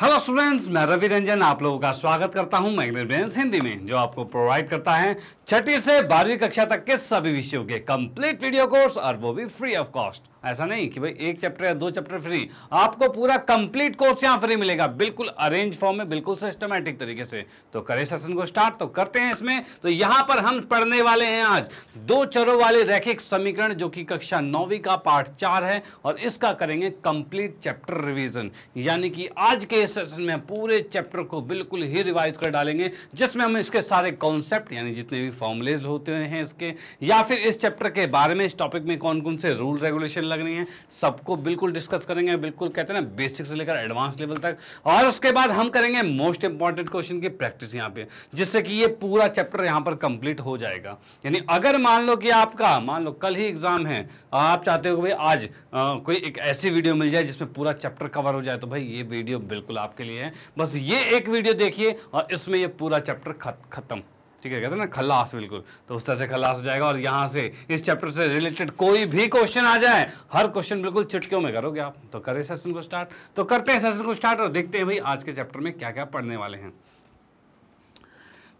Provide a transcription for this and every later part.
Hello students मैं रवि रंजन आप लोगों का स्वागत करता हूं मैग्नेट हिंदी में जो आपको प्रोवाइड करता है छठी से बारहवीं कक्षा तक के सभी विषयों के कंप्लीट वीडियो कोर्स और वो भी फ्री ऑफ कॉस्ट ऐसा नहीं कि भाई एक चैप्टर या दो चैप्टर फ्री आपको पूरा कंप्लीट कोर्स यहाँ फ्री मिलेगा बिल्कुल अरेंज फॉर्म में बिल्कुल सिस्टमेटिक तरीके से तो करें सेशन को स्टार्ट तो करते हैं इसमें तो यहां पर हम पढ़ने वाले हैं आज दो चरों वाले रैखिक समीकरण जो कि कक्षा नौवीं का पार्ट चार है और इसका करेंगे कंप्लीट चैप्टर रिविजन यानी कि आज के सेशन में पूरे चैप्टर को बिल्कुल ही रिवाइज कर डालेंगे जिसमें हम इसके सारे कॉन्सेप्ट यानी जितने भी फॉर्मुलेज होते हैं इसके या फिर इस चैप्टर के बारे में इस टॉपिक में कौन कौन से रूल रेगुलेशन लग रही है सबको बिल्कुल डिस्कस करेंगे बिल्कुल कहते हैं ना बेसिक से लेकर एडवांस लेवल तक और उसके बाद हम करेंगे मोस्ट इंपॉर्टेंट क्वेश्चन की प्रैक्टिस यहाँ पे जिससे कि ये पूरा चैप्टर यहाँ पर कंप्लीट हो जाएगा यानी अगर मान लो कि आपका मान लो कल ही एग्जाम है आप चाहते हो भाई आज आ, कोई एक ऐसी वीडियो मिल जाए जिसमें पूरा चैप्टर कवर हो जाए तो भाई ये वीडियो बिल्कुल आपके लिए है बस ये एक वीडियो देखिए और इसमें ये पूरा चैप्टर खत्म ठीक है कहते ना खल्लास बिल्कुल तो उस तरह से खल्लास हो जाएगा और यहाँ से इस चैप्टर से रिलेटेड कोई भी क्वेश्चन आ जाए हर क्वेश्चन बिल्कुल चुटकियों में करोगे आप तो करें सेशन को स्टार्ट तो करते हैं सेशन को स्टार्ट और देखते हैं भाई आज के चैप्टर में क्या क्या पढ़ने वाले हैं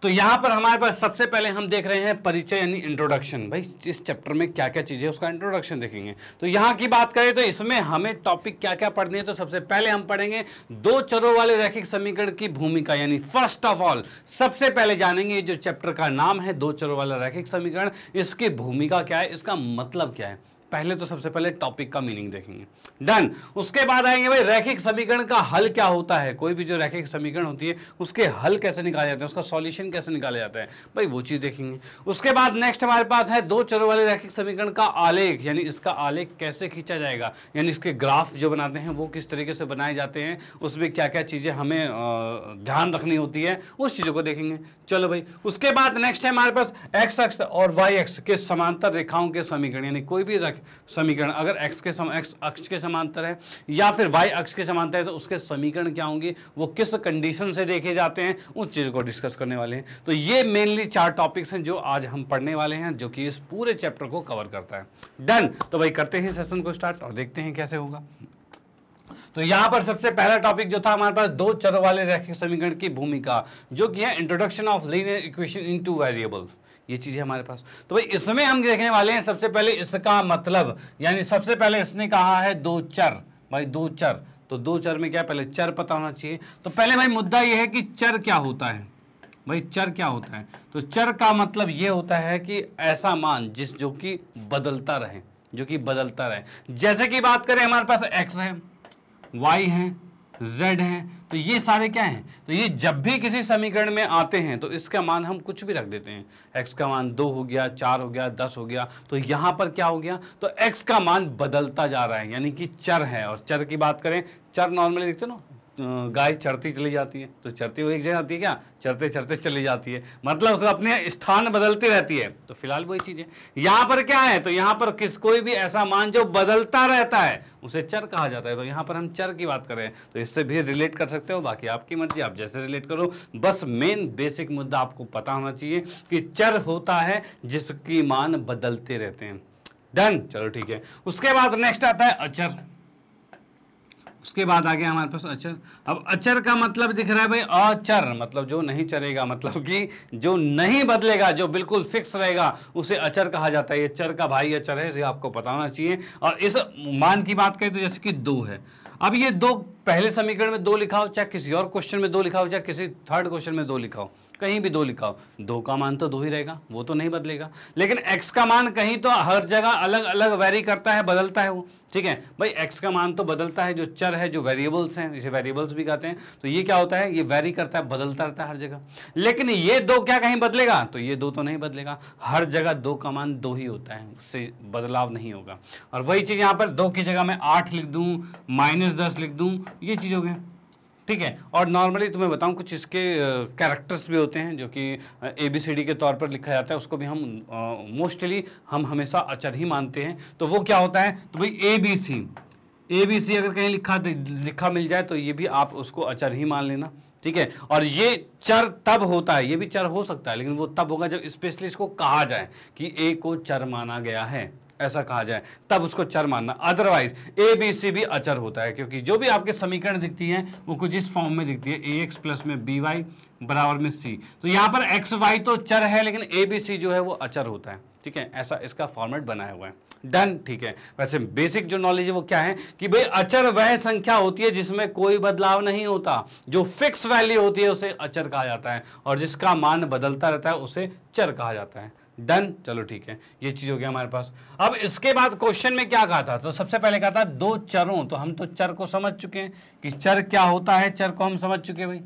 तो यहाँ पर हमारे पास सबसे पहले हम देख रहे हैं परिचय यानी इंट्रोडक्शन भाई इस चैप्टर में क्या क्या चीज़ें उसका इंट्रोडक्शन देखेंगे तो यहाँ की बात करें तो इसमें हमें टॉपिक क्या क्या पढ़नी है तो सबसे पहले हम पढ़ेंगे दो चरों वाले रैखिक समीकरण की भूमिका यानी फर्स्ट ऑफ ऑल सबसे पहले जानेंगे जो चैप्टर का नाम है दो चरों वाला रैखिक समीकरण इसकी भूमिका क्या है इसका मतलब क्या है पहले तो सबसे पहले टॉपिक का मीनिंग देखेंगे डन उसके बाद आएंगे भाई रैखिक समीकरण का हल क्या होता है कोई भी जो रैखिक समीकरण होती है उसके हल कैसे निकाले जाते हैं उसका सॉल्यूशन कैसे निकाले जाते हैं भाई वो चीज़ देखेंगे उसके बाद नेक्स्ट हमारे पास है दो चरों वाले रैखिक समीकरण का आलेख यानी इसका आलेख कैसे खींचा जाएगा यानी इसके ग्राफ जो बनाते हैं वो किस तरीके से बनाए जाते हैं उसमें क्या क्या चीज़ें हमें ध्यान रखनी होती है उस चीज़ों को देखेंगे चलो भाई उसके बाद नेक्स्ट है हमारे पास एक्स एक्स और वाई एक्स के समांतर रेखाओं के समीकरण यानी कोई भी रख समीकरण अगर एक्स के सम एक्स अक्ष के समांतर है या फिर वाई अक्ष के समांतर है तो उसके समीकरण क्या होंगे वो किस कंडीशन से देखे जाते हैं उस चीज़ को डिस्कस करने वाले हैं तो ये मेनली चार टॉपिक्स हैं जो आज हम पढ़ने वाले हैं जो कि इस पूरे चैप्टर को कवर करता है डन तो भाई करते हैं सेशन को स्टार्ट और देखते हैं कैसे होगा तो यहां पर सबसे पहला टॉपिक जो था हमारे पास दो चर वाले रैखिक समीकरण की भूमिका जो कि है introduction of linear equation in two variable ये चीज़ें हमारे पास तो भाई इसमें हम देखने वाले हैं सबसे पहले इसका मतलब यानी सबसे पहले इसने कहा है दो चर भाई दो चर तो दो चर में क्या पहले चर पता होना चाहिए तो पहले भाई मुद्दा यह है कि चर क्या होता है भाई चर क्या होता है तो चर का मतलब यह होता है कि ऐसा मान जिस जो कि बदलता रहे जो कि बदलता रहे जैसे कि बात करें हमारे पास एक्स है वाई है z हैं तो ये सारे क्या हैं तो ये जब भी किसी समीकरण में आते हैं तो इसका मान हम कुछ भी रख देते हैं x का मान दो हो गया चार हो गया दस हो गया तो यहाँ पर क्या हो गया तो x का मान बदलता जा रहा है यानी कि चर है और चर की बात करें चर नॉर्मली देखते ना गाय चढ़ती चली जाती है तो चढ़ती हुई एक जगह आती है क्या चढ़ते चढ़ते चली जाती है मतलब उसका अपने स्थान बदलती रहती है तो फिलहाल वही चीज़ है यहाँ पर क्या है तो यहाँ पर किस कोई भी ऐसा मान जो बदलता रहता है उसे चर कहा जाता है तो यहाँ पर हम चर की बात करें तो इससे भी रिलेट कर सकते हो बाकी आपकी मर्जी आप जैसे रिलेट करो बस मेन बेसिक मुद्दा आपको पता होना चाहिए कि चर होता है जिसकी मान बदलते रहते हैं डन चलो ठीक है उसके बाद नेक्स्ट आता है अचर उसके बाद आ गया हमारे पास अचर अब अचर का मतलब दिख रहा है भाई अचर मतलब जो नहीं चलेगा मतलब कि जो नहीं बदलेगा जो बिल्कुल फिक्स रहेगा उसे अचर कहा जाता है ये चर का भाई अचर है ये आपको पता होना चाहिए और इस मान की बात करें तो जैसे कि दो है अब ये दो पहले समीकरण में दो लिखा हो चाहे किसी और क्वेश्चन में दो लिखा हो चाहे किसी थर्ड क्वेश्चन में दो लिखा हो कहीं भी दो लिखा हो दो का मान तो दो ही रहेगा वो तो नहीं बदलेगा लेकिन एक्स का मान कहीं तो हर जगह अलग अलग वेरी करता है बदलता है वो ठीक है भाई एक्स का मान तो बदलता है जो चर है जो वेरिएबल्स हैं इसे वेरिएबल्स भी कहते हैं तो ये क्या होता है ये वेरी करता है बदलता रहता है हर जगह लेकिन ये दो क्या कहीं बदलेगा तो ये दो तो नहीं बदलेगा हर जगह दो का मान दो ही होता है उससे बदलाव नहीं होगा और वही चीज़ यहाँ पर दो की जगह मैं आठ लिख दूँ माइनस दस लिख दूँ ये चीज़ हो गया ठीक है और नॉर्मली तुम्हें बताऊं कुछ इसके कैरेक्टर्स भी होते हैं जो कि ए बी सी डी के तौर पर लिखा जाता है उसको भी हम मोस्टली हम हमेशा अचर ही मानते हैं तो वो क्या होता है तो भाई A B C A B C अगर कहीं लिखा लिखा मिल जाए तो ये भी आप उसको अचर ही मान लेना ठीक है और ये चर तब होता है ये भी चर हो सकता है लेकिन वो तब होगा जब स्पेशलिस्ट को कहा जाए कि ए को चर माना गया है ऐसा कहा जाए तब उसको चर मानना अदरवाइज ए बी सी भी अचर होता है क्योंकि जो भी आपके समीकरण दिखती हैं वो कुछ इस फॉर्म में दिखती है ए एक्स प्लस में बी वाई बराबर में सी तो यहाँ पर एक्स वाई तो चर है लेकिन ए बी सी जो है वो अचर होता है ठीक है ऐसा इसका फॉर्मेट बनाया हुआ है डन ठीक है वैसे बेसिक जो नॉलेज है वो क्या है कि भाई अचर वह संख्या होती है जिसमें कोई बदलाव नहीं होता जो फिक्स वैल्यू होती है उसे अचर कहा जाता है और जिसका मान बदलता रहता है उसे चर कहा जाता है डन चलो ठीक है ये चीज़ हो गया हमारे पास अब इसके बाद क्वेश्चन में क्या कहा था तो सबसे पहले कहा था दो चरों तो हम तो चर को समझ चुके हैं कि चर क्या होता है चर को हम समझ चुके हैं भाई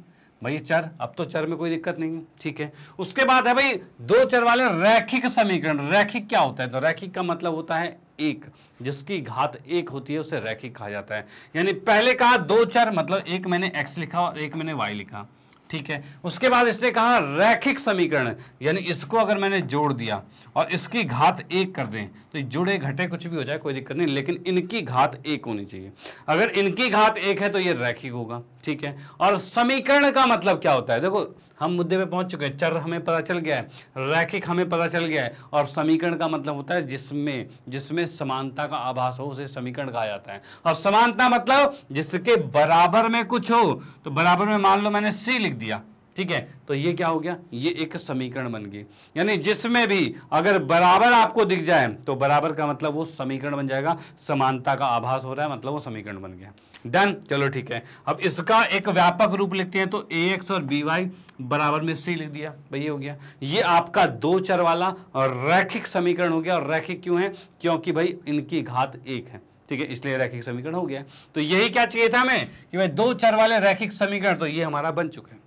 भाई चर अब तो चर में कोई दिक्कत नहीं है ठीक है उसके बाद है भाई दो चर वाले रैखिक समीकरण रैखिक क्या होता है तो रैखिक का मतलब होता है एक जिसकी घात एक होती है उसे रैखिक कहा जाता है यानी पहले कहा दो चर मतलब एक मैंने एक्स लिखा और एक मैंने वाई लिखा ठीक है उसके बाद इसने कहा रैखिक समीकरण यानी इसको अगर मैंने जोड़ दिया और इसकी घात एक कर दें तो जुड़े घटे कुछ भी हो जाए कोई दिक्कत नहीं लेकिन इनकी घात एक होनी चाहिए अगर इनकी घात एक है तो ये रैखिक होगा ठीक है और समीकरण का मतलब क्या होता है देखो हम मुद्दे पे पहुंच चुके हैं चर हमें पता चल गया है रैखिक हमें पता चल गया है और समीकरण का मतलब होता है जिसमें जिसमें समानता का आभास हो उसे समीकरण कहा जाता है और समानता मतलब जिसके बराबर में कुछ हो तो बराबर में मान लो मैंने सी लिख दिया ठीक है तो ये क्या हो गया ये एक समीकरण बन गई यानी जिसमें भी अगर बराबर आपको दिख जाए तो बराबर का मतलब वो समीकरण बन जाएगा समानता का आभास हो रहा है मतलब वो समीकरण बन गया डन चलो ठीक है अब इसका एक व्यापक रूप लिखते हैं तो ए एक्स और बी वाई बराबर में सी लिख दिया भाई हो गया ये आपका दो चर वाला और रैखिक समीकरण हो गया और रैखिक क्यों है क्योंकि भाई इनकी घात एक है ठीक है इसलिए रैखिक समीकरण हो गया तो यही क्या चाहिए था हमें कि भाई दो चर वाले रैखिक समीकरण तो ये हमारा बन चुका है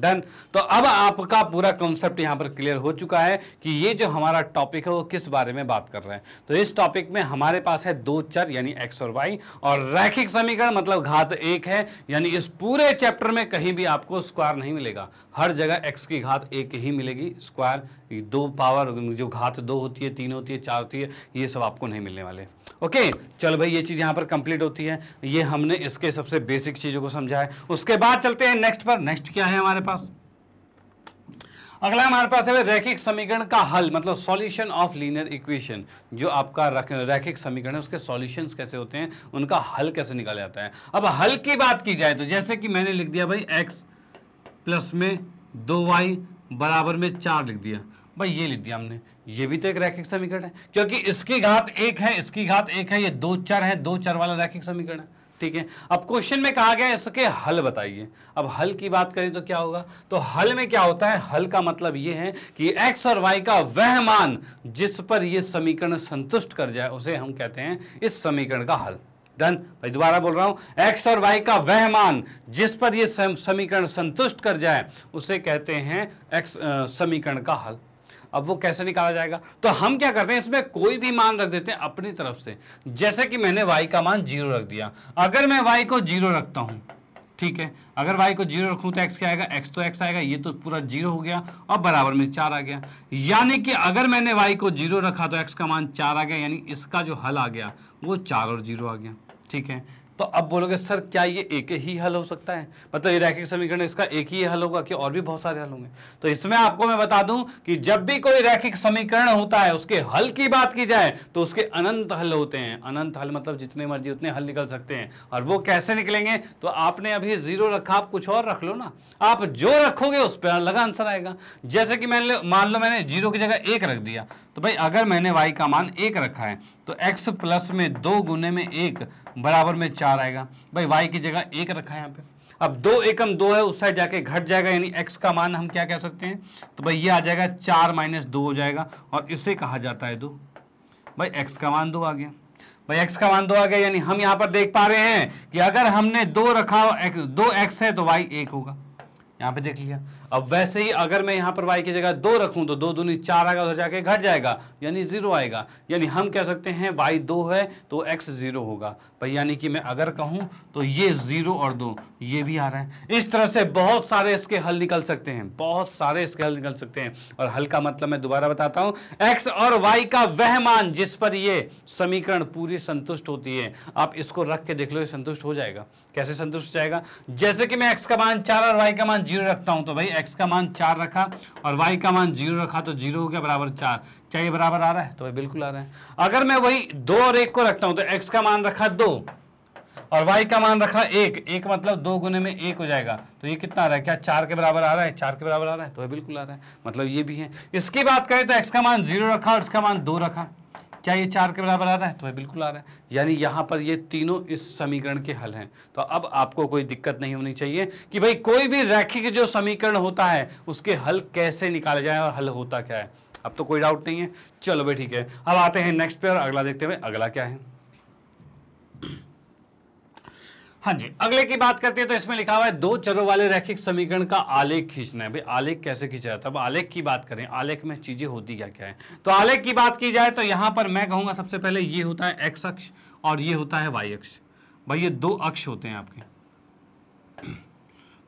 डन तो अब आपका पूरा कॉन्सेप्ट यहाँ पर क्लियर हो चुका है कि ये जो हमारा टॉपिक है वो किस बारे में बात कर रहे हैं तो इस टॉपिक में हमारे पास है दो चर यानी एक्स और वाई और रैखिक समीकरण मतलब घात एक है यानी इस पूरे चैप्टर में कहीं भी आपको स्क्वायर नहीं मिलेगा हर जगह एक्स की घात एक ही मिलेगी स्क्वायर कि दो पावर जो घात दो होती है तीन होती है चार होती है ये सब आपको नहीं मिलने वाले ओके okay, चल भाई ये चीज़ यहां पर कंप्लीट होती है ये हमने इसके सबसे बेसिक चीज़ों को समझा है उसके बाद चलते हैं नेक्स्ट पर नेक्स्ट क्या है हमारे पास अगला हमारे पास है रैखिक समीकरण का हल मतलब सॉल्यूशन ऑफ लीनियर इक्वेशन जो आपका रैखिक समीकरण है उसके सॉल्यूशंस कैसे होते हैं उनका हल कैसे निकाला जाता है अब हल की बात की जाए तो जैसे कि मैंने लिख दिया भाई एक्स प्लस में दो वाई बराबर में चार लिख दिया भाई ये लिख दिया हमने ये भी तो एक रैखिक समीकरण है क्योंकि इसकी घात एक है इसकी घात एक है ये दो चार है दो चार वाला रैखिक समीकरण है ठीक है अब क्वेश्चन में कहा गया इसके हल बताइए अब हल की बात करें तो क्या होगा तो हल में क्या होता है हल का मतलब ये है कि x और y का वह मान जिस पर यह समीकरण संतुष्ट कर जाए उसे हम कहते हैं इस समीकरण का हल डन भाई दोबारा बोल रहा हूं x और y का वह मान जिस पर यह समीकरण संतुष्ट कर जाए उसे कहते हैं x समीकरण का हल अब वो कैसे निकाला जाएगा तो हम क्या करते हैं इसमें कोई भी मान रख देते हैं अपनी तरफ से जैसे कि मैंने वाई का मान जीरो रख दिया अगर मैं वाई को जीरो रखता हूं ठीक है अगर वाई को जीरो रखूं तो एक्स क्या आएगा एक्स तो एक्स आएगा ये तो पूरा जीरो हो गया और बराबर में चार आ गया यानी कि अगर मैंने वाई को जीरो रखा तो एक्स का मान चार आ गया यानी इसका जो हल आ गया वो चार और जीरो आ गया ठीक है तो अब बोलोगे सर क्या ये एक ही हल हो सकता है मतलब ये रैखिक समीकरण इसका एक ही हल होगा कि और भी बहुत सारे हल होंगे तो इसमें आपको मैं बता दूं कि जब भी कोई रैखिक समीकरण होता है उसके हल की बात की जाए तो उसके अनंत हल होते हैं अनंत हल मतलब जितने मर्जी उतने हल निकल सकते हैं और वो कैसे निकलेंगे तो आपने अभी जीरो रखा आप कुछ और रख लो ना आप जो रखोगे उस पर अलग आंसर आएगा जैसे कि मैंने मान लो मैंने जीरो की जगह एक रख दिया तो भाई अगर मैंने वाई का मान एक रखा है तो एक्स प्लस में दो गुने में एक बराबर में चार आएगा भाई वाई की जगह एक रखा है यहाँ पे अब दो एकम दो है उस साइड जाके घट जाएगा यानी एक्स का मान हम क्या कह सकते हैं तो भाई ये आ जाएगा चार माइनस दो हो जाएगा और इसे कहा जाता है दो भाई एक्स का मान दो आ गया भाई एक्स का मान दो आ गया यानी हम यहाँ पर देख पा रहे हैं कि अगर हमने दो रखा दो एक्स है तो वाई एक होगा यहाँ पे देख लिया अब वैसे ही अगर मैं यहाँ पर वाई की जगह दो रखूँ तो दो दूनी चार आएगा उधर जाके घट जाएगा यानी ज़ीरो आएगा यानी हम कह सकते हैं वाई दो है तो एक्स ज़ीरो होगा भाई यानी कि मैं अगर कहूँ तो ये ज़ीरो और दो ये भी आ रहा है इस तरह से बहुत सारे इसके हल निकल सकते हैं बहुत सारे इसके हल निकल सकते हैं और हल का मतलब मैं दोबारा बताता हूँ एक्स और वाई का वह मान जिस पर ये समीकरण पूरी संतुष्ट होती है आप इसको रख के देख लो ये संतुष्ट हो जाएगा कैसे संतुष्ट हो जाएगा जैसे कि मैं एक्स का मान चार और वाई का मान जीरो जीरो रखता हूँ तो भाई एक्स का मान चार रखा और वाई का मान जीरो रखा तो जीरो हो गया बराबर चार क्या ये बराबर आ रहा है तो भाई बिल्कुल आ रहा है अगर मैं वही दो और एक को रखता हूँ तो एक्स का मान रखा दो और वाई का मान रखा एक एक मतलब दो गुने में एक हो जाएगा तो ये कितना आ रहा है क्या चार के बराबर आ रहा है चार के बराबर आ रहा है तो बिल्कुल आ रहा है मतलब ये भी है इसकी बात करें तो एक्स का मान जीरो रखा और उसका मान दो रखा क्या ये चार के बराबर आ रहा है तो भाई बिल्कुल आ रहा है यानी यहाँ पर ये तीनों इस समीकरण के हल हैं तो अब आपको कोई दिक्कत नहीं होनी चाहिए कि भाई कोई भी रैखिक जो समीकरण होता है उसके हल कैसे निकाले जाए और हल होता क्या है अब तो कोई डाउट नहीं है चलो भाई ठीक है अब आते हैं नेक्स्ट पे और अगला देखते हुए अगला क्या है हाँ जी अगले की बात करते हैं तो इसमें लिखा हुआ है दो चरों वाले रैखिक समीकरण का आलेख खींचना है भाई आलेख कैसे खींचा जाता है अब आलेख की बात करें आलेख में चीजें होती क्या क्या है तो आलेख की बात की जाए तो यहां पर मैं कहूंगा सबसे पहले ये होता है एक्स अक्ष और ये होता है वाई अक्ष भाई ये दो अक्ष होते हैं आपके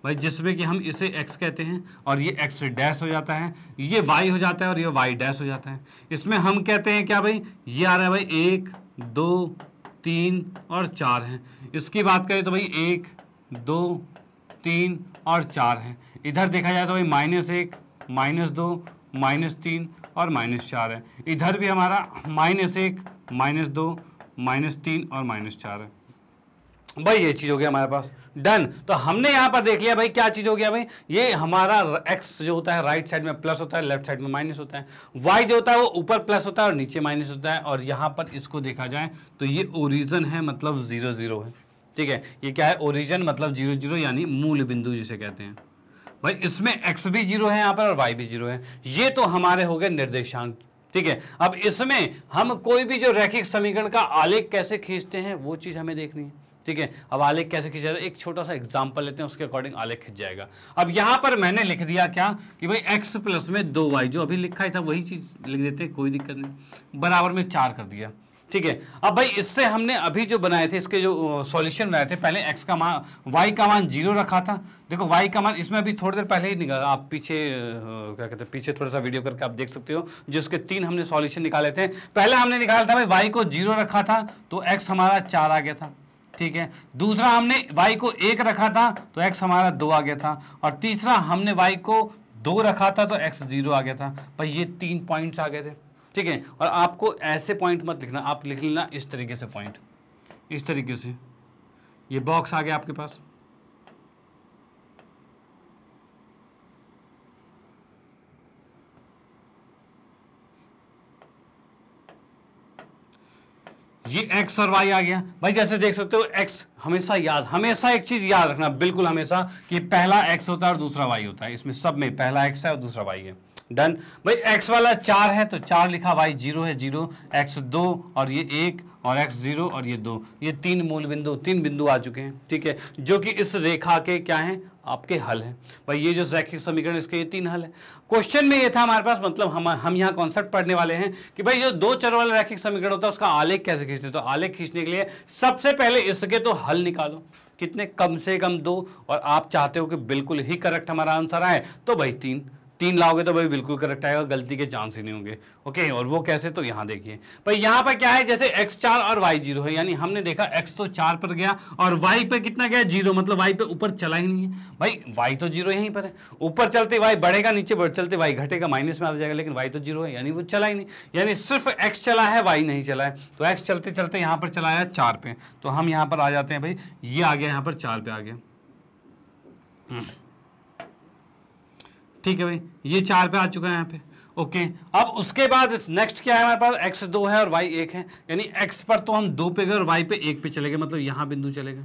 भाई जिसमें कि हम इसे एक्स कहते हैं और ये एक्स डैश हो जाता है ये वाई हो जाता है और ये वाई डैश हो जाता है इसमें हम कहते हैं क्या भाई ये आ रहा है भाई एक दो तीन और चार हैं इसकी बात करें तो भाई एक दो तीन और चार हैं इधर देखा जाए तो भाई माइनस एक माइनस दो माइनस तीन और माइनस चार है इधर भी हमारा माइनस एक माइनस दो माइनस तीन और माइनस चार है भाई ये चीज़ हो गया हमारे पास डन तो हमने यहाँ पर देख लिया भाई क्या चीज़ हो गया भाई ये हमारा एक्स जो होता है राइट साइड में प्लस होता है लेफ्ट साइड में माइनस होता है वाई जो होता है वो ऊपर प्लस होता है और नीचे माइनस होता है और यहाँ पर इसको देखा जाए तो ये ओरिजन है मतलब ज़ीरो ज़ीरो है ठीक है ये क्या है ओरिजन मतलब जीरो जीरो यानी मूल बिंदु जिसे कहते हैं भाई इसमें एक्स भी जीरो है यहाँ पर और वाई भी जीरो है ये तो हमारे हो गए निर्देशांक ठीक है अब इसमें हम कोई भी जो रैखिक समीकरण का आलेख कैसे खींचते हैं वो चीज़ हमें देखनी है ठीक है अब आलेख कैसे खींचा जाए एक छोटा सा एग्जाम्पल लेते हैं उसके अकॉर्डिंग आलेख खींच जाएगा अब यहाँ पर मैंने लिख दिया क्या कि भाई एक्स प्लस में दो वाई जो अभी लिखा ही था वही चीज़ लिख देते कोई दिक्कत नहीं बराबर में चार कर दिया ठीक है अब भाई इससे हमने अभी जो बनाए थे इसके जो सॉल्यूशन बनाए थे पहले एक्स का मान वाई का मान जीरो रखा था देखो वाई का मान इसमें अभी थोड़ी देर पहले ही निकाला आप पीछे क्या कहते हैं पीछे थोड़ा सा वीडियो करके आप देख सकते हो जिसके तीन हमने सॉल्यूशन निकाले थे पहले हमने निकाला था भाई वाई को जीरो रखा था तो एक्स हमारा चार आ गया था ठीक है दूसरा हमने वाई को एक रखा था तो एक्स हमारा दो आ गया था और तीसरा हमने वाई को दो रखा था तो एक्स जीरो आ गया था भाई ये तीन पॉइंट्स आ गए थे ठीक है और आपको ऐसे पॉइंट मत लिखना आप लिख लेना इस तरीके से पॉइंट इस तरीके से ये बॉक्स आ गया आपके पास ये एक्स और वाई आ गया भाई जैसे देख सकते हो एक्स हमेशा याद हमेशा एक चीज याद रखना बिल्कुल हमेशा कि पहला एक्स होता है और दूसरा वाई होता है इसमें सब में पहला एक्स है और दूसरा वाई है डन भाई एक्स वाला चार है तो चार लिखा वाई जीरो है जीरो एक्स दो और ये एक और एक्स जीरो और ये दो ये तीन मूल बिंदु तीन बिंदु आ चुके हैं ठीक है जो कि इस रेखा के क्या हैं आपके हल हैं भाई ये जो रैखिक समीकरण इसके ये तीन हल है क्वेश्चन में ये था हमारे पास मतलब हम हम यहाँ कॉन्सेप्ट पढ़ने वाले हैं कि भाई जो दो चर वाला रैखिक समीकरण होता है उसका आलेख कैसे खींचते तो आलेख खींचने के लिए सबसे पहले इसके तो हल निकालो कितने कम से कम दो और आप चाहते हो कि बिल्कुल ही करेक्ट हमारा आंसर आए तो भाई तीन तीन लाओगे तो भाई बिल्कुल करेक्ट आएगा गलती के चांस ही नहीं होंगे ओके और वो कैसे तो यहाँ देखिए भाई यहाँ पर क्या है जैसे एक्स चार और वाई जीरो है यानी हमने देखा एक्स तो चार पर गया और वाई पे कितना गया जीरो मतलब वाई पे ऊपर चला ही नहीं है भाई वाई तो जीरो यहीं पर है ऊपर चलते वाई बढ़ेगा नीचे बढ़ चलते वाई घटेगा माइनस में आ जाएगा लेकिन वाई तो जीरो है यानी वो चला ही नहीं यानी सिर्फ एक्स चला है वाई नहीं चला है तो एक्स चलते चलते यहाँ पर चलाया चार पे तो हम यहाँ पर आ जाते हैं भाई ये आ गया यहाँ पर चार पे आ गया हम्म। ठीक है भाई ये चार पे आ चुका है यहाँ पे ओके अब उसके बाद नेक्स्ट क्या है हमारे पास एक्स दो है और वाई एक है यानी एक्स पर तो हम दो पे गए और वाई पे एक पे चले गए मतलब यहाँ बिंदु चले गए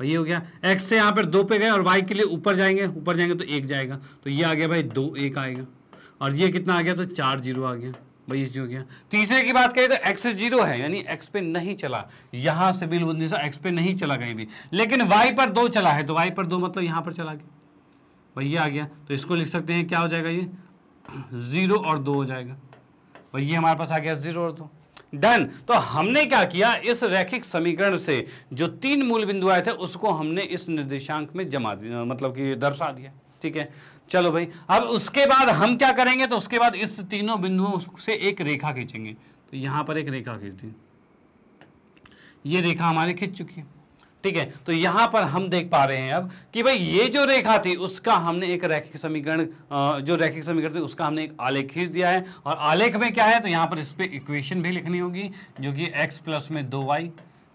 भाई हो गया एक्स से यहाँ पर दो पे गए और वाई के लिए ऊपर जाएंगे ऊपर जाएंगे तो एक जाएगा तो ये आ गया भाई दो एक आएगा और ये कितना आ गया तो चार जीरो आ गया भाई ये हो गया तीसरे की बात करें तो एक्स जीरो है यानी एक्स पे नहीं चला यहाँ से बिल बंदी एक्स पे नहीं चला कहीं भी लेकिन वाई पर दो चला है तो वाई पर दो मतलब यहाँ पर चला गया और ये आ गया तो इसको लिख सकते हैं क्या हो जाएगा ये ज़ीरो और दो हो जाएगा और ये हमारे पास आ गया ज़ीरो और दो डन तो हमने क्या किया इस रैखिक समीकरण से जो तीन मूल बिंदु आए थे उसको हमने इस निर्देशांक में जमा दिया मतलब कि दर्शा दिया ठीक है चलो भाई अब उसके बाद हम क्या करेंगे तो उसके बाद इस तीनों बिंदुओं से एक रेखा खींचेंगे तो यहां पर एक रेखा खींच दी ये रेखा हमारी खींच चुकी है ठीक है तो यहां पर हम देख पा रहे हैं अब कि भाई ये जो रेखा थी उसका हमने एक रैखिक समीकरण जो रैखिक समीकरण थी उसका हमने एक आलेख खींच दिया है और आलेख में क्या है तो यहाँ पर इस पर इक्वेशन भी लिखनी होगी जो कि एक्स प्लस में दो वाई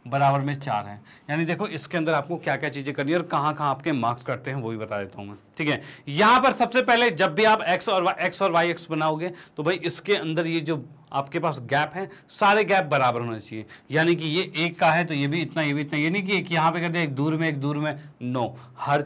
बराबर में चार है यानी देखो इसके अंदर आपको क्या क्या चीज़ें करनी है और कहाँ कहाँ आपके मार्क्स कटते हैं वो भी बता देता हूँ मैं ठीक है यहाँ पर सबसे पहले जब भी आप एक्स और एक्स और वाई एक्स बनाओगे तो भाई इसके अंदर ये जो आपके पास गैप है सारे गैप बराबर होने चाहिए यानी कि ये एक का है तो ये भी इतना ये भी इतना ये नहीं कि एक यहाँ पे कर दे एक दूर में एक दूर में नो हर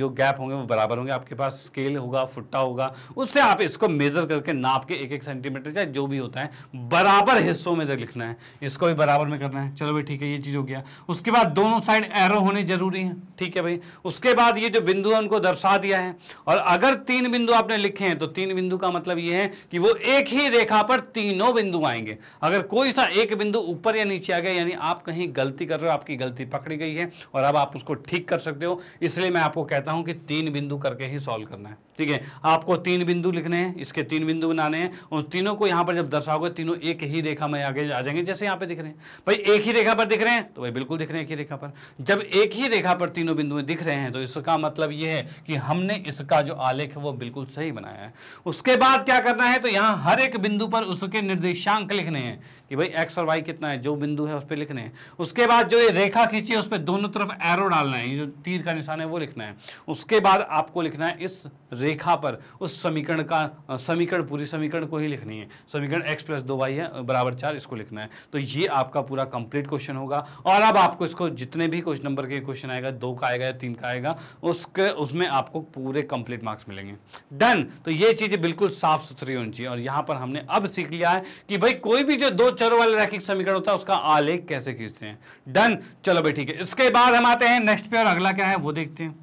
जो गैप होंगे वो बराबर होंगे आपके पास स्केल होगा फुट्टा होगा उससे आप इसको मेजर करके नाप के एक एक सेंटीमीटर चाहे जो भी होता है बराबर हिस्सों में लिखना है इसको भी बराबर में करना है चलो भाई ठीक है ये चीज़ हो गया उसके बाद दोनों साइड एरो होने जरूरी है ठीक है भाई उसके बाद ये जो बिंदु है उनको दर्शा दिया है और अगर तीन बिंदु आपने लिखे हैं तो तीन बिंदु का मतलब ये है कि वो एक ही रेखा पर तीन नौ बिंदु आएंगे अगर कोई सा एक बिंदु ऊपर या नीचे आ गया यानी आप कहीं गलती कर रहे हो आपकी गलती पकड़ी गई है और अब आप उसको ठीक कर सकते हो इसलिए मैं आपको कहता हूं कि तीन बिंदु करके ही सॉल्व करना है ठीक है आपको तीन बिंदु लिखने हैं इसके तीन बिंदु बनाने हैं उन तीनों को यहां पर जब दर्शाओगे तीनों एक ही रेखा में आगे आ जाएंगे जैसे यहां पर दिख रहे हैं भाई एक ही रेखा पर दिख रहे हैं तो भाई बिल्कुल दिख रहे हैं एक ही रेखा पर जब एक ही रेखा पर तीनों बिंदु दिख रहे हैं तो इसका मतलब यह है कि हमने इसका जो आलेख है वो बिल्कुल सही बनाया है उसके बाद क्या करना है तो यहां हर एक बिंदु पर उसके निर्देशांक लिखने हैं कि भाई एक्स और वाई कितना है जो बिंदु है उस पर लिखने हैं उसके बाद जो ये रेखा खींची है उस पर दोनों तरफ एरो डालना है ये जो तीर का निशान है वो लिखना है उसके बाद आपको लिखना है इस रेखा पर उस समीकरण का समीकरण पूरी समीकरण को ही लिखनी है समीकरण एक्स प्लस दो वाई है बराबर चार इसको लिखना है तो ये आपका पूरा कंप्लीट क्वेश्चन होगा और अब आपको इसको जितने भी क्वेश्चन नंबर के क्वेश्चन आएगा दो का आएगा या तीन का आएगा उसके उसमें आपको पूरे कंप्लीट मार्क्स मिलेंगे डन तो ये चीज़ें बिल्कुल साफ सुथरी होनी चाहिए और यहाँ पर हमने अब सीख लिया क्या है कि भाई कोई भी जो दो चरों वाले रैखिक समीकरण होता है उसका आलेख कैसे खींचते हैं डन चलो भाई ठीक है इसके बाद हम आते हैं नेक्स्ट पे और अगला क्या है वो देखते हैं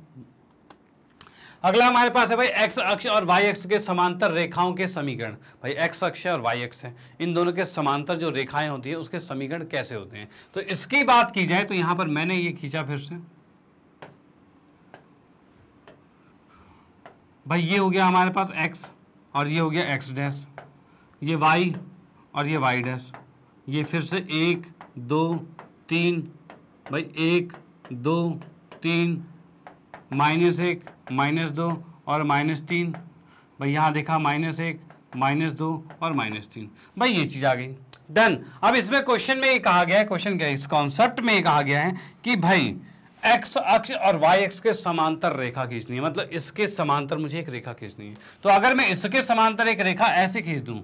अगला हमारे पास है भाई एक्स अक्ष और वाई अक्ष के समांतर रेखाओं के समीकरण भाई एक्स अक्ष और वाई अक्ष है इन दोनों के समांतर जो रेखाएं होती है उसके समीकरण कैसे होते हैं तो इसकी बात की जाए तो यहां पर मैंने ये खींचा फिर से भाई ये हो गया हमारे पास एक्स और ये हो गया एक्स डैश ये वाई और ये वाई डैश ये फिर से एक दो तीन भाई एक दो तीन माइनस एक माइनस दो और माइनस तीन भाई यहाँ देखा माइनस एक माइनस दो और माइनस तीन भाई ये चीज़ आ गई डन अब इसमें क्वेश्चन में ये कहा गया है क्वेश्चन क्या है इस कॉन्सेप्ट में ये कहा गया है कि भाई एक्स अक्ष और वाई एक्स के समांतर रेखा खींचनी है मतलब इसके समांतर मुझे एक रेखा खींचनी है तो अगर मैं इसके समांतर एक रेखा ऐसे खींच दूँ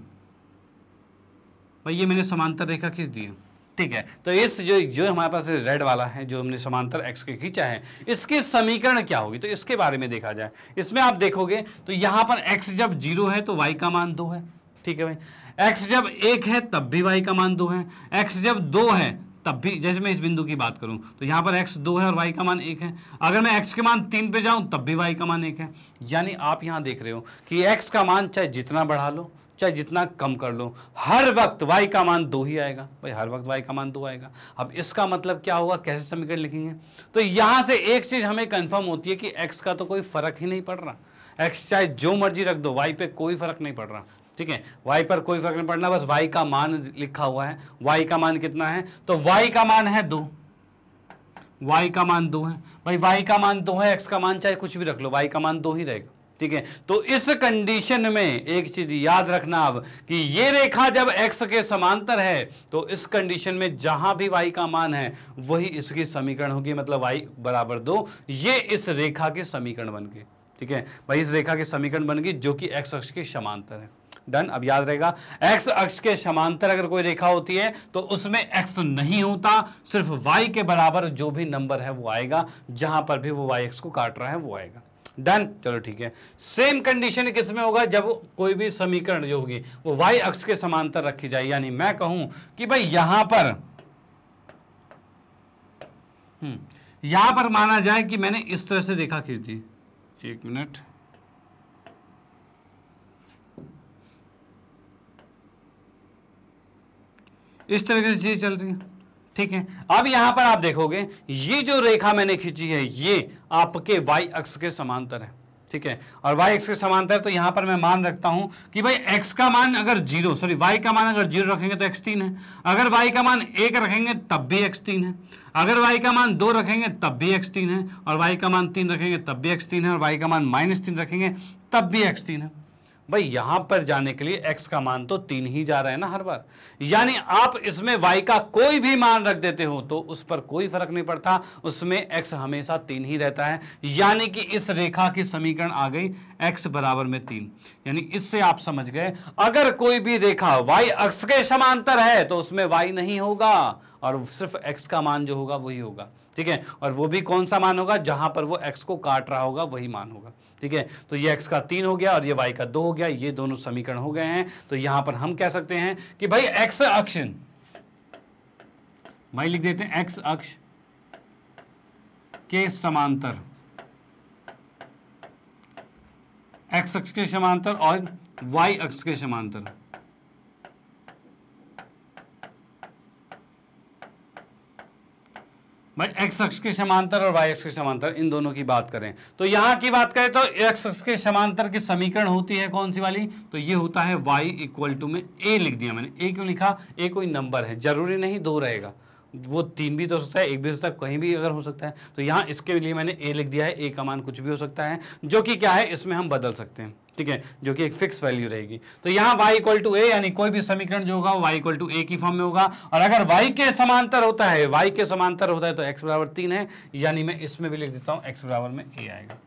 भाई ये मैंने समांतर रेखा खींच दी है ठीक है तो इस जो जो हमारे पास रेड वाला है जो हमने समांतर एक्स के खींचा है इसके समीकरण क्या होगी तो इसके बारे में देखा जाए इसमें आप देखोगे तो यहाँ पर एक्स जब जीरो है तो वाई का मान दो है ठीक है भाई एक्स जब एक है तब भी वाई का मान दो है एक्स जब दो है तब भी जैसे मैं इस बिंदु की बात करूं तो यहां पर x दो है और y का मान एक है अगर मैं x के मान तीन पे जाऊं तब भी y का मान एक है यानी आप यहां देख रहे हो कि x का मान चाहे जितना बढ़ा लो चाहे जितना कम कर लो हर वक्त वाई का मान दो ही आएगा भाई हर वक्त वाई का मान दो आएगा अब इसका मतलब क्या होगा कैसे समीकरण लिखेंगे तो यहां से एक चीज़ हमें कंफर्म होती है कि एक्स का तो कोई फर्क ही नहीं पड़ रहा एक्स चाहे जो मर्जी रख दो वाई पे कोई फर्क नहीं पड़ रहा ठीक है वाई पर कोई फर्क नहीं पड़ना बस वाई का मान लिखा हुआ है वाई का मान कितना है तो वाई का मान है दो वाई का मान दो है भाई वाई का मान दो है एक्स का मान चाहे कुछ भी रख लो वाई का मान दो ही रहेगा ठीक है तो इस कंडीशन में एक चीज याद रखना अब कि ये रेखा जब एक्स के समांतर है तो इस कंडीशन में जहां भी वाई का मान है वही इसकी समीकरण होगी मतलब वाई बराबर दो ये इस रेखा के समीकरण बन गए ठीक है भाई इस रेखा के समीकरण बन गई जो कि एक्स अक्ष के समांतर है डन अब याद रहेगा एक्स अक्ष के समांतर अगर कोई रेखा होती है तो उसमें एक्स नहीं होता सिर्फ वाई के बराबर जो भी नंबर है वो आएगा जहां पर भी वो वाई एक्स को काट रहा है वो आएगा डन चलो ठीक है सेम कंडीशन किस में होगा जब कोई भी समीकरण जो होगी वो वाई अक्ष के समांतर रखी जाए यानी मैं कहूं कि भाई यहां पर हम्म, यहां पर माना जाए कि मैंने इस तरह से देखा दी एक मिनट इस तरह से चीज चल रही है ठीक है अब यहां पर आप देखोगे ये जो रेखा मैंने खींची है ये आपके वाई अक्ष के समांतर है ठीक है और वाई एक्स के समांतर तो यहां पर मैं मान रखता हूं कि भाई एक्स का मान अगर जीरो सॉरी वाई का मान अगर जीरो रखेंगे तो एक्स तीन है अगर वाई का मान एक रखेंगे तब भी एक्स तीन है अगर वाई का मान दो रखेंगे तब भी एक्स तीन है और वाई का मान तीन रखेंगे तब भी एक्स तीन है और वाई का मान माइनस तीन रखेंगे तब भी एक्स तीन है भाई यहां पर जाने के लिए एक्स का मान तो तीन ही जा रहा है ना हर बार यानी आप इसमें वाई का कोई भी मान रख देते हो तो उस पर कोई फर्क नहीं पड़ता उसमें एक्स हमेशा तीन ही रहता है यानी कि इस रेखा की समीकरण आ गई एक्स बराबर में तीन यानी इससे आप समझ गए अगर कोई भी रेखा वाई अक्ष के समांतर है तो उसमें वाई नहीं होगा और सिर्फ एक्स का मान जो होगा वही होगा ठीक है और वो भी कौन सा मान होगा जहां पर वो एक्स को काट रहा होगा वही मान होगा ठीक है तो ये एक्स का तीन हो गया और ये वाई का दो हो गया ये दोनों समीकरण हो गए हैं तो यहां पर हम कह सकते हैं कि भाई एक्स अक्ष भाई लिख देते हैं एक्स अक्ष के समांतर एक्स अक्ष के समांतर और वाई अक्ष के समांतर बट एक्स अक्ष के समांतर और वाई अक्ष के समांतर इन दोनों की बात करें तो यहाँ की बात करें तो एक्स अक्ष के समांतर की समीकरण होती है कौन सी वाली तो ये होता है वाई इक्वल टू में ए लिख दिया मैंने ए क्यों लिखा ए कोई नंबर है जरूरी नहीं दो रहेगा वो तीन भी तो हो सकता है एक भी हो सकता है कहीं भी अगर हो सकता है तो यहाँ इसके लिए मैंने ए लिख दिया है ए का मान कुछ भी हो सकता है जो कि क्या है इसमें हम बदल सकते हैं ठीक है जो कि एक फिक्स वैल्यू रहेगी तो यहाँ y इक्वल टू ए यानी कोई भी समीकरण जो होगा वो वाई इक्वल टू ए की फॉर्म में होगा और अगर y के समांतर होता है y के समांतर होता है तो x बराबर तीन है यानी मैं इसमें भी लिख देता हूँ x बराबर में a आएगा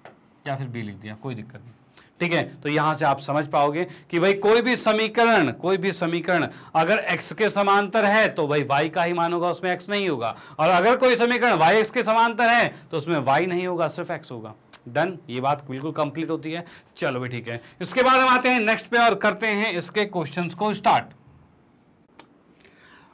या फिर b लिख दिया कोई दिक्कत नहीं ठीक है तो यहां से आप समझ पाओगे कि भाई कोई भी समीकरण कोई भी समीकरण अगर एक्स के समांतर है तो भाई वाई का ही मान होगा उसमें एक्स नहीं होगा और अगर कोई समीकरण वाई एक्स के समांतर है तो उसमें वाई नहीं होगा सिर्फ एक्स होगा डन ये बात बिल्कुल कंप्लीट होती है चलो भी ठीक है इसके बाद हम आते हैं नेक्स्ट पे और करते हैं इसके क्वेश्चन को स्टार्ट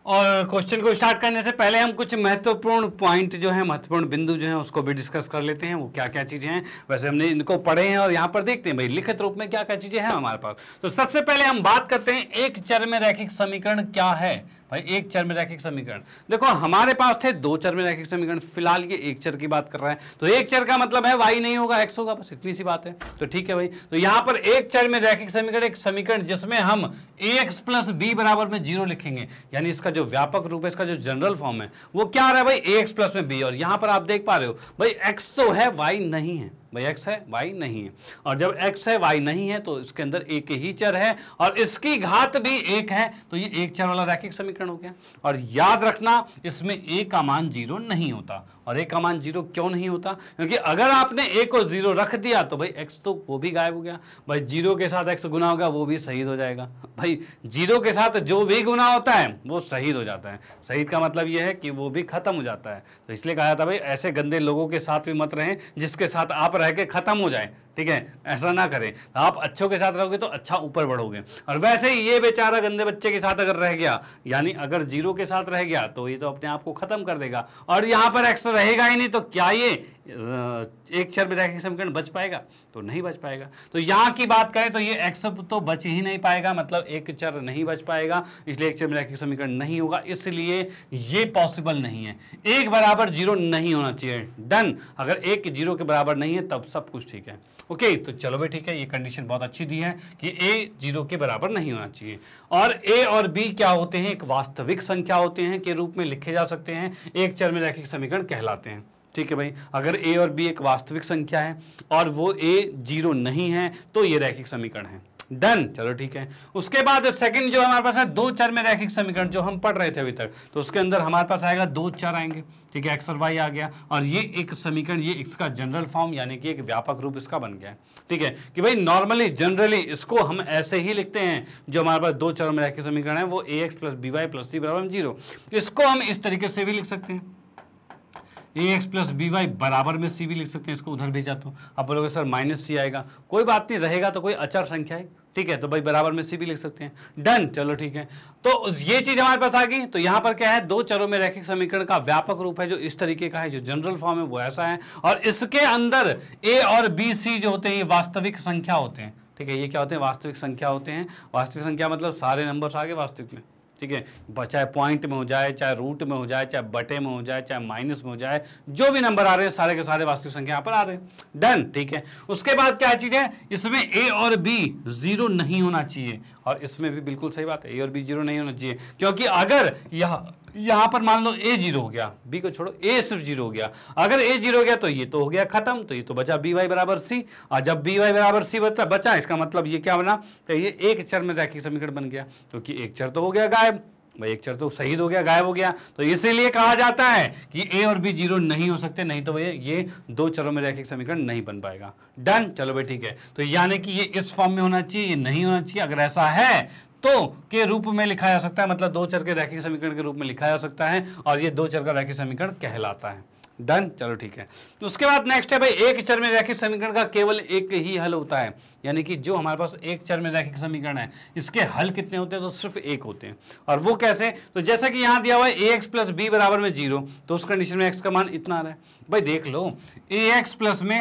और क्वेश्चन को स्टार्ट करने से पहले हम कुछ महत्वपूर्ण पॉइंट जो है महत्वपूर्ण बिंदु जो है उसको भी डिस्कस कर लेते हैं वो क्या क्या चीज़ें हैं वैसे हमने इनको पढ़े हैं और यहाँ पर देखते हैं भाई लिखित रूप में क्या क्या चीज़ें हैं हमारे पास तो सबसे पहले हम बात करते हैं एक चर में रैखिक समीकरण क्या है भाई एक चर में रैखिक समीकरण देखो हमारे पास थे दो चर में रैखिक समीकरण फिलहाल ये एक चर की बात कर रहा है तो एक चर का मतलब है वाई नहीं होगा एक्स होगा बस इतनी सी बात है तो ठीक है भाई तो यहाँ पर एक चर में रैखिक समीकरण एक समीकरण जिसमें हम ए एक्स प्लस बी बराबर में जीरो लिखेंगे यानी इसका जो व्यापक रूप है इसका जो जनरल फॉर्म है वो क्या आ रहा है भाई ए एक्स प्लस में बी और यहाँ पर आप देख पा रहे हो भाई एक्स तो है वाई नहीं है भाई एक्स है वाई नहीं है और जब एक्स है वाई नहीं है तो इसके अंदर एक ही चर है और इसकी घात भी एक है तो ये एक चर वाला रैखिक समीकरण हो गया और याद रखना इसमें एक का मान जीरो नहीं होता और ए का मान जीरो क्यों नहीं होता क्योंकि अगर आपने ए को जीरो रख दिया तो भाई एक्स तो वो भी गायब हो गया भाई जीरो के साथ एक्स गुना होगा वो भी शहीद हो जाएगा भाई जीरो के साथ जो भी गुना होता है वो शहीद हो जाता है शहीद का मतलब ये है कि वो भी खत्म हो जाता है तो इसलिए कहा जाता है भाई ऐसे गंदे लोगों के साथ भी मत रहें जिसके साथ आप रह के खत्म हो जाए ठीक है ऐसा ना करें आप अच्छों के साथ रहोगे तो अच्छा ऊपर बढ़ोगे और वैसे ही ये बेचारा गंदे बच्चे के साथ अगर रह गया यानी अगर जीरो के साथ रह गया तो ये तो अपने आप को खत्म कर देगा और यहाँ पर एक्स्ट्रा रहेगा ही नहीं तो क्या ये एक चर में विधायक समीकरण बच पाएगा तो नहीं बच पाएगा तो यहाँ की बात करें तो ये एक्स तो बच ही नहीं पाएगा मतलब एक चर नहीं बच पाएगा इसलिए एक चर विधायक समीकरण नहीं होगा इसलिए ये पॉसिबल नहीं है एक बराबर जीरो नहीं होना चाहिए डन अगर एक जीरो के बराबर नहीं है तब सब कुछ ठीक है ओके तो चलो भाई ठीक है ये कंडीशन बहुत अच्छी दी है कि ए जीरो के बराबर नहीं होना चाहिए और ए और बी क्या होते हैं एक वास्तविक संख्या होते हैं के रूप में लिखे जा सकते हैं एक चर में रैखिक समीकरण कहलाते हैं ठीक है भाई अगर ए और बी एक वास्तविक संख्या है और वो ए जीरो नहीं है तो ये रैखिक समीकरण है डन चलो ठीक है उसके बाद सेकंड जो हमारे पास है दो चार में रैखिक समीकरण जो हम पढ़ रहे थे अभी तक तो उसके अंदर हमारे पास आएगा दो चार आएंगे ठीक है एक्स और वाई आ गया और ये एक समीकरण ये इसका जनरल फॉर्म यानी कि एक व्यापक रूप इसका बन गया है ठीक है कि भाई नॉर्मली जनरली इसको हम ऐसे ही लिखते हैं जो हमारे पास दो चार में रैखिक समीकरण है वो A X plus B Y plus C बराबर जीरो इसको हम इस तरीके से भी लिख सकते हैं A X plus B Y बराबर में सी भी लिख सकते हैं इसको उधर भेजा तो अब बोलोगे सर माइनस सी आएगा कोई बात नहीं रहेगा तो कोई अचर संख्या है ठीक है तो भाई बराबर में सी भी लिख सकते हैं डन चलो ठीक है तो ये चीज हमारे पास आ गई तो यहाँ पर क्या है दो चरों में रैखिक समीकरण का व्यापक रूप है जो इस तरीके का है जो जनरल फॉर्म है वो ऐसा है और इसके अंदर ए और बी सी जो होते हैं ये वास्तविक संख्या होते हैं ठीक है ये क्या होते हैं वास्तविक संख्या होते हैं वास्तविक संख्या मतलब सारे नंबर आ गए वास्तविक में ठीक है चाहे पॉइंट में हो जाए चाहे रूट में हो जाए चाहे बटे में हो जाए चाहे माइनस में हो जाए जो भी नंबर आ रहे हैं सारे के सारे वास्तविक संख्या यहाँ पर आ रहे हैं डन ठीक है उसके बाद क्या चीज़ है इसमें ए और बी जीरो नहीं होना चाहिए और इसमें भी बिल्कुल सही बात है ए और बी जीरो नहीं होना चाहिए क्योंकि अगर यह यहां पर मान लो ए जीरो हो गया बी को छोड़ो ए सिर्फ जीरो हो गया अगर ए जीरो हो गया तो ये तो हो गया खत्म तो ये तो बचा बी वाई बराबर सी और जब बी वाई बराबर सी बचता बचा इसका मतलब ये क्या बना तो ये एक चर में रैखिक समीकरण बन गया क्योंकि तो एक चर तो हो गया गायब भाई एक चर तो शहीद तो हो गया गायब हो गया तो इसीलिए कहा जाता है कि ए और बी जीरो नहीं हो सकते नहीं तो भैया ये दो चरों में रैखिक समीकरण नहीं बन पाएगा डन चलो भाई ठीक है तो यानी कि ये इस फॉर्म में होना चाहिए ये नहीं होना चाहिए अगर ऐसा है तो के रूप में लिखा जा सकता है मतलब दो चर के रैखिक समीकरण के रूप में लिखा जा सकता है और ये दो चर का रैखिक समीकरण कहलाता है डन चलो ठीक है तो उसके बाद नेक्स्ट है भाई एक चर में रैखिक समीकरण का केवल एक ही हल होता है यानी कि जो हमारे पास एक चर में रैखिक समीकरण है इसके हल कितने होते हैं तो सिर्फ एक होते हैं और वो कैसे तो जैसे कि यहां दिया हुआ है ए एक्स प्लस बी बराबर में जीरो तो उस कंडीशन में एक्स का मान इतना आ रहा है भाई देख लो ए एक्स प्लस में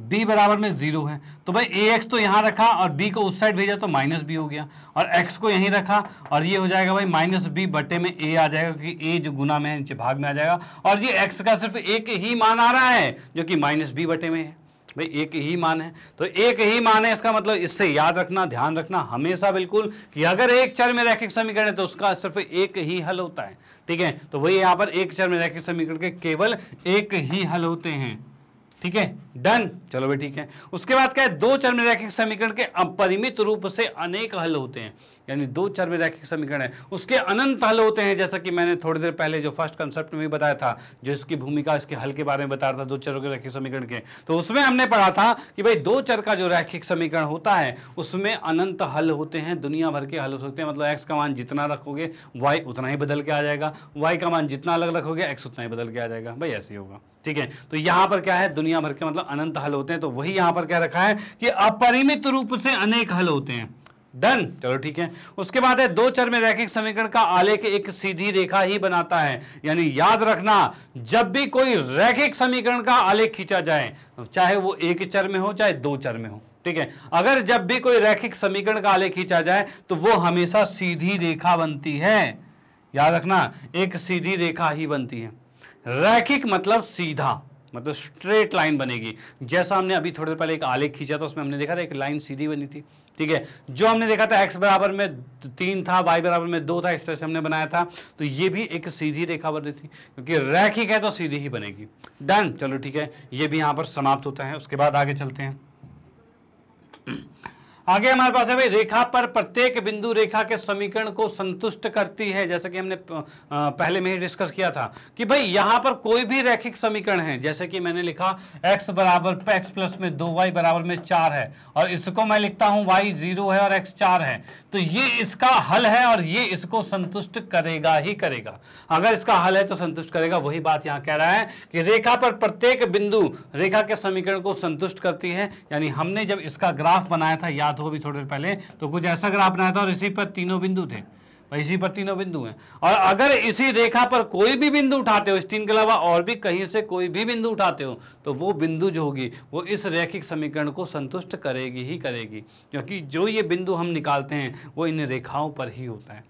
बी बराबर में जीरो है तो भाई ए एक्स तो यहाँ रखा और बी को उस साइड भेजा तो माइनस बी हो गया और एक्स को यहीं रखा और ये हो जाएगा भाई माइनस बी बटे में a आ जाएगा क्योंकि a जो गुना में है नीचे भाग में आ जाएगा और ये एक्स का सिर्फ एक ही मान आ रहा है जो कि माइनस बी बटे में है भाई एक ही मान है तो एक ही मान है इसका मतलब इससे याद रखना ध्यान रखना हमेशा बिल्कुल कि अगर एक चर में रैखिक समीकरण है तो उसका सिर्फ एक ही हल होता है ठीक है तो वही यहाँ पर एक चर में रैखिक समीकरण के केवल एक ही हल होते हैं ठीक है डन चलो भाई ठीक है उसके बाद क्या है दो चरम में रैखिक समीकरण के अपरिमित रूप से अनेक हल होते हैं यानी दो चर में रैखिक समीकरण है उसके अनंत हल होते हैं जैसा कि मैंने थोड़ी देर पहले जो फर्स्ट कंसेप्ट में बताया था जो इसकी भूमिका इसके हल के बारे में बता रहा था दो चरों के रैखिक समीकरण के तो उसमें हमने पढ़ा था कि भाई दो चर का जो रैखिक समीकरण होता है उसमें अनंत हल होते हैं दुनिया भर के हल हो सकते हैं मतलब एक्स का मान जितना रखोगे वाई उतना ही बदल के आ जाएगा वाई का मान जितना अलग रखोगे एक्स उतना ही बदल के आ जाएगा भाई ऐसे ही होगा ठीक है तो यहां पर क्या है दुनिया भर के मतलब अनंत हल होते हैं तो वही यहां पर क्या रखा है कि अपरिमित रूप से अनेक हल होते हैं डन चलो ठीक है उसके बाद है दो चर में रैखिक समीकरण का आलेख एक सीधी रेखा ही बनाता है यानी याद रखना जब भी कोई रैखिक समीकरण का आलेख खींचा जाए चाहे वो एक चर में हो चाहे दो चर में हो ठीक है अगर जब भी कोई रैखिक समीकरण का आलेख खींचा जाए तो वो हमेशा सीधी रेखा बनती है याद रखना एक सीधी रेखा ही बनती है रैखिक मतलब सीधा मतलब स्ट्रेट लाइन बनेगी जैसा हमने अभी थोड़ी देर पहले एक आलेख खींचा था उसमें हमने देखा था एक लाइन सीधी बनी थी ठीक है जो हमने देखा था एक्स बराबर में तीन था वाई बराबर में दो था इस तरह से हमने बनाया था तो ये भी एक सीधी रेखा बन रही थी क्योंकि रैखिक है तो सीधी ही बनेगी डन चलो ठीक है ये भी यहाँ पर समाप्त होता है उसके बाद आगे चलते हैं आगे हमारे पास है भाई रेखा पर प्रत्येक बिंदु रेखा के समीकरण को संतुष्ट करती है जैसे कि हमने पहले में ही डिस्कस किया था कि भाई यहाँ पर कोई भी रैखिक समीकरण है जैसे कि मैंने लिखा x बराबर x प्लस में दो वाई बराबर में चार है और इसको मैं लिखता हूँ y जीरो है और x चार है तो ये इसका हल है और ये इसको संतुष्ट करेगा ही करेगा अगर इसका हल है तो संतुष्ट करेगा वही बात यहाँ कह रहा है कि रेखा पर प्रत्येक बिंदु रेखा के समीकरण को संतुष्ट करती है यानी हमने जब इसका ग्राफ बनाया था याद बात हो भी थोड़ी देर पहले तो कुछ ऐसा ग्राफ बनाया था और इसी पर तीनों बिंदु थे इसी पर तीनों बिंदु हैं और अगर इसी रेखा पर कोई भी बिंदु उठाते हो इस तीन के अलावा और भी कहीं से कोई भी बिंदु उठाते हो तो वो बिंदु जो होगी वो इस रैखिक समीकरण को संतुष्ट करेगी ही करेगी क्योंकि जो ये बिंदु हम निकालते हैं वो इन रेखाओं पर ही होता है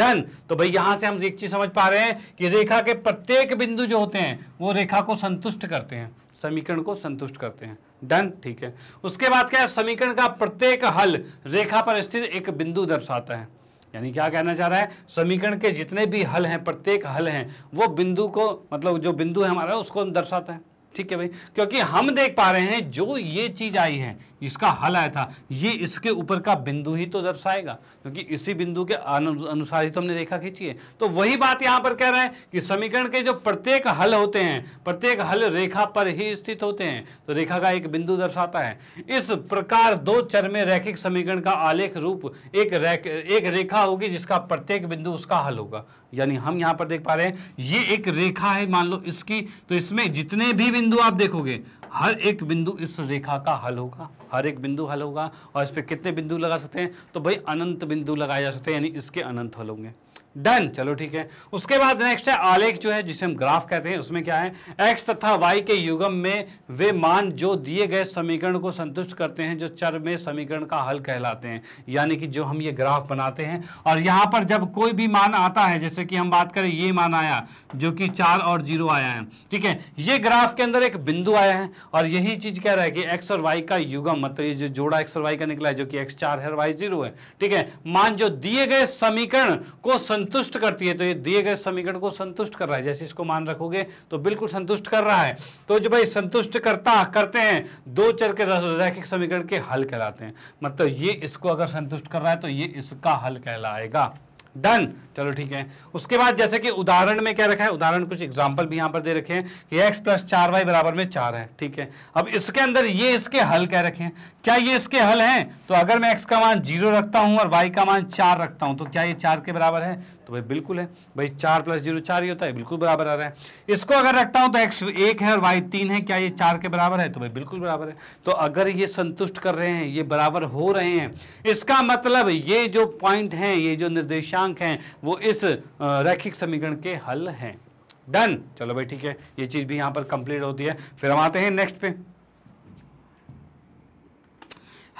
डन तो भाई यहां से हम एक चीज समझ पा रहे हैं कि रेखा के प्रत्येक बिंदु जो होते हैं वो रेखा को संतुष्ट करते हैं समीकरण को संतुष्ट करते हैं डन ठीक है उसके बाद क्या है समीकरण का प्रत्येक हल रेखा पर स्थित एक बिंदु दर्शाता है यानी क्या कहना चाह रहा है समीकरण के जितने भी हल हैं प्रत्येक हल हैं वो बिंदु को मतलब जो बिंदु है हमारा उसको दर्शाता है ठीक है भाई क्योंकि हम देख पा रहे हैं जो ये चीज आई है इसका हल आया था ये इसके ऊपर का बिंदु ही तो दर्शाएगा क्योंकि तो इसी बिंदु के अनुसार ही तो हमने रेखा खींची है तो वही बात यहां पर कह रहे हैं कि समीकरण के जो प्रत्येक हल होते हैं प्रत्येक हल रेखा पर ही स्थित होते हैं तो रेखा का एक बिंदु दर्शाता है इस प्रकार दो चर में रैखिक समीकरण का आलेख रूप एक रेख एक रेखा होगी जिसका प्रत्येक बिंदु उसका हल होगा यानी हम यहाँ पर देख पा रहे हैं ये एक रेखा है मान लो इसकी तो इसमें जितने भी बिंदु आप देखोगे हर एक बिंदु इस रेखा का हल होगा हर एक बिंदु हल होगा और इस पर कितने बिंदु लगा सकते हैं तो भाई अनंत बिंदु लगाए जा सकते हैं यानी इसके अनंत हल होंगे डन चलो ठीक है उसके बाद नेक्स्ट है आलेख जो है जिसे हम ग्राफ कहते हैं उसमें क्या है एक्स तथा वाई के युगम में वे मान जो दिए गए समीकरण को संतुष्ट करते हैं जो चर में समीकरण का हल कहलाते हैं यानी कि जो हम ये ग्राफ बनाते हैं और यहाँ पर जब कोई भी मान आता है जैसे कि हम बात करें ये मान आया जो कि चार और जीरो आया है ठीक है ये ग्राफ के अंदर एक बिंदु आया है और यही चीज कह रहा है कि एक्स और वाई का युगम मतलब ये जो जोड़ा एक्स और वाई का निकला है जो कि एक्स चार है और वाई जीरो है ठीक है मान जो दिए गए समीकरण को संतुष्ट करती है तो ये दिए गए समीकरण को संतुष्ट कर रहा है जैसे इसको मान रखोगे तो बिल्कुल संतुष्ट कर रहा है तो जो भाई संतुष्ट करता करते हैं दो चर के रैखिक समीकरण के हल कहलाते हैं मतलब ये इसको अगर संतुष्ट कर रहा है तो ये इसका हल कहलाएगा डन चलो ठीक है उसके बाद जैसे कि उदाहरण में क्या रखा है उदाहरण कुछ एग्जाम्पल भी यहां पर दे रखे हैं कि एक्स प्लस चार वाई बराबर में चार है ठीक है अब इसके अंदर ये इसके हल क्या रखे हैं क्या ये इसके हल हैं तो अगर मैं एक्स का मान जीरो रखता हूं और वाई का मान चार रखता हूं तो क्या ये चार के बराबर है तो भाई बिल्कुल है भाई चार प्लस जीरो चार ही होता है बिल्कुल बराबर आ रहा है इसको अगर रखता हूं तो एक्स एक है और वाई तीन है क्या ये चार के बराबर है तो भाई बिल्कुल बराबर है तो अगर ये संतुष्ट कर रहे हैं ये बराबर हो रहे हैं इसका मतलब ये जो पॉइंट है ये जो निर्देशांक है वो इस रैखिक समीकरण के हल है डन चलो भाई ठीक है ये चीज़ भी यहां पर कंप्लीट होती है फिर हम आते हैं नेक्स्ट पे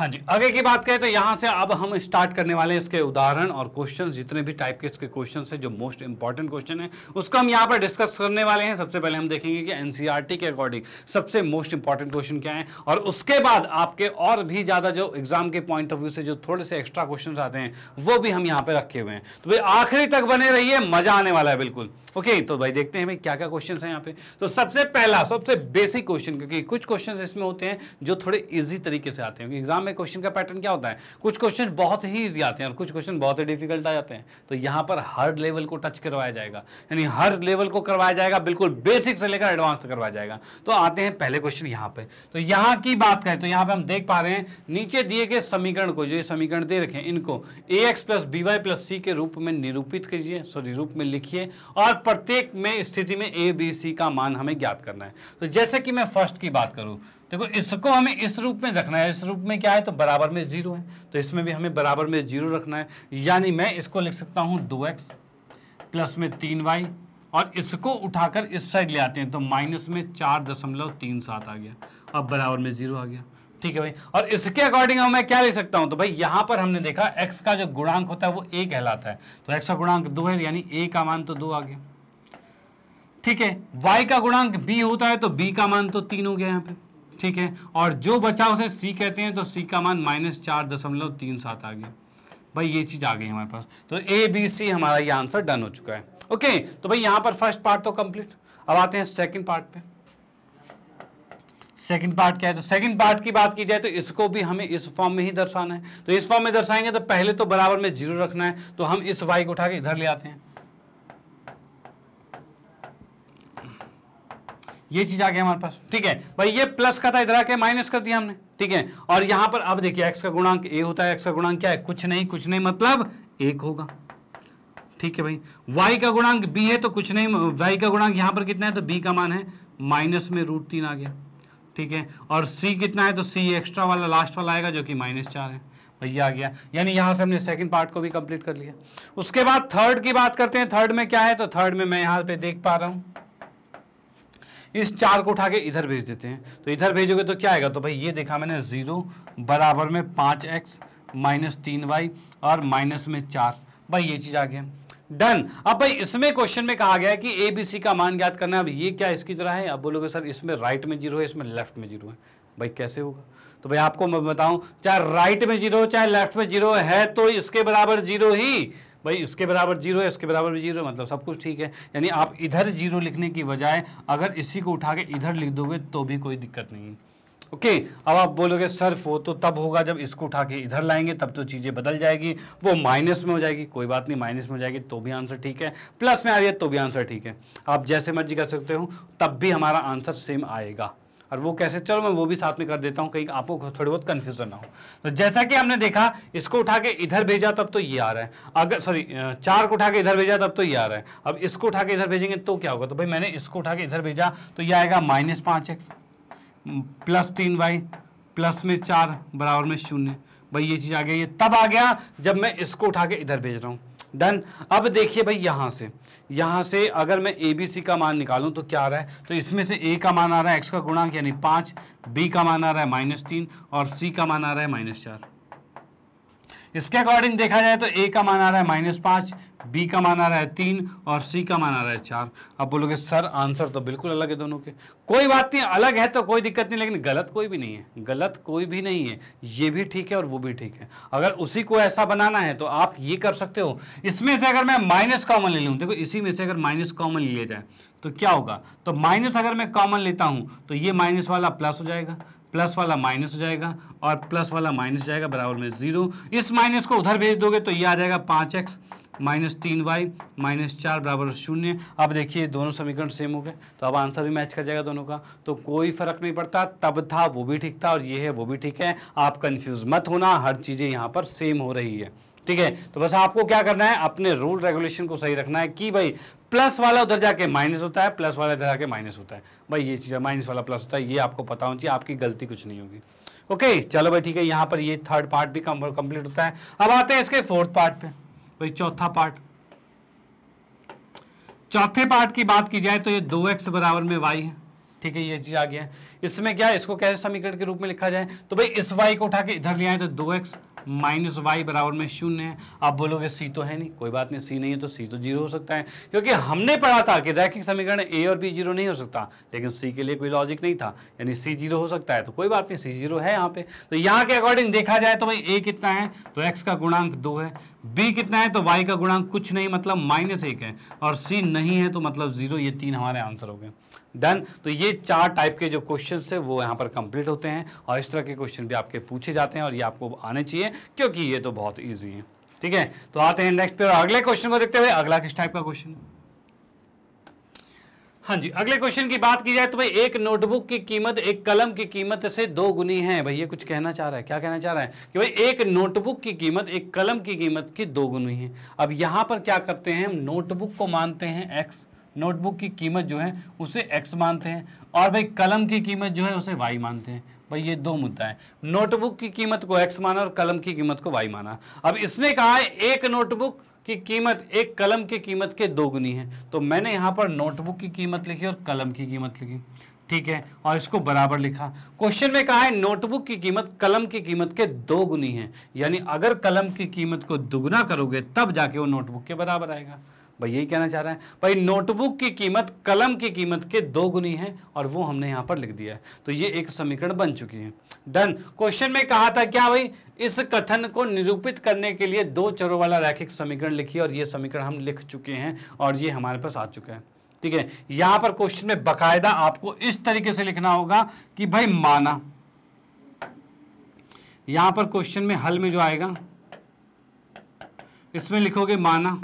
हाँ जी आगे की बात करें तो यहाँ से अब हम स्टार्ट करने वाले हैं इसके उदाहरण और क्वेश्चन जितने भी टाइप के इसके क्वेश्चन है जो मोस्ट इंपॉर्टेंट क्वेश्चन है उसको हम यहाँ पर डिस्कस करने वाले हैं सबसे पहले हम देखेंगे कि एनसीईआरटी e के अकॉर्डिंग सबसे मोस्ट इंपॉर्टेंट क्वेश्चन क्या है और उसके बाद आपके और भी ज़्यादा जो एग्जाम के पॉइंट ऑफ व्यू से जो थोड़े से एक्स्ट्रा क्वेश्चन आते हैं वो भी हम यहाँ पर रखे हुए हैं तो भाई आखिरी तक बने रहिए मजा आने वाला है बिल्कुल ओके तो भाई देखते हैं भाई क्या क्या क्वेश्चन है यहाँ पे तो सबसे पहला सबसे बेसिक क्वेश्चन क्योंकि कुछ क्वेश्चन इसमें होते हैं जो थोड़े ईजी तरीके से आते हैं एग्जाम में क्वेश्चन का पैटर्न क्या होता है कुछ क्वेश्चन बहुत ही ईजी आते हैं और कुछ क्वेश्चन बहुत ही डिफिकल्ट आ जाते हैं तो यहाँ पर हर लेवल को टच करवाया जाएगा यानी हर लेवल को करवाया जाएगा बिल्कुल बेसिक से लेकर एडवांस करवाया जाएगा तो आते हैं पहले क्वेश्चन यहाँ पे तो यहाँ की बात करें तो यहाँ पे हम देख पा रहे हैं नीचे दिए गए समीकरण को जो ये समीकरण दे रखे हैं इनको A X plus B Y plus C के रूप में निरूपित कीजिए सॉरी रूप में लिखिए और प्रत्येक में स्थिति में ए बी सी का मान हमें ज्ञात करना है तो जैसे कि मैं फर्स्ट की बात करूं देखो इसको हमें इस रूप में रखना है इस रूप में क्या है तो बराबर में जीरो है तो इसमें भी हमें बराबर में जीरो रखना है यानी मैं इसको लिख सकता हूं दो एक्स प्लस में तीन वाई और इसको उठाकर इस साइड ले आते हैं तो माइनस में चार दशमलव तीन सात आ गया अब बराबर में जीरो आ गया ठीक है भाई और इसके अकॉर्डिंग मैं क्या लिख सकता हूं तो भाई यहां पर हमने देखा एक्स का जो गुणांक होता है वो ए कहलाता है तो एक्स का गुणांक दो है यानी ए का मान तो दो आ गया ठीक है वाई का गुणांक बी होता है तो बी का मान तो तीन हो गया यहाँ पे ठीक है और जो बचा उसे सी कहते हैं तो सी का मान माइनस चार दशमलव तीन सात आ गया भाई ये चीज़ आ गई हमारे पास तो ए बी सी हमारा ये आंसर डन हो चुका है ओके तो भाई यहां पर फर्स्ट पार्ट तो कंप्लीट अब आते हैं सेकेंड पार्ट पे सेकेंड पार्ट क्या है तो सेकेंड पार्ट की बात की जाए तो इसको भी हमें इस फॉर्म में ही दर्शाना है तो इस फॉर्म में दर्शाएंगे तो पहले तो बराबर में जीरो रखना है तो हम इस वाई को उठा के इधर ले आते हैं ये चीज आ गया हमारे पास ठीक है भाई ये प्लस का था इधर आके माइनस कर दिया हमने ठीक है और यहां पर अब देखिए एक्स का गुणांक ए होता है एक्स का गुणांक क्या है कुछ नहीं कुछ नहीं मतलब एक होगा ठीक है भाई वाई का गुणांक बी है तो कुछ नहीं वाई का गुणांक यहां पर कितना है तो बी का मान है माइनस में रूट तीन आ गया ठीक है और सी कितना है तो सी एक्स्ट्रा वाला लास्ट वाला आएगा जो कि माइनस चार है भैया आ गया यानी यहाँ से हमने सेकंड पार्ट को भी कंप्लीट कर लिया उसके बाद थर्ड की बात करते हैं थर्ड में क्या है तो थर्ड में मैं यहाँ पे देख पा रहा हूँ इस चार को उठा के इधर भेज देते हैं तो इधर भेजोगे तो क्या आएगा तो भाई ये देखा मैंने ज़ीरो बराबर में पाँच एक्स माइनस तीन वाई और माइनस में चार भाई ये चीज़ आ गया डन अब भाई इसमें क्वेश्चन में कहा गया है कि ए बी सी का मान ज्ञात करना है अब ये क्या इसकी तरह है अब बोलोगे सर इसमें राइट में जीरो है इसमें लेफ्ट में जीरो है भाई कैसे होगा तो भाई आपको मैं बताऊं चाहे राइट में जीरो चाहे लेफ्ट में जीरो है तो इसके बराबर जीरो ही भाई इसके बराबर जीरो है इसके बराबर भी जीरो मतलब सब कुछ ठीक है यानी आप इधर जीरो लिखने की बजाय अगर इसी को उठा के इधर लिख दोगे तो भी कोई दिक्कत नहीं ओके okay, अब आप बोलोगे सर वो तो तब होगा जब इसको उठा के इधर लाएंगे तब तो चीज़ें बदल जाएगी वो माइनस में हो जाएगी कोई बात नहीं माइनस में हो जाएगी तो भी आंसर ठीक है प्लस में आ रही है तो भी आंसर ठीक है आप जैसे मर्जी कर सकते हो तब भी हमारा आंसर सेम आएगा और वो कैसे चलो मैं वो भी साथ में कर देता हूँ कहीं आपको थोड़ी बहुत कन्फ्यूजन ना हो तो जैसा कि हमने देखा इसको उठा के इधर भेजा तब तो ये आ रहा है अगर सॉरी चार को उठा के इधर भेजा तब तो ये आ रहा है अब इसको उठा के इधर भेजेंगे तो क्या होगा तो भाई मैंने इसको उठा के इधर भेजा तो ये आएगा माइनस पाँच एक्स प्लस तीन वाई प्लस में चार बराबर में शून्य भाई ये चीज़ आ गया ये तब आ गया जब मैं इसको उठा के इधर भेज रहा हूँ डन अब देखिए भाई यहाँ से यहाँ से अगर मैं ए बी सी का मान निकालूँ तो क्या आ रहा है तो इसमें से ए का मान आ रहा है एक्स का गुणांक यानी पाँच बी का मान आ रहा है माइनस तीन और सी का मान आ रहा है माइनस चार इसके अकॉर्डिंग देखा जाए तो ए का मान आ रहा है माइनस पाँच बी का मान आ रहा है तीन और सी का मान आ रहा है चार अब बोलोगे सर आंसर तो बिल्कुल अलग है दोनों के कोई बात नहीं अलग है तो कोई दिक्कत नहीं लेकिन गलत कोई भी नहीं है गलत कोई भी नहीं है ये भी ठीक है और वो भी ठीक है अगर उसी को ऐसा बनाना है तो आप ये कर सकते हो इसमें से अगर मैं माइनस कॉमन ले लूँ देखो इसी में से अगर माइनस कॉमन लिया जाए तो क्या होगा तो माइनस अगर मैं कॉमन लेता हूँ तो ये माइनस वाला प्लस हो जाएगा प्लस वाला माइनस हो जाएगा और प्लस वाला माइनस जाएगा बराबर में ज़ीरो इस माइनस को उधर भेज दोगे तो ये आ जाएगा पाँच एक्स माइनस तीन वाई माइनस चार बराबर शून्य अब देखिए दोनों समीकरण सेम हो गए तो अब आंसर भी मैच कर जाएगा दोनों का तो कोई फर्क नहीं पड़ता तब था वो भी ठीक था और ये है वो भी ठीक है आप कन्फ्यूज मत होना हर चीज़ें यहाँ पर सेम हो रही है ठीक है तो बस आपको क्या करना है अपने रूल रेगुलेशन को सही रखना है कि भाई प्लस वाला उधर जाके माइनस होता है प्लस वाला इधर जाके माइनस होता है भाई ये चीज़ माइनस वाला प्लस होता है ये आपको पता होना चाहिए आपकी गलती कुछ नहीं होगी ओके चलो भाई ठीक है यहाँ पर ये थर्ड पार्ट भी कंप्लीट होता है अब आते हैं इसके फोर्थ पार्ट पे भाई चौथा पार्ट चौथे पार्ट की बात की जाए तो ये दो एक्स बराबर में वाई है ठीक है ये चीज आ गया है इसमें क्या इसको कैसे समीकरण के रूप में लिखा जाए तो भाई इस वाई को उठा के इधर ले आए तो दो एक्स माइनस वाई बराबर में शून्य है आप बोलोगे सी तो है नहीं कोई बात नहीं सी नहीं है तो सी तो जीरो हो सकता है क्योंकि हमने पढ़ा था कि रैखिक समीकरण ए और बी जीरो नहीं हो सकता लेकिन सी के लिए कोई लॉजिक नहीं था यानी सी जीरो हो सकता है तो कोई बात नहीं सी जीरो है यहाँ पे तो यहाँ के अकॉर्डिंग देखा जाए तो भाई ए कितना है तो एक्स का गुणांक दो है बी कितना है तो वाई का गुणांक कुछ नहीं मतलब माइनस एक है और सी नहीं है तो मतलब जीरो ये तीन हमारे आंसर हो गए डन तो ये चार टाइप के जो क्वेश्चन है वो यहाँ पर कंप्लीट होते हैं और इस तरह के क्वेश्चन भी आपके पूछे जाते हैं और ये आपको आने चाहिए क्योंकि ये तो बहुत ईजी है ठीक है तो आते हैं नेक्स्ट पे और अगले क्वेश्चन को देखते हुए अगला किस टाइप का क्वेश्चन हाँ जी अगले क्वेश्चन की बात की जाए तो भाई एक नोटबुक की कीमत एक कलम की कीमत से दो गुनी है भाई ये कुछ कहना चाह रहा है क्या कहना चाह रहा है कि भाई एक नोटबुक की कीमत एक कलम की कीमत की दो गुनी है अब यहाँ पर क्या करते हैं हम नोटबुक को मानते हैं एक्स नोटबुक की कीमत जो है उसे एक्स मानते हैं और भाई कलम की कीमत जो है उसे वाई मानते हैं भाई ये दो मुद्दा है नोटबुक की कीमत को एक्स माना और कलम की कीमत को वाई माना अब इसने कहा है एक नोटबुक की कीमत एक कलम की कीमत के दो गुनी है तो मैंने यहाँ पर नोटबुक की कीमत लिखी और कलम की कीमत लिखी ठीक है और इसको बराबर लिखा क्वेश्चन में कहा है नोटबुक की कीमत कलम की कीमत के दो गुनी है यानी अगर कलम की कीमत को दुगुना करोगे तब जाके वो नोटबुक के बराबर आएगा भाई यही कहना चाह रहे हैं भाई नोटबुक की कीमत कलम की कीमत के दो गुनी है और वो हमने यहाँ पर लिख दिया है तो ये एक समीकरण बन चुकी है डन क्वेश्चन में कहा था क्या भाई इस कथन को निरूपित करने के लिए दो चरों वाला रैखिक समीकरण लिखिए और ये समीकरण हम लिख चुके हैं और ये हमारे पास आ चुका है ठीक है यहाँ पर क्वेश्चन में बकायदा आपको इस तरीके से लिखना होगा कि भाई माना यहां पर क्वेश्चन में हल में जो आएगा इसमें लिखोगे माना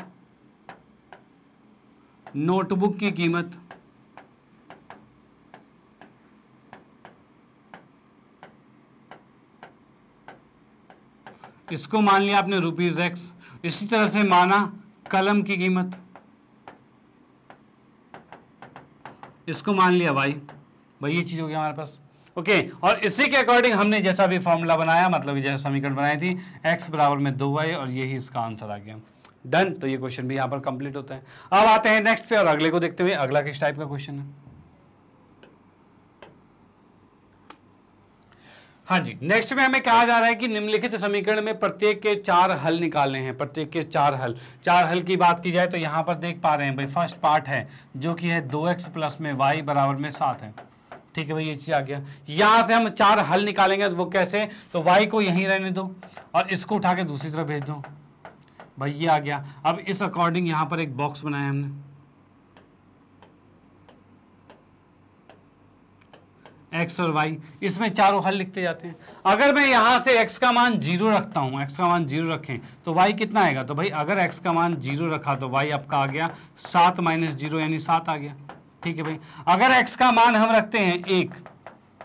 नोटबुक की कीमत इसको मान लिया आपने रुपीज एक्स इसी तरह से माना कलम की कीमत इसको मान लिया भाई भाई ये चीज़ हो गया हमारे पास ओके और इसी के अकॉर्डिंग हमने जैसा भी फॉर्मूला बनाया मतलब जैसा समीकरण बनाई थी एक्स बराबर में दो वाई और यही इसका आंसर आ गया डन तो ये क्वेश्चन भी यहां पर कंप्लीट होता है अब आते हैं नेक्स्ट पे और अगले को देखते हुए अगला किस टाइप का क्वेश्चन है हाँ जी नेक्स्ट में हमें कहा जा रहा है कि निम्नलिखित समीकरण में प्रत्येक के चार हल निकालने हैं प्रत्येक के चार हल चार हल की बात की जाए तो यहाँ पर देख पा रहे हैं भाई फर्स्ट पार्ट है जो कि है दो एक्स प्लस में वाई बराबर में सात है ठीक है भाई ये चीज़ आ गया यहाँ से हम चार हल निकालेंगे वो कैसे तो वाई को यहीं रहने दो और इसको उठा के दूसरी तरफ भेज दो भाई ये आ गया अब इस अकॉर्डिंग यहाँ पर एक बॉक्स बनाया हमने एक्स और वाई इसमें चारों हल लिखते जाते हैं अगर मैं यहाँ से एक्स का मान जीरो रखता हूँ एक्स का मान जीरो रखें तो वाई कितना आएगा तो भाई अगर एक्स का मान जीरो रखा तो वाई आपका आ गया सात माइनस जीरो यानी सात आ गया ठीक है भाई अगर एक्स का मान हम रखते हैं एक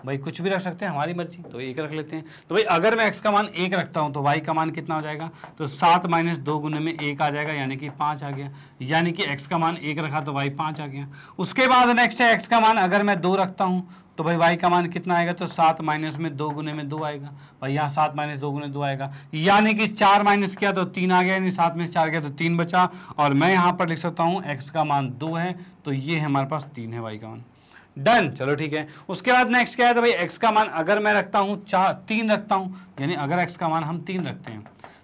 भाई कुछ भी रख सकते हैं हमारी मर्जी तो एक रख लेते हैं तो भाई अगर मैं एक्स का मान एक रखता हूँ तो वाई का मान कितना हो जाएगा तो सात माइनस दो गुने में एक आ जाएगा यानी कि पाँच आ गया यानी कि एक्स का मान एक रखा तो वाई पाँच आ गया उसके बाद नेक्स्ट है एक्स का मान अगर मैं दो रखता हूँ तो भाई वाई का मान कितना आएगा तो सात माइनस में दो गुने में दो आएगा भाई यहाँ सात माइनस दो गुने दो आएगा यानी कि चार माइनस किया तो तीन आ गया यानी सात में चार गया तो तीन बचा और मैं यहाँ पर लिख सकता हूँ एक्स का मान दो है तो ये हमारे पास तीन है वाई का मान डन चलो ठीक है उसके बाद नेक्स्ट क्या है तो भाई एक्स का मान अगर मैं रखता हूँ चार तीन रखता हूँ यानी अगर एक्स का मान हम तीन रखते हैं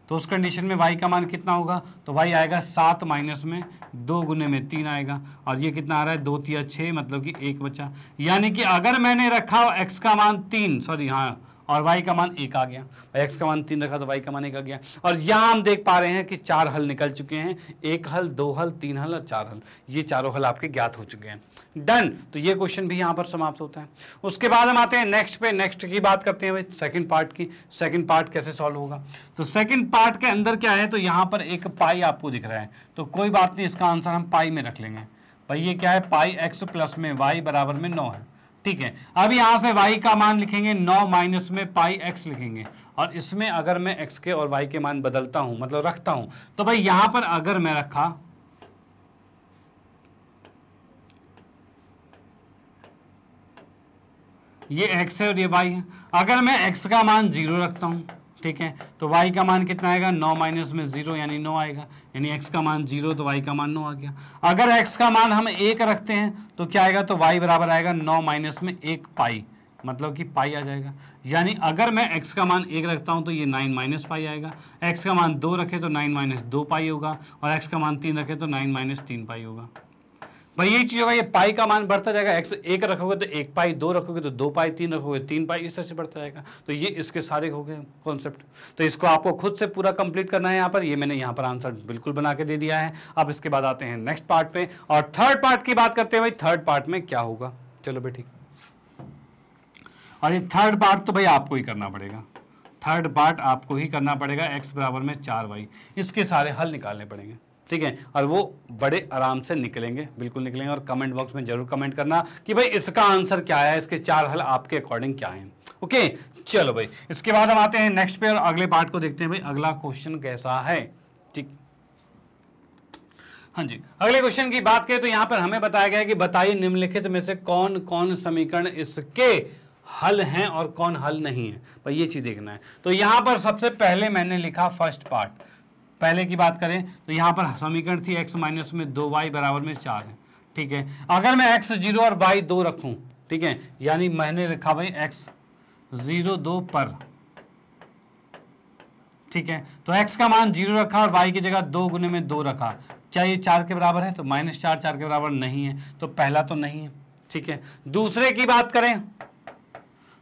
तो उस कंडीशन में वाई का मान कितना होगा तो वाई आएगा सात माइनस में दो गुने में तीन आएगा और ये कितना आ रहा है दो तीन छः मतलब कि एक बचा यानी कि अगर मैंने रखा एक्स का मान तीन सॉरी हाँ और वाई का मान एक आ गया एक्स का मान तीन रखा तो वाई का मान एक आ गया और तो यहाँ हम देख पा रहे हैं कि चार हल निकल चुके हैं एक हल दो हल तीन हल और चार हल ये चारों हल आपके ज्ञात हो चुके हैं डन तो ये क्वेश्चन भी यहाँ पर समाप्त होता है उसके बाद हम आते हैं नेक्स्ट पे नेक्स्ट की बात करते हैं भाई सेकेंड पार्ट की सेकेंड पार्ट कैसे सॉल्व होगा तो सेकेंड पार्ट के अंदर क्या है तो यहाँ पर एक पाई आपको दिख रहा है तो कोई बात नहीं इसका आंसर हम पाई में रख लेंगे भाई ये क्या है पाई एक्स प्लस में वाई बराबर में नौ है ठीक है अब यहां से y का मान लिखेंगे नौ माइनस में पाई एक्स लिखेंगे और इसमें अगर मैं x के और y के मान बदलता हूं मतलब रखता हूं तो भाई यहां पर अगर मैं रखा ये x है और ये y है अगर मैं x का मान जीरो रखता हूं ठीक है तो y का मान कितना आएगा नौ माइनस में जीरो यानी नौ आएगा यानी x का मान जीरो तो y का मान नौ आ गया अगर x का मान हम एक रखते हैं तो क्या आएगा तो y बराबर आएगा नौ माइनस में एक पाई मतलब कि पाई आ जाएगा यानी अगर मैं x का मान एक रखता हूं तो ये नाइन माइनस पाई आएगा x का मान दो रखे तो नाइन माइनस दो पाई होगा और x का मान तीन रखे तो नाइन माइनस तीन पाई होगा मैं मतलब यही चीज़ होगा ये पाई का मान बढ़ता जाएगा एक्स एक रखोगे तो एक पाई दो रखोगे तो दो पाई तीन रखोगे तीन पाई इस तरह से बढ़ता जाएगा तो ये इसके सारे हो गए कॉन्सेप्ट तो इसको आपको खुद से पूरा कंप्लीट करना है यहाँ पर ये मैंने यहाँ पर आंसर बिल्कुल बना के दे दिया है अब इसके बाद आते हैं नेक्स्ट पार्ट में और थर्ड पार्ट की बात करते हैं भाई थर्ड पार्ट में क्या होगा चलो भाई ठीक और ये थर्ड पार्ट तो भाई आपको ही करना पड़ेगा थर्ड पार्ट आपको ही करना पड़ेगा एक्स बराबर में चार वाई इसके सारे हल निकालने पड़ेंगे ठीक है और वो बड़े आराम से निकलेंगे बिल्कुल निकलेंगे और कमेंट बॉक्स में जरूर कमेंट करना कि भाई इसका आंसर क्या है इसके चार हल आपके अकॉर्डिंग क्या है ओके चलो भाई इसके बाद हम आते हैं नेक्स्ट पे और अगले पार्ट को देखते हैं भाई अगला क्वेश्चन कैसा है ठीक हाँ जी अगले क्वेश्चन की बात करें तो यहां पर हमें बताया गया है कि बताइए निम्नलिखित में से कौन कौन समीकरण इसके हल हैं और कौन हल नहीं है पर ये चीज़ देखना है तो यहां पर सबसे पहले मैंने लिखा फर्स्ट पार्ट पहले की बात करें तो यहाँ पर समीकरण थी एक्स माइनस में दो वाई बराबर में चार है ठीक है अगर मैं एक्स जीरो और वाई दो रखूँ ठीक है यानी मैंने रखा भाई एक्स जीरो दो पर ठीक है तो एक्स का मान जीरो रखा और वाई की जगह दो गुने में दो रखा क्या ये चार के बराबर है तो माइनस चार चार के बराबर नहीं है तो पहला तो नहीं है ठीक है दूसरे की बात करें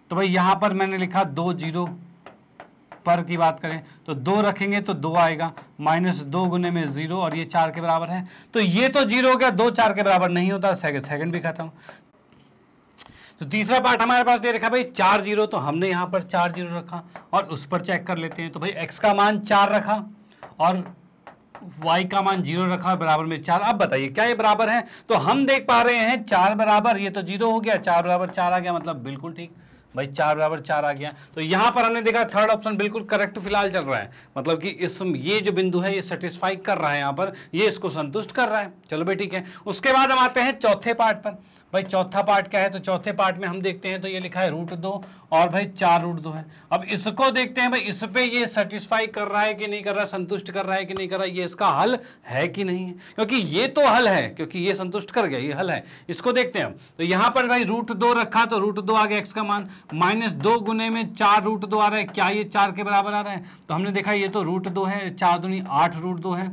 तो भाई यहां पर मैंने लिखा दो जीरो पर की बात करें तो दो रखेंगे तो दो आएगा माइनस दो गुने में जीरो और ये चार के बराबर है तो ये तो जीरो हो गया दो चार के बराबर नहीं होता सेकंड सेकंड भी खाता हूँ तो तीसरा पार्ट हमारे पास दे रखा भाई चार जीरो तो हमने यहाँ पर चार जीरो रखा और उस पर चेक कर लेते हैं तो भाई एक्स का मान चार रखा और y का मान जीरो रखा बराबर में चार अब बताइए क्या ये बराबर है तो हम देख पा रहे हैं चार बराबर ये तो जीरो हो गया चार बराबर चार आ गया मतलब बिल्कुल ठीक भाई चार बराबर चार आ गया तो यहाँ पर हमने देखा थर्ड ऑप्शन बिल्कुल करेक्ट फिलहाल चल रहा है मतलब कि इस ये जो बिंदु है ये सेटिस्फाई कर रहा है यहाँ पर ये इसको संतुष्ट कर रहा है चलो भाई ठीक है उसके बाद हम आते हैं चौथे पार्ट पर भाई चौथा पार्ट क्या है तो चौथे पार्ट में हम देखते हैं तो ये लिखा है रूट दो और भाई चार रूट दो है अब इसको देखते हैं भाई इस पे ये सेटिस्फाई कर रहा है कि नहीं कर रहा है संतुष्ट कर रहा है कि नहीं कर रहा है ये इसका हल है कि नहीं है क्योंकि ये तो हल है क्योंकि ये संतुष्ट कर गया ये हल है इसको देखते हैं हम तो यहाँ पर भाई रूट दो रखा तो रूट दो आ गया एक्स का मान माइनस दो गुने में चार रूट दो आ रहा है क्या ये चार के बराबर आ रहा है तो हमने देखा ये तो रूट दो है चार दुनी आठ रूट दो है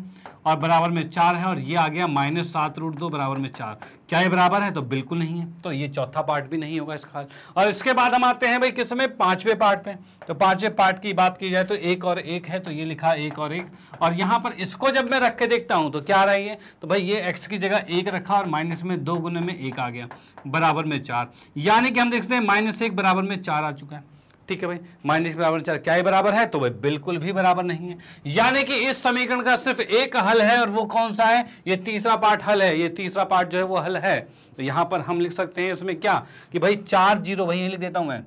और बराबर में चार है और ये आ गया माइनस सात रूट दो बराबर में चार क्या ये बराबर है तो बिल्कुल नहीं है तो ये चौथा पार्ट भी नहीं होगा इसका और इसके बाद हम आते हैं भाई किस में पांचवें पार्ट में तो पांचवे पार्ट की बात की जाए तो एक और एक है तो ये लिखा एक और एक और यहाँ पर इसको जब मैं रख के देखता हूँ तो क्या आ रहा है तो भाई ये एक्स की जगह एक रखा और माइनस में दो गुने में एक आ गया बराबर में चार यानी कि हम देखते हैं माइनस एक बराबर में चार आ चुका है ठीक है भाई माइनस बराबर चार क्या ही बराबर है तो भाई बिल्कुल भी बराबर नहीं है यानी कि इस समीकरण का सिर्फ एक हल है और वो कौन सा है ये तीसरा पार्ट हल है ये तीसरा पार्ट जो है वो हल है तो यहां पर हम लिख सकते हैं इसमें क्या कि भाई चार जीरो वही लिख देता हूं मैं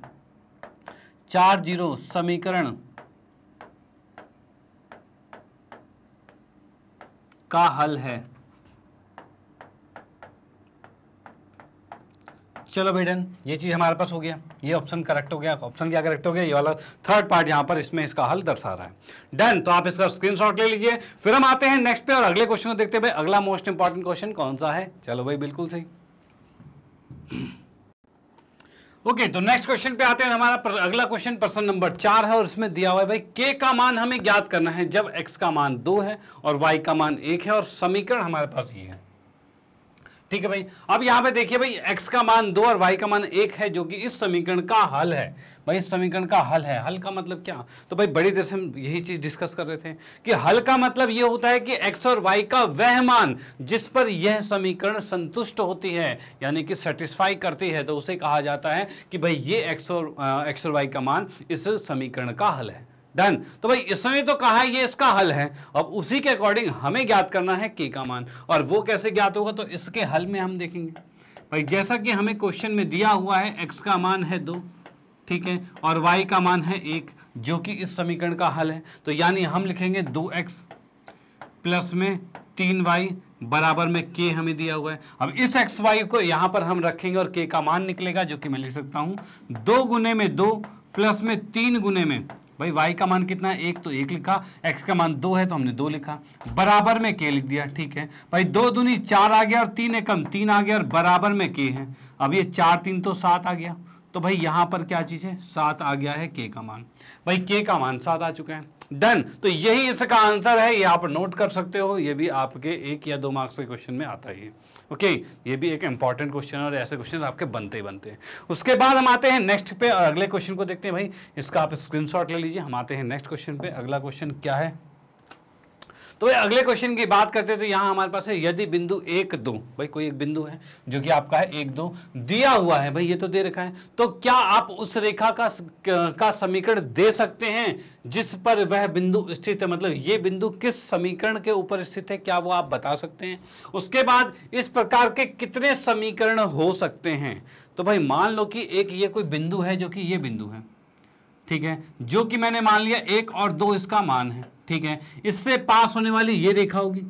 चार जीरो समीकरण का हल है चलो भाई डन ये चीज़ हमारे पास हो गया ये ऑप्शन करेक्ट हो गया ऑप्शन क्या करेक्ट हो गया ये वाला थर्ड पार्ट यहाँ पर इसमें इसका हल दर्शा रहा है डन तो आप इसका स्क्रीनशॉट ले लीजिए फिर हम आते हैं नेक्स्ट पे और अगले क्वेश्चन को देखते भाई अगला मोस्ट इंपॉर्टेंट क्वेश्चन कौन सा है चलो भाई बिल्कुल सही ओके okay, तो नेक्स्ट क्वेश्चन पे आते हैं हमारा पर, अगला क्वेश्चन प्रश्न नंबर चार है और इसमें दिया हुआ है भाई के का मान हमें ज्ञात करना है जब एक्स का मान दो है और वाई का मान एक है और समीकरण हमारे पास ये है ठीक है भाई अब यहाँ पे देखिए भाई x का मान दो और y का मान एक है जो कि इस समीकरण का हल है भाई इस समीकरण का हल है हल का मतलब क्या तो भाई बड़ी देर से हम यही चीज डिस्कस कर रहे थे कि हल का मतलब ये होता है कि x और y का वह मान जिस पर यह समीकरण संतुष्ट होती है यानी कि सेटिस्फाई करती है तो उसे कहा जाता है कि भाई ये एक्स और एक्स और वाई का मान इस समीकरण का हल है डन तो भाई इसने तो कहा ये इसका हल है अब उसी के अकॉर्डिंग हमें ज्ञात करना है के का मान और वो कैसे ज्ञात होगा तो इसके हल में हम देखेंगे भाई जैसा कि हमें क्वेश्चन में दिया हुआ है एक्स का मान है दो ठीक है और वाई का मान है एक जो कि इस समीकरण का हल है तो यानी हम लिखेंगे दो एक्स प्लस में तीन वाई बराबर में के हमें दिया हुआ है अब इस एक्स वाई को यहां पर हम रखेंगे और के का मान निकलेगा जो कि मैं लिख सकता हूं दो गुने में दो प्लस में तीन गुने में भाई वाई का मान कितना है एक तो एक लिखा एक्स का मान दो है तो हमने दो लिखा बराबर में के लिख दिया ठीक है भाई दो दूनी चार आ गया और तीन एकम तीन आ गया और बराबर में के है अब ये चार तीन तो सात आ गया तो भाई यहाँ पर क्या चीज़ है सात आ गया है के का मान भाई के का मान सात आ चुका है डन तो यही इसका आंसर है ये आप नोट कर सकते हो ये भी आपके एक या दो मार्क्स के क्वेश्चन में आता ही है ओके ये भी एक इंपॉर्टेंट क्वेश्चन है और ऐसे क्वेश्चन आपके बनते ही बनते हैं उसके बाद हम आते हैं नेक्स्ट पे और अगले क्वेश्चन को देखते हैं भाई इसका आप स्क्रीनशॉट ले लीजिए हम आते हैं नेक्स्ट क्वेश्चन पे अगला क्वेश्चन क्या है तो भाई अगले क्वेश्चन की बात करते हैं तो यहाँ हमारे पास है यदि बिंदु एक दो भाई कोई एक बिंदु है जो कि आपका है एक दो दिया हुआ है भाई ये तो दे रखा है तो क्या आप उस रेखा का का समीकरण दे सकते हैं जिस पर वह बिंदु स्थित है मतलब ये बिंदु किस समीकरण के ऊपर स्थित है क्या वो आप बता सकते हैं उसके बाद इस प्रकार के कितने समीकरण हो सकते हैं तो भाई मान लो कि एक ये कोई बिंदु है जो कि ये बिंदु है ठीक है जो कि मैंने मान लिया एक और दो इसका मान है ठीक है इससे पास होने वाली ये रेखा होगी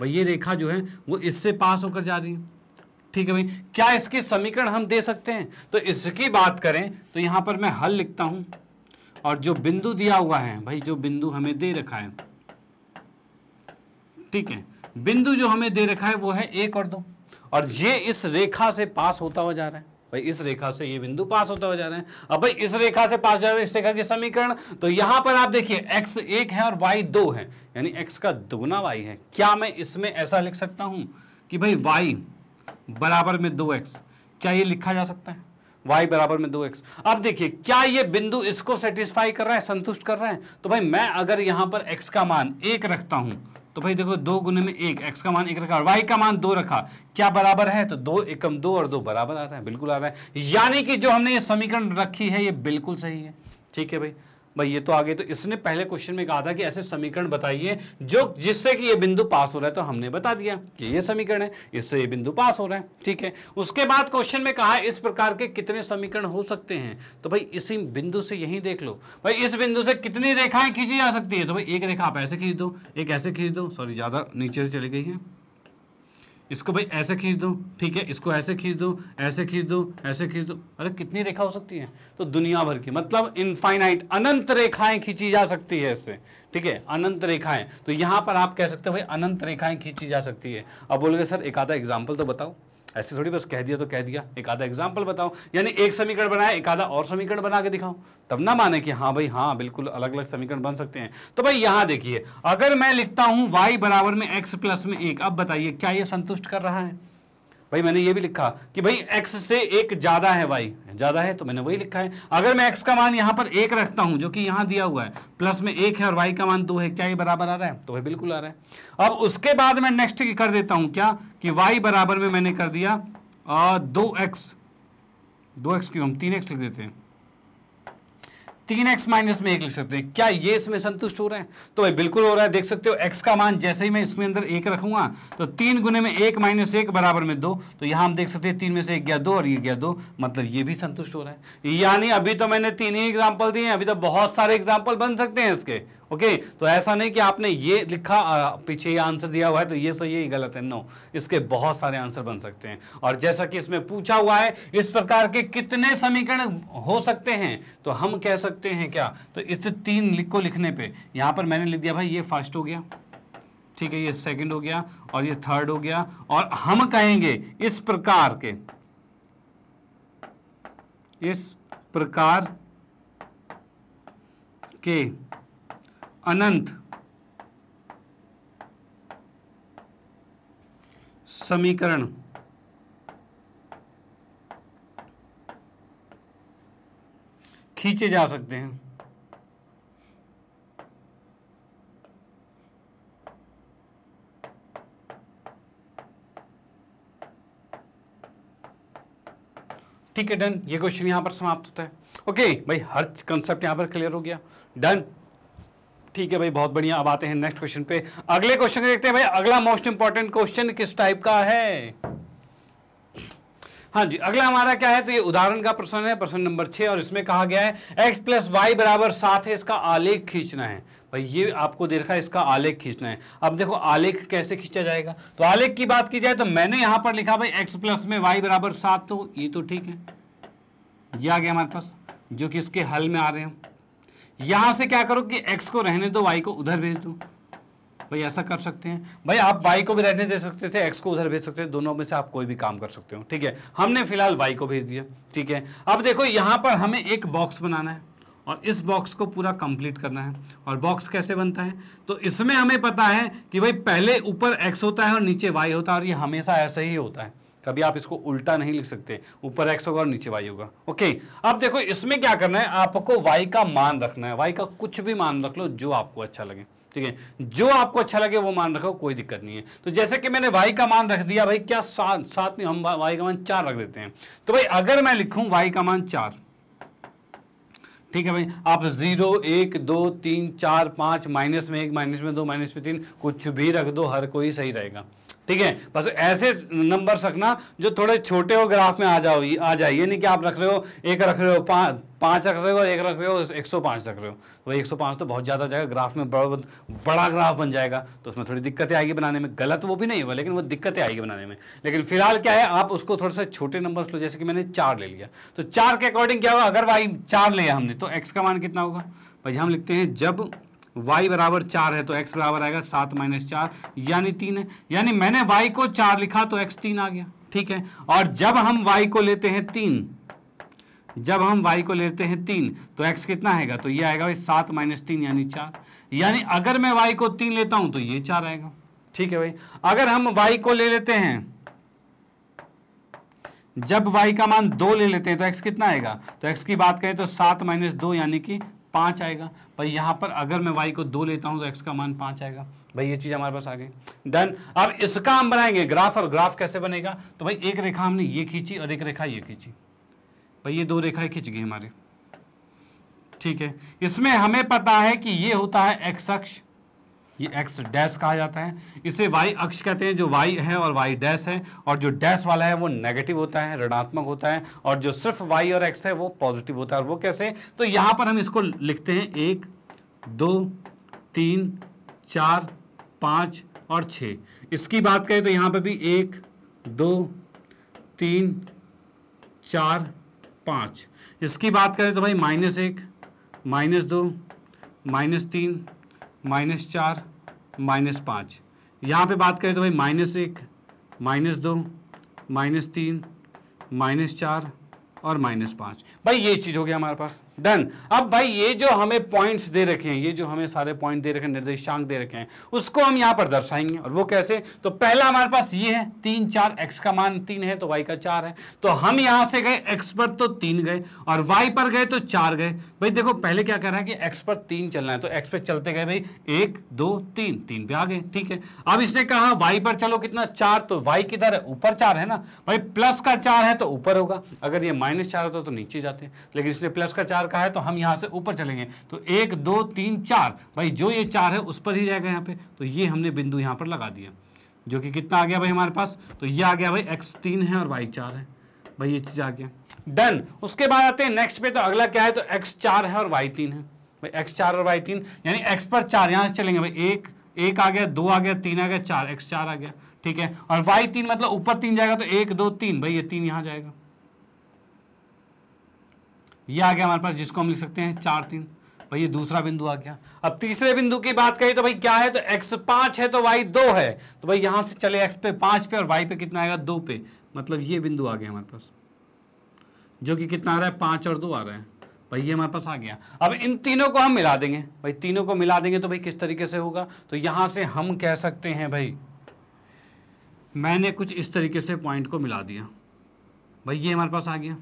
भाई ये रेखा जो है वो इससे पास होकर जा रही है ठीक है भाई क्या इसके समीकरण हम दे सकते हैं तो इसकी बात करें तो यहां पर मैं हल लिखता हूं और जो बिंदु दिया हुआ है भाई जो बिंदु हमें दे रखा है ठीक है बिंदु जो हमें दे रखा है वो है एक और दो और ये इस रेखा से पास होता हुआ जा रहा है भाई इस रेखा से ये बिंदु पास होता हुआ जा रहे हैं अब भाई इस रेखा से पास जा रहे हैं इस रेखा के समीकरण तो यहां पर आप देखिए x एक है और y दो है यानी x का दोगुना y है क्या मैं इसमें ऐसा लिख सकता हूं कि भाई y बराबर में दो एक्स क्या ये लिखा जा सकता है y बराबर में दो एक्स अब देखिए क्या ये बिंदु इसको सेटिस्फाई कर रहा है संतुष्ट कर रहा है तो भाई मैं अगर यहां पर x का मान एक रखता हूं तो भाई देखो दो गुने में एक एक्स का मान एक रखा और वाई का मान दो रखा क्या बराबर है तो दो एकम दो और दो बराबर आ रहा है बिल्कुल आ रहा है यानी कि जो हमने ये समीकरण रखी है ये बिल्कुल सही है ठीक है भाई भाई ये तो आगे तो इसने पहले क्वेश्चन में कहा था कि ऐसे समीकरण बताइए जो जिससे कि ये बिंदु पास हो रहा है तो हमने बता दिया कि ये समीकरण है इससे ये बिंदु पास हो रहा है ठीक है उसके बाद क्वेश्चन में कहा इस प्रकार के कितने समीकरण हो सकते हैं तो भाई इसी बिंदु से यही देख लो भाई इस बिंदु से कितनी रेखाएं खींची जा सकती है तो भाई एक रेखा आप ऐसे खींच दो एक ऐसे खींच दो सॉरी ज़्यादा नीचे से चली गई है इसको भाई ऐसे खींच दो ठीक है इसको ऐसे खींच दो ऐसे खींच दो ऐसे खींच दो अरे कितनी रेखा हो सकती है तो दुनिया भर की मतलब इनफाइनाइट अनंत रेखाएं खींची जा सकती है इससे ठीक है अनंत रेखाएं तो यहाँ पर आप कह सकते हो भाई अनंत रेखाएं खींची जा सकती है अब बोलोगे सर एक आधा एग्जाम्पल तो बताओ ऐसे थोड़ी बस कह दिया तो कह दिया एक आधा एग्जाम्पल बताओ यानी एक समीकरण बनाया एक आधा और समीकरण बना के दिखाओ तब ना माने कि हाँ भाई हाँ बिल्कुल अलग अलग समीकरण बन सकते हैं तो भाई यहाँ देखिए अगर मैं लिखता हूँ वाई बराबर में एक्स प्लस में एक अब बताइए क्या यह संतुष्ट कर रहा है भाई मैंने ये भी लिखा कि भाई एक्स से एक ज़्यादा है वाई ज़्यादा है तो मैंने वही लिखा है अगर मैं एक्स का मान यहाँ पर एक रखता हूँ जो कि यहाँ दिया हुआ है प्लस में एक है और वाई का मान दो है क्या ये बराबर आ रहा है तो वह बिल्कुल आ रहा है अब उसके बाद मैं नेक्स्ट कर देता हूँ क्या कि वाई बराबर में मैंने कर दिया दो एक्स दो एक्स क्यों हम तीन एक्स लिख देते हैं तीन एक्स माइनस में एक लिख सकते हैं क्या ये इसमें संतुष्ट हो रहे हैं तो भाई बिल्कुल हो रहा है देख सकते हो एक्स का मान जैसे ही मैं इसमें अंदर एक रखूंगा तो तीन गुने में एक माइनस एक बराबर में दो तो यहां हम देख सकते हैं तीन में से एक गया दो और ये गया दो मतलब ये भी संतुष्ट हो रहा है यानी अभी तो मैंने तीन ही एग्जाम्पल दिए अभी तो बहुत सारे एग्जाम्पल बन सकते हैं इसके ओके तो ऐसा नहीं कि आपने ये लिखा पीछे ये आंसर दिया हुआ है तो ये सही है गलत है नो इसके बहुत सारे आंसर बन सकते हैं और जैसा कि इसमें पूछा हुआ है इस प्रकार के कितने समीकरण हो सकते हैं तो हम कह सकते हैं क्या तो इस तीन लिख को लिखने पर यहाँ पर मैंने लिख दिया भाई ये फर्स्ट हो गया ठीक है ये सेकंड हो गया और ये थर्ड हो गया और हम कहेंगे इस प्रकार के इस प्रकार के अनंत समीकरण खींचे जा सकते हैं ठीक है डन ये क्वेश्चन यहां पर समाप्त होता है ओके भाई हर कंसेप्ट यहां पर क्लियर हो गया डन ठीक है भाई बहुत बढ़िया अब आते हैं नेक्स्ट क्वेश्चन पे अगले क्वेश्चन देखते हैं भाई अगला मोस्ट इंपॉर्टेंट क्वेश्चन किस टाइप का है हाँ जी अगला हमारा क्या है तो ये उदाहरण का प्रश्न है प्रश्न नंबर छह और इसमें कहा गया है एक्स प्लस वाई बराबर सात है इसका आलेख खींचना है भाई ये आपको देखा इसका आलेख खींचना है अब देखो आलेख कैसे खींचा जाएगा तो आलेख की बात की जाए तो मैंने यहां पर लिखा भाई एक्स प्लस में वाई बराबर सात तो ये तो ठीक है ये आ गया हमारे पास जो कि इसके हल में आ रहे हैं यहां से क्या करो कि एक्स को रहने दो वाई को उधर भेज दो भाई ऐसा कर सकते हैं भाई आप वाई को भी रहने दे सकते थे एक्स को उधर भेज सकते थे दोनों में से आप कोई भी काम कर सकते हो ठीक है हमने फिलहाल वाई को भेज दिया ठीक है अब देखो यहाँ पर हमें एक बॉक्स बनाना है और इस बॉक्स को पूरा कंप्लीट करना है और बॉक्स कैसे बनता है तो इसमें हमें पता है कि भाई पहले ऊपर एक्स होता है और नीचे वाई होता है और ये हमेशा ऐसे ही होता है कभी आप इसको उल्टा नहीं लिख सकते ऊपर एक्स होगा और नीचे वाई होगा ओके अब देखो इसमें क्या करना है आपको वाई का मान रखना है वाई का कुछ भी मान रख लो जो आपको अच्छा लगे ठीक है जो आपको अच्छा लगे वो मान रखो कोई दिक्कत नहीं है तो जैसे कि मैंने वाई का मान रख दिया भाई क्या साथ में हम वाई का मान चार रख देते हैं तो भाई अगर मैं लिखूं वाई का मान चार ठीक है भाई आप जीरो एक दो तीन चार पाँच माइनस में एक माइनस में दो माइनस में तीन कुछ भी रख दो हर कोई सही रहेगा ठीक है बस ऐसे नंबर रखना जो थोड़े छोटे हो ग्राफ में आ जाओ आ जाए नहीं कि आप रख रहे हो एक रख रहे हो पाँच रख रहे हो एक रख रहे हो एक सौ पाँच रख रहे हो वही एक सौ पाँच तो बहुत ज़्यादा हो जाएगा ग्राफ में बड़ा बड़ा ग्राफ बन जाएगा तो उसमें थोड़ी दिक्कतें आएगी बनाने में गलत वो भी नहीं हुआ लेकिन वो दिक्कतें आएगी बनाने में लेकिन फिलहाल क्या है आप उसको थोड़ा सा छोटे नंबर्स लो जैसे कि मैंने चार ले लिया तो चार के अकॉर्डिंग क्या होगा अगर वाई चार लिया हमने तो एक्स का मान कितना होगा भाई हम लिखते हैं जब y बराबर चार है तो x बराबर आएगा सात माइनस चार यानी तीन है यानी मैंने y को चार लिखा तो x तीन आ गया ठीक है और जब हम y को लेते हैं तीन जब हम y को लेते हैं तीन तो x कितना आएगा तो ये आएगा भाई सात माइनस तीन यानी चार यानी अगर मैं y को तीन लेता हूं तो ये चार आएगा ठीक है भाई अगर हम y को ले लेते हैं जब y का मान दो ले लेते हैं तो x कितना आएगा तो x की बात करें तो सात माइनस दो यानी कि पाँच आएगा भाई यहाँ पर अगर मैं वाई को दो लेता हूँ तो एक्स का मान पाँच आएगा भाई ये चीज़ हमारे पास आ गई डन अब इसका हम बनाएंगे ग्राफ और ग्राफ कैसे बनेगा तो भाई एक रेखा हमने ये खींची और एक रेखा ये खींची भाई ये दो रेखाएं खींच गई हमारी ठीक है इसमें हमें पता है कि ये होता है एक्स अक्ष ये एक्स डैश कहा जाता है इसे वाई अक्ष कहते हैं जो वाई है और वाई डैश है और जो डैश वाला है वो नेगेटिव होता है ऋणात्मक होता है और जो सिर्फ वाई और एक्स है वो पॉजिटिव होता है और वो कैसे तो यहाँ पर हम इसको लिखते हैं एक दो तीन चार पाँच और छ इसकी बात करें तो यहाँ पर भी एक दो तीन चार पाँच इसकी बात करें तो भाई माइनस एक माइनस दो माइनस तीन माइनस चार माइनस पाँच यहाँ पे बात करें तो भाई माइनस एक माइनस दो माइनस तीन माइनस चार और माइनस पाँच भाई ये चीज़ हो गया हमारे पास डन अब भाई ये जो हमें पॉइंट्स दे रखे हैं ये जो हमें सारे पॉइंट दे रखे हैं निर्देशांक दे रखे हैं उसको हम यहाँ पर दर्शाएंगे और वो कैसे तो पहला हमारे पास ये है तीन चार एक्स का मान तीन है तो वाई का चार है तो हम यहाँ से गए एक्स पर तो तीन गए और वाई पर गए तो चार गए भाई देखो पहले क्या कर रहा है कि एक्स पर तीन चलना है तो एक्स पर चलते गए भाई एक दो तीन तीन पे आ गए ठीक है अब इसने कहा वाई पर चलो कितना चार तो वाई किधर है ऊपर चार है ना भाई प्लस का चार है तो ऊपर होगा अगर ये माइनस चार होता तो नीचे जाते लेकिन इसने प्लस का चार का है तो हम यहाँ से ऊपर चलेंगे तो एक दो तीन चार भाई जो ये चार है उस पर ही रहेगा यहाँ पे तो ये हमने बिंदु यहाँ पर लगा दिया जो कि कितना आ गया भाई हमारे पास तो ये आ गया भाई एक्स तीन है और वाई चार है भाई ये चीज़ आ गया डन उसके बाद आते हैं नेक्स्ट पे तो अगला क्या है तो एक्स चार है और वाई तीन है भाई एक्स चार और वाई तीन यानी एक्स पर चार यहाँ से चलेंगे भाई एक एक आ गया दो आ गया तीन आ गया चार एक्स चार आ गया ठीक है और वाई तीन मतलब ऊपर तीन जाएगा तो एक दो तीन भाई ये तीन यहाँ जाएगा ये आ गया हमारे पास जिसको हम लिख सकते हैं चार तीन भाई ये दूसरा बिंदु आ गया अब तीसरे बिंदु की बात करें तो भाई क्या है तो एक्स पाँच है तो वाई दो है तो भाई यहाँ से चले एक्स पे पाँच पे और वाई पे कितना आएगा दो पे मतलब ये बिंदु आ गया हमारे पास जो कि कितना आ रहा है पाँच और दो आ रहा है भाई ये हमारे पास आ गया अब इन तीनों को हम मिला देंगे भाई तीनों को मिला देंगे तो भाई किस तरीके से होगा तो यहाँ से हम कह सकते हैं भाई मैंने कुछ इस तरीके से पॉइंट को मिला दिया भाई ये हमारे पास आ गया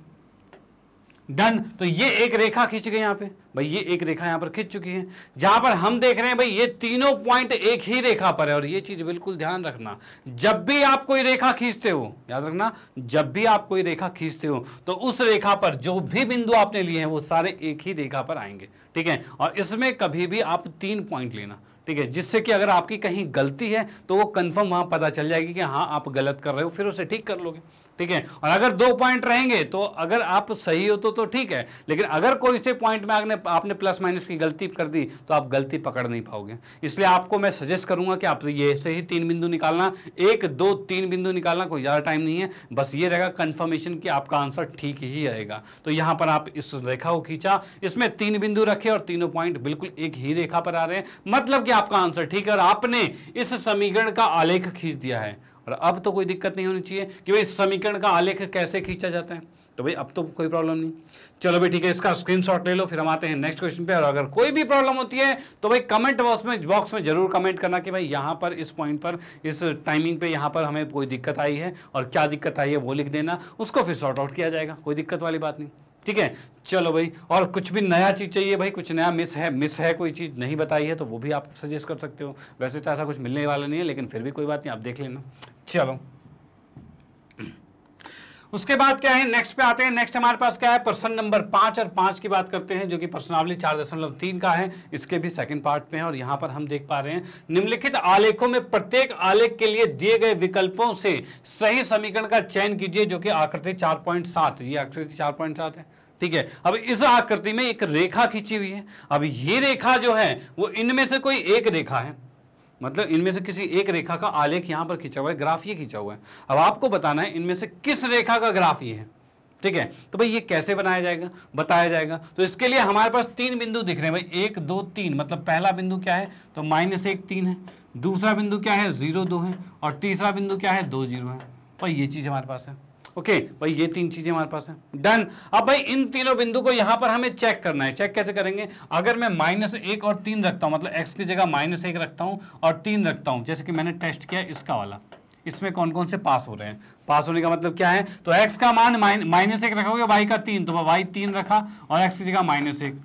डन तो ये एक रेखा खींच गई यहाँ पे भाई ये एक रेखा यहाँ पर खींच चुकी है जहां पर हम देख रहे हैं भाई ये तीनों पॉइंट एक ही रेखा पर है और ये चीज़ बिल्कुल ध्यान रखना जब भी आप कोई रेखा खींचते हो याद रखना जब भी आप कोई रेखा खींचते हो तो उस रेखा पर जो भी बिंदु आपने लिए हैं वो सारे एक ही रेखा पर आएंगे ठीक है और इसमें कभी भी आप तीन पॉइंट लेना ठीक है जिससे कि अगर आपकी कहीं गलती है तो वो कंफर्म वहां पता चल जाएगी कि हाँ आप गलत कर रहे हो फिर उसे ठीक कर लोगे ठीक है और अगर दो पॉइंट रहेंगे तो अगर आप सही हो तो तो ठीक है लेकिन अगर कोई से पॉइंट में आपने आपने प्लस माइनस की गलती कर दी तो आप गलती पकड़ नहीं पाओगे इसलिए आपको मैं सजेस्ट करूंगा कि आप ये से ही तीन बिंदु निकालना एक दो तीन बिंदु निकालना कोई ज़्यादा टाइम नहीं है बस ये रहेगा कन्फर्मेशन कि आपका आंसर ठीक ही रहेगा तो यहाँ पर आप इस रेखा को खींचा इसमें तीन बिंदु रखे और तीनों पॉइंट बिल्कुल एक ही रेखा पर आ रहे हैं मतलब कि आपका आंसर ठीक है और आपने इस समीकरण का आलेख खींच दिया है और अब तो कोई दिक्कत नहीं होनी चाहिए कि भाई समीकरण का आलेख कैसे खींचा जाता है तो भाई अब तो कोई प्रॉब्लम नहीं चलो भाई ठीक है इसका स्क्रीनशॉट ले लो फिर हम आते हैं नेक्स्ट क्वेश्चन पे और अगर कोई भी प्रॉब्लम होती है तो भाई कमेंट बॉक्स में बॉक्स में जरूर कमेंट करना कि भाई यहाँ पर इस पॉइंट पर इस टाइमिंग पे यहाँ पर हमें कोई दिक्कत आई है और क्या दिक्कत आई है वो लिख देना उसको फिर शॉर्ट आउट किया जाएगा कोई दिक्कत वाली बात नहीं ठीक है चलो भाई और कुछ भी नया चीज़ चाहिए भाई कुछ नया मिस है मिस है कोई चीज़ नहीं बताई है तो वो भी आप सजेस्ट कर सकते हो वैसे तो ऐसा कुछ मिलने वाला नहीं है लेकिन फिर भी कोई बात नहीं आप देख लेना चलो उसके बाद क्या है नेक्स्ट पे आते हैं नेक्स्ट हमारे पास क्या है प्रश्न नंबर पांच और पांच की बात करते हैं जो कि प्रश्नावली चार दशमलव तीन का है इसके भी सेकंड पार्ट में है और यहां पर हम देख पा रहे हैं निम्नलिखित आलेखों में प्रत्येक आलेख के लिए दिए गए विकल्पों से सही समीकरण का चयन कीजिए जो कि आकृति चार पॉइंट सात ये आकृति चार पॉइंट सात है ठीक है अब इस आकृति में एक रेखा खींची हुई है अब ये रेखा जो है वो इनमें से कोई एक रेखा है मतलब इनमें से किसी एक रेखा का आलेख यहां पर खींचा हुआ है ग्राफ ये खींचा हुआ है अब आपको बताना है इनमें से किस रेखा का ग्राफ ये है ठीक है तो भाई ये कैसे बनाया जाएगा बताया जाएगा तो इसके लिए हमारे पास तीन बिंदु दिख रहे हैं भाई एक दो तीन मतलब पहला बिंदु क्या है तो माइनस एक तीन है दूसरा बिंदु क्या है जीरो दो है और तीसरा बिंदु क्या है दो जीरो है भाई ये चीज़ हमारे पास है ओके भाई ये तीन चीजें हमारे पास है डन अब भाई इन तीनों बिंदु को यहां पर हमें चेक करना है चेक कैसे करेंगे अगर मैं माइनस एक और तीन रखता हूं मतलब एक्स की जगह माइनस एक रखता हूं और तीन रखता हूं जैसे कि मैंने टेस्ट किया इसका वाला इसमें कौन कौन से पास हो रहे हैं पास होने का मतलब क्या है तो एक्स का मान माइनस एक रखोगे वाई का तीन तो वाई तीन रखा और एक्स की जगह माइनस एक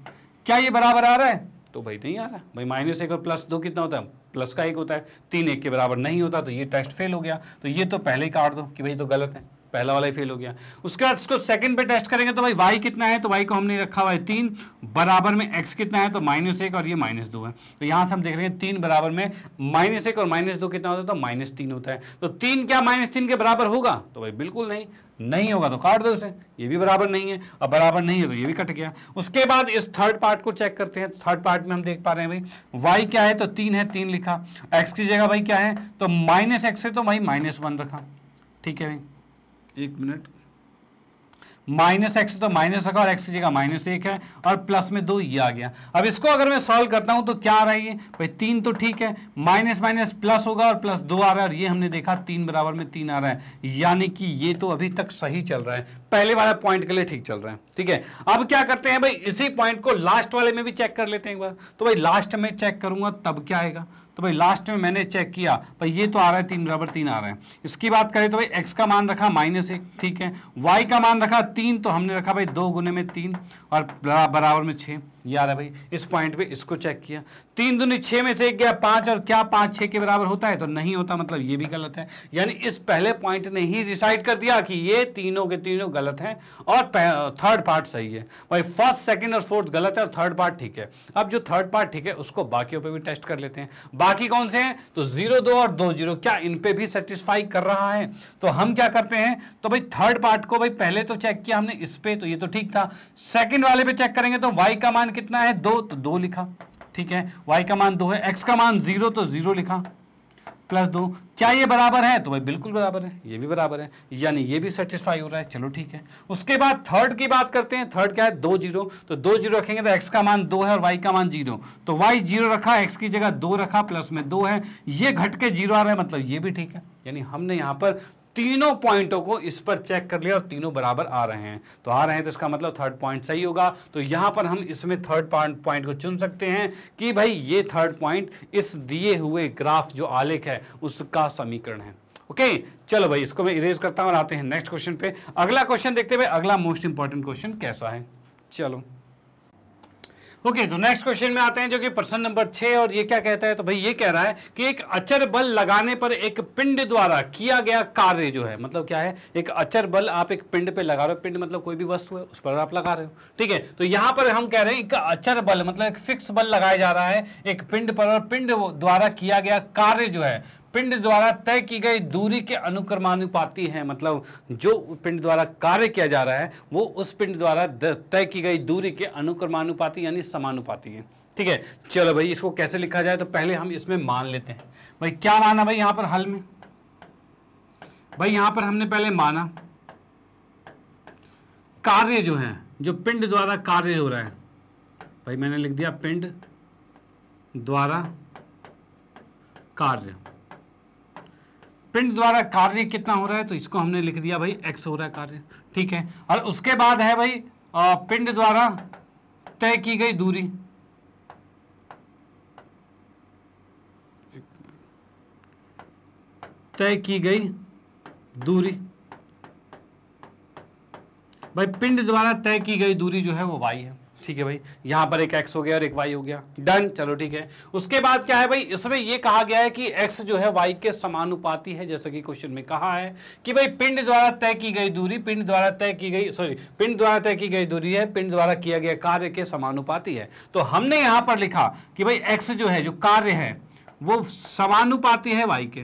क्या ये बराबर आ रहा है तो भाई नहीं आ रहा भाई माइनस एक और प्लस दो कितना होता है प्लस का एक होता है तीन एक के बराबर नहीं होता तो ये टेस्ट फेल हो गया तो ये तो पहले ही काट दो कि भाई तो गलत है पहला वाला ही फेल हो गया उसके बाद उसको सेकंड पे टेस्ट करेंगे तो भाई वाई कितना है तो वाई को हमने रखा हुआ है तीन बराबर में एक्स कितना है तो माइनस एक और ये माइनस दो है तो यहां से हम देख रहे हैं तीन बराबर में माइनस एक और माइनस दो कितना होता है तो माइनस तीन होता है तो तीन क्या माइनस तीन के बराबर होगा तो भाई बिल्कुल नहीं नहीं होगा तो काट दो उसे ये भी बराबर नहीं है और बराबर नहीं है तो ये भी कट गया उसके बाद इस थर्ड पार्ट को चेक करते हैं थर्ड पार्ट में हम देख पा रहे हैं भाई वाई क्या है तो तीन है तीन लिखा एक्स की जगह भाई क्या है तो माइनस एक्स है तो भाई माइनस वन रखा ठीक है भाई एक मिनट माइनस एक्स तो माइनस रखा और एक्स की जगह माइनस एक है और प्लस में दो ये आ गया अब इसको अगर मैं सॉल्व करता हूं तो क्या आ रहा है ये भाई तीन तो ठीक है माइनस माइनस प्लस होगा और प्लस दो आ रहा है और ये हमने देखा तीन बराबर में तीन आ रहा है यानी कि ये तो अभी तक सही चल रहा है पहले वाला पॉइंट के लिए ठीक चल रहा है ठीक है अब क्या करते हैं भाई इसी पॉइंट को लास्ट वाले में भी चेक कर लेते हैं एक बार तो भाई लास्ट में चेक करूंगा तब क्या आएगा तो भाई लास्ट में मैंने चेक किया भाई ये तो आ रहा है तीन बराबर तीन आ रहा है इसकी बात करें तो भाई एक्स का मान रखा माइनस एक ठीक है वाई का मान रखा तीन तो हमने रखा भाई दो गुने में तीन और बराबर में छः ये है भाई इस पॉइंट पे इसको चेक किया तीन दुनी छः में से एक गया पाँच और क्या पाँच छः के बराबर होता है तो नहीं होता मतलब ये भी गलत है यानी इस पहले पॉइंट ने ही डिसाइड कर दिया कि ये तीनों के तीनों गलत हैं और थर्ड पार्ट सही है भाई फर्स्ट सेकंड और फोर्थ गलत है और थर्ड पार्ट ठीक है अब जो थर्ड पार्ट ठीक है उसको बाकी पर भी टेस्ट कर लेते हैं बाकी कौन से हैं तो जीरो दो और दो जीरो क्या इन पर भी सेटिस्फाई कर रहा है तो हम क्या करते हैं तो भाई थर्ड पार्ट को भाई पहले तो चेक किया हमने इस पर तो ये तो ठीक था सेकेंड वाले पे चेक करेंगे तो वाई का मान कितना है दो तो दो लिखा ठीक है वाई का मान दो है एक्स का मान जीरो तो जीरो लिखा प्लस दो क्या ये बराबर है तो भाई बिल्कुल बराबर है ये भी बराबर है यानी ये भी सेटिस्फाई हो रहा है चलो ठीक है उसके बाद थर्ड की बात करते हैं थर्ड क्या है दो जीरो तो दो जीरो रखेंगे तो एक्स का मान दो है और वाई का मान जीरो तो वाई जीरो रखा एक्स की जगह दो रखा प्लस में दो है ये घट के जीरो आ रहा है मतलब ये भी ठीक है यानी हमने यहाँ पर तीनों पॉइंटों को इस पर चेक कर लिया और तीनों बराबर आ रहे हैं तो आ रहे हैं तो इसका मतलब थर्ड पॉइंट सही होगा तो यहां पर हम इसमें थर्ड पॉइंट को चुन सकते हैं कि भाई ये थर्ड पॉइंट इस दिए हुए ग्राफ जो आलेख है उसका समीकरण है ओके चलो भाई इसको मैं इरेज करता हूं और आते हैं नेक्स्ट क्वेश्चन पे अगला क्वेश्चन देखते हुए अगला मोस्ट इंपॉर्टेंट क्वेश्चन कैसा है चलो ओके okay, तो नेक्स्ट क्वेश्चन में आते हैं जो कि प्रश्न नंबर छह और ये क्या कहता है तो भाई ये कह रहा है कि एक अचर बल लगाने पर एक पिंड द्वारा किया गया कार्य जो है मतलब क्या है एक अचर बल आप एक पिंड पे लगा रहे हो पिंड मतलब कोई भी वस्तु है उस पर आप लगा रहे हो ठीक है तो यहाँ पर हम कह रहे हैं एक अचर बल मतलब एक फिक्स बल लगाया जा रहा है एक पिंड पर और पिंड द्वारा किया गया कार्य जो है पिंड द्वारा तय की गई दूरी के अनुक्रमानुपाती है मतलब जो पिंड द्वारा कार्य किया जा रहा है वो उस पिंड द्वारा तय की गई दूरी के अनुक्रमानुपाती यानी समानुपाती है ठीक है चलो भाई इसको कैसे लिखा जाए तो पहले हम इसमें मान लेते हैं भाई क्या माना भाई यहां पर हल में भाई यहां पर हमने पहले माना कार्य जो है जो पिंड द्वारा कार्य हो रहा है भाई मैंने लिख दिया पिंड द्वारा कार्य पिंड द्वारा कार्य कितना हो रहा है तो इसको हमने लिख दिया भाई एक्स हो रहा है कार्य ठीक है और उसके बाद है भाई पिंड द्वारा तय की गई दूरी तय की गई दूरी भाई पिंड द्वारा तय की गई दूरी जो है वो वाई है ठीक है भाई यहां पर एक एक्स हो गया और एक वाई हो गया डन चलो ठीक है उसके बाद क्या है भाई इसमें यह कहा गया है कि एक्स जो है वाई के समानुपाती है जैसा कि क्वेश्चन में कहा है कि भाई पिंड द्वारा तय की गई दूरी पिंड द्वारा तय की गई सॉरी पिंड द्वारा तय की गई दूरी है पिंड द्वारा किया गया कार्य के समानुपाती है तो हमने यहां पर लिखा कि भाई एक्स जो है जो कार्य है वो समानुपाती है वाई के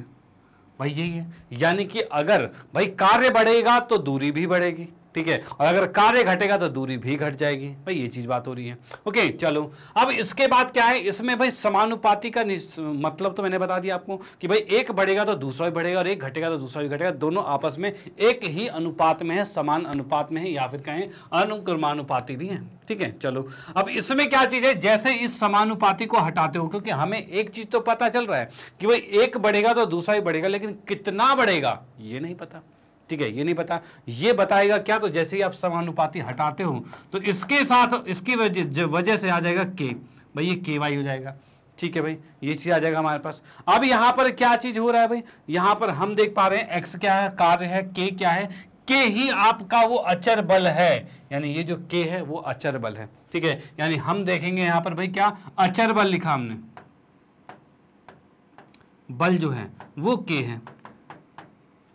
भाई यही है यानी कि अगर भाई कार्य बढ़ेगा तो दूरी भी बढ़ेगी ठीक है और अगर कार्य घटेगा तो दूरी भी घट जाएगी भाई ये चीज बात हो रही है ओके चलो अब इसके बाद क्या है इसमें भाई समानुपाति का मतलब तो मैंने बता दिया आपको कि भाई एक बढ़ेगा तो दूसरा भी बढ़ेगा और एक घटेगा तो दूसरा भी घटेगा दोनों आपस में एक ही अनुपात में है समान अनुपात में है या फिर कहें अनुक्रमानुपाति भी है ठीक है चलो अब इसमें क्या चीज है जैसे इस समानुपाति को हटाते हो क्योंकि हमें एक चीज तो पता चल रहा है कि भाई एक बढ़ेगा तो दूसरा ही बढ़ेगा लेकिन कितना बढ़ेगा ये नहीं पता ठीक है ये नहीं पता ये बताएगा क्या तो जैसे ही आप समानुपाती हटाते हो तो इसके साथ इसकी वजह से आ जाएगा के भाई ये के वाई हो जाएगा ठीक है भाई ये चीज़ आ जाएगा हमारे पास अब यहाँ पर क्या चीज़ हो रहा है भाई यहाँ पर हम देख पा रहे हैं एक्स क्या है कार्य है के क्या है के ही आपका वो अचर बल है यानी ये जो के है वो अचर बल है ठीक है यानी हम देखेंगे यहाँ पर भाई क्या अचर बल लिखा हमने बल जो है वो के है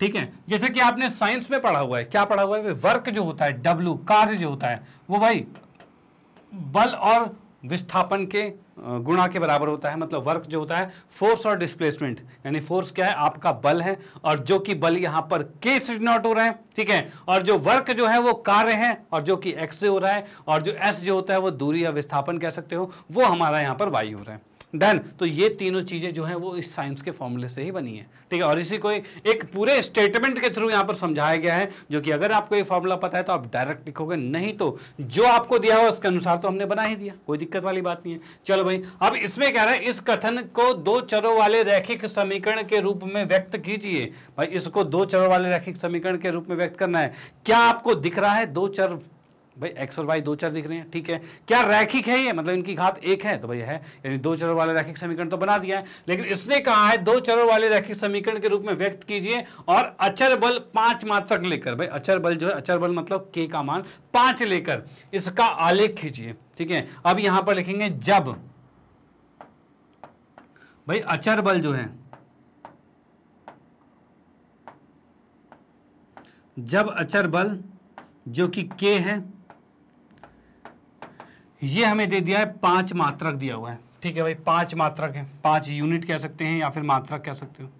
ठीक है जैसे कि आपने साइंस में पढ़ा हुआ है क्या पढ़ा हुआ है वर्क जो होता है डब्लू कार्य जो होता है वो भाई बल और विस्थापन के गुणा के बराबर होता है मतलब वर्क जो होता है फोर्स और डिस्प्लेसमेंट यानी फोर्स क्या है आपका बल है और जो कि बल यहां पर के से नॉट हो रहा है ठीक है और जो वर्क जो है वो कार्य है और जो कि एक्स से हो रहा है और जो एस जो होता है वो दूरी या विस्थापन कह सकते हो वो हमारा यहां पर वाई हो रहा है डन तो ये तीनों चीज़ें जो हैं वो इस साइंस के फॉर्मूले से ही बनी है ठीक है और इसी को एक, एक पूरे स्टेटमेंट के थ्रू यहाँ पर समझाया गया है जो कि अगर आपको ये फॉर्मूला पता है तो आप डायरेक्ट लिखोगे नहीं तो जो आपको दिया हो उसके अनुसार तो हमने बना ही दिया कोई दिक्कत वाली बात नहीं है चलो भाई अब इसमें कह रहे हैं इस कथन को दो चरों वाले रैखिक समीकरण के रूप में व्यक्त कीजिए भाई इसको दो चरों वाले रैखिक समीकरण के रूप में व्यक्त करना है क्या आपको दिख रहा है दो चर भाई एक्स और वाई दो चर दिख रहे हैं ठीक है क्या रैखिक है ये मतलब इनकी घात एक है तो भाई है यानी दो चरों वाले रैखिक समीकरण तो बना दिया है लेकिन इसने कहा है दो चरों वाले रैखिक समीकरण के रूप में व्यक्त कीजिए और अचर बल पांच मात्रक लेकर भाई अचर बल जो है अचर बल मतलब के का मान पांच लेकर इसका आलेख खींचिए ठीक है अब यहां पर लिखेंगे जब भाई अचर बल जो है जब अचर बल जो कि के है ये हमें दे दिया है पांच मात्रक दिया हुआ है ठीक है भाई पांच मात्रक है पांच यूनिट कह सकते हैं या फिर मात्रक कह सकते हो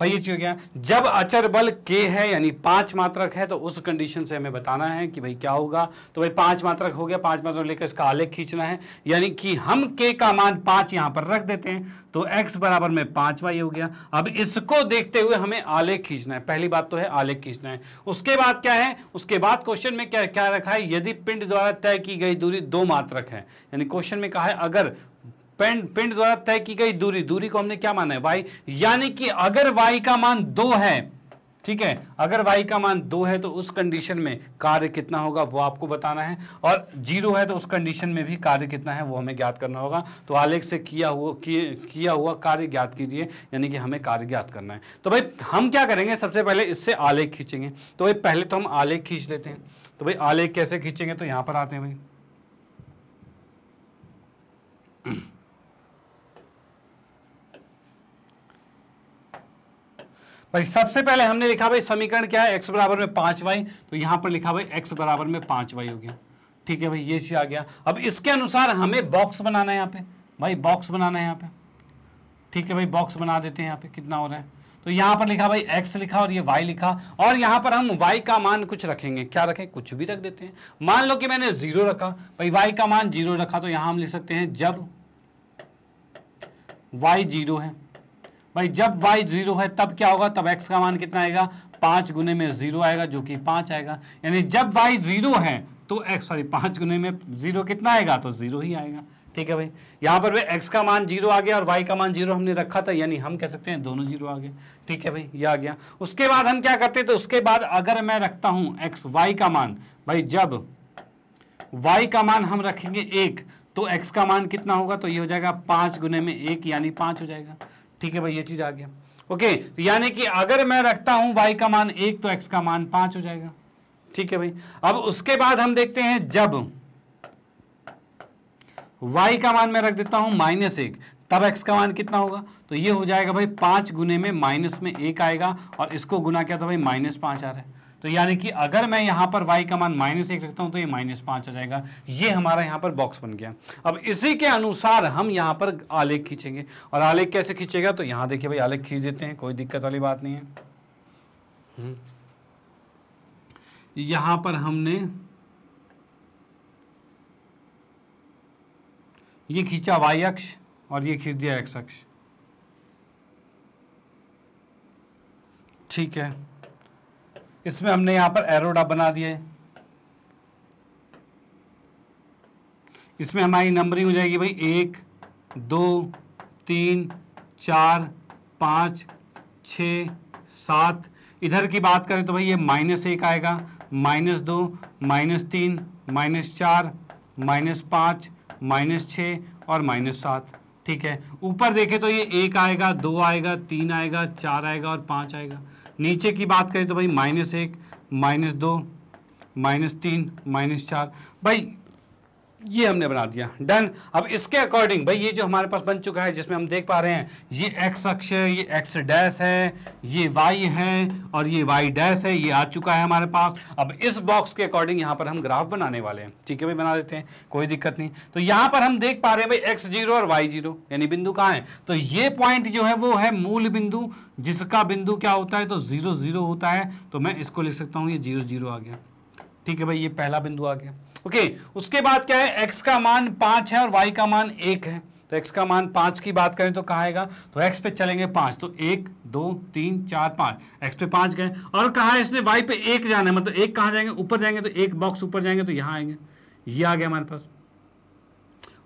भाई ये चीज हो गया जब अचर बल के है यानी पांच मात्रक है तो उस कंडीशन से हमें बताना है कि भाई क्या होगा तो भाई पांच मात्रक हो गया पांच मात्रक लेकर इसका आलेख खींचना है यानी कि हम के का मान पांच यहां पर रख देते हैं तो x बराबर में पांच वाई हो गया अब इसको देखते हुए हमें आलेख खींचना है पहली बात तो है आलेख खींचना है उसके बाद क्या है उसके बाद क्वेश्चन में क्या क्या रखा है यदि पिंड द्वारा तय की गई दूरी दो मात्रक है यानी क्वेश्चन में कहा है अगर पेंट पेंट द्वारा तय की गई दूरी दूरी को हमने क्या माना है वाई यानी कि अगर वाई का मान दो है ठीक है अगर वाई का मान दो है तो उस कंडीशन में कार्य कितना होगा वो आपको बताना है और जीरो है तो उस कंडीशन में भी कार्य कितना है वो हमें ज्ञात करना होगा तो आलेख से किया हुआ किए किया हुआ कार्य ज्ञात कीजिए यानी कि हमें कार्य ज्ञात करना है तो भाई हम क्या करेंगे सबसे पहले इससे आलेख खींचेंगे तो भाई पहले तो हम आलेख खींच लेते हैं तो भाई आलेख कैसे खींचेंगे तो यहाँ पर आते हैं भाई भाई सबसे पहले हमने लिखा भाई समीकरण क्या है एक्स बराबर में पांच वाई तो यहाँ पर लिखा भाई एक्स बराबर में पांच वाई हो गया ठीक है भाई ये चीज़ आ गया अब इसके अनुसार हमें बॉक्स बनाना है यहाँ पे भाई बॉक्स बनाना है यहाँ पे ठीक है भाई बॉक्स बना देते हैं यहाँ पे कितना हो रहा है तो यहाँ पर लिखा भाई एक्स लिखा और ये वाई लिखा और यहाँ पर हम वाई का मान कुछ रखेंगे क्या रखें कुछ भी रख देते हैं मान लो कि मैंने जीरो रखा भाई वाई का मान जीरो रखा तो यहाँ हम लिख सकते हैं जब वाई जीरो है भाई जब वाई जीरो है तब क्या होगा तब एक्स का मान कितना आएगा पांच गुने में जीरो आएगा जो कि पांच आएगा यानी जब वाई जीरो है तो एक्स सॉरी पांच गुने में जीरो कितना आएगा तो जीरो ही आएगा ठीक है भाई यहां पर भाई एक्स का मान जीरो आ गया और वाई का मान जीरो हमने रखा था यानी हम कह सकते हैं दोनों जीरो आ गए ठीक है भाई ये आ गया उसके बाद हम क्या करते तो उसके बाद अगर मैं रखता हूं एक्स वाई का मान भाई जब वाई का मान हम रखेंगे एक तो एक्स का मान कितना होगा तो ये हो जाएगा पांच गुने में एक यानी पांच हो जाएगा ठीक है भाई ये चीज आ गया ओके तो यानी कि अगर मैं रखता हूं वाई का मान एक तो एक्स का मान पांच हो जाएगा ठीक है भाई अब उसके बाद हम देखते हैं जब वाई का मान मैं रख देता हूं माइनस एक तब एक्स का मान कितना होगा तो ये हो जाएगा भाई पांच गुने में माइनस में एक आएगा और इसको गुना क्या था तो भाई माइनस पांच आ रहा है तो यानी कि अगर मैं यहाँ पर y का मान माइनस एक रखता हूँ तो ये माइनस पाँच आ जाएगा ये हमारा यहाँ पर बॉक्स बन गया अब इसी के अनुसार हम यहाँ पर आलेख खींचेंगे और आलेख कैसे खींचेगा तो यहाँ देखिए भाई आलेख खींच देते हैं कोई दिक्कत वाली बात नहीं है हम्म। यहां पर हमने ये खींचा वाई अक्ष और ये खींच दिया एक्स अक्ष ठीक है इसमें हमने यहां पर एरोडा बना दिए इसमें हमारी नंबरिंग हो जाएगी भाई एक दो तीन चार पाँच छ सात इधर की बात करें तो भाई ये माइनस एक आएगा माइनस दो माइनस तीन माइनस चार माइनस पाँच माइनस छ और माइनस सात ठीक है ऊपर देखें तो ये एक आएगा दो आएगा तीन आएगा चार आएगा और पाँच आएगा नीचे की बात करें तो भाई माइनस एक माइनस दो माइनस तीन माइनस चार भाई ये हमने बना दिया डन अब इसके अकॉर्डिंग भाई ये जो हमारे पास बन चुका है जिसमें हम देख पा रहे हैं ये एक्स अक्ष है ये एक्स डैश है ये वाई है और ये वाई डैश है ये आ चुका है हमारे पास अब इस बॉक्स के अकॉर्डिंग यहाँ पर हम ग्राफ बनाने वाले हैं ठीक है भाई बना देते हैं कोई दिक्कत नहीं तो यहाँ पर हम देख पा रहे हैं भाई एक्स जीरो और वाई जीरो यानी बिंदु कहाँ है तो ये पॉइंट जो है वो है मूल बिंदु जिसका बिंदु क्या होता है तो जीरो जीरो होता है तो मैं इसको लिख सकता हूँ ये जीरो जीरो आ गया ठीक है भाई ये पहला बिंदु आ गया ओके उसके बाद क्या है एक्स का मान पांच है और वाई का मान एक है तो एक्स का मान पांच की बात करें तो कहा आएगा तो एक्स पे चलेंगे पांच तो एक दो तीन चार पांच एक्स पे पांच गए और कहा है इसने वाई पे एक जाना है मतलब एक कहा जाएंगे ऊपर जाएंगे तो एक बॉक्स ऊपर जाएंगे तो यहां आएंगे ये आ गया हमारे पास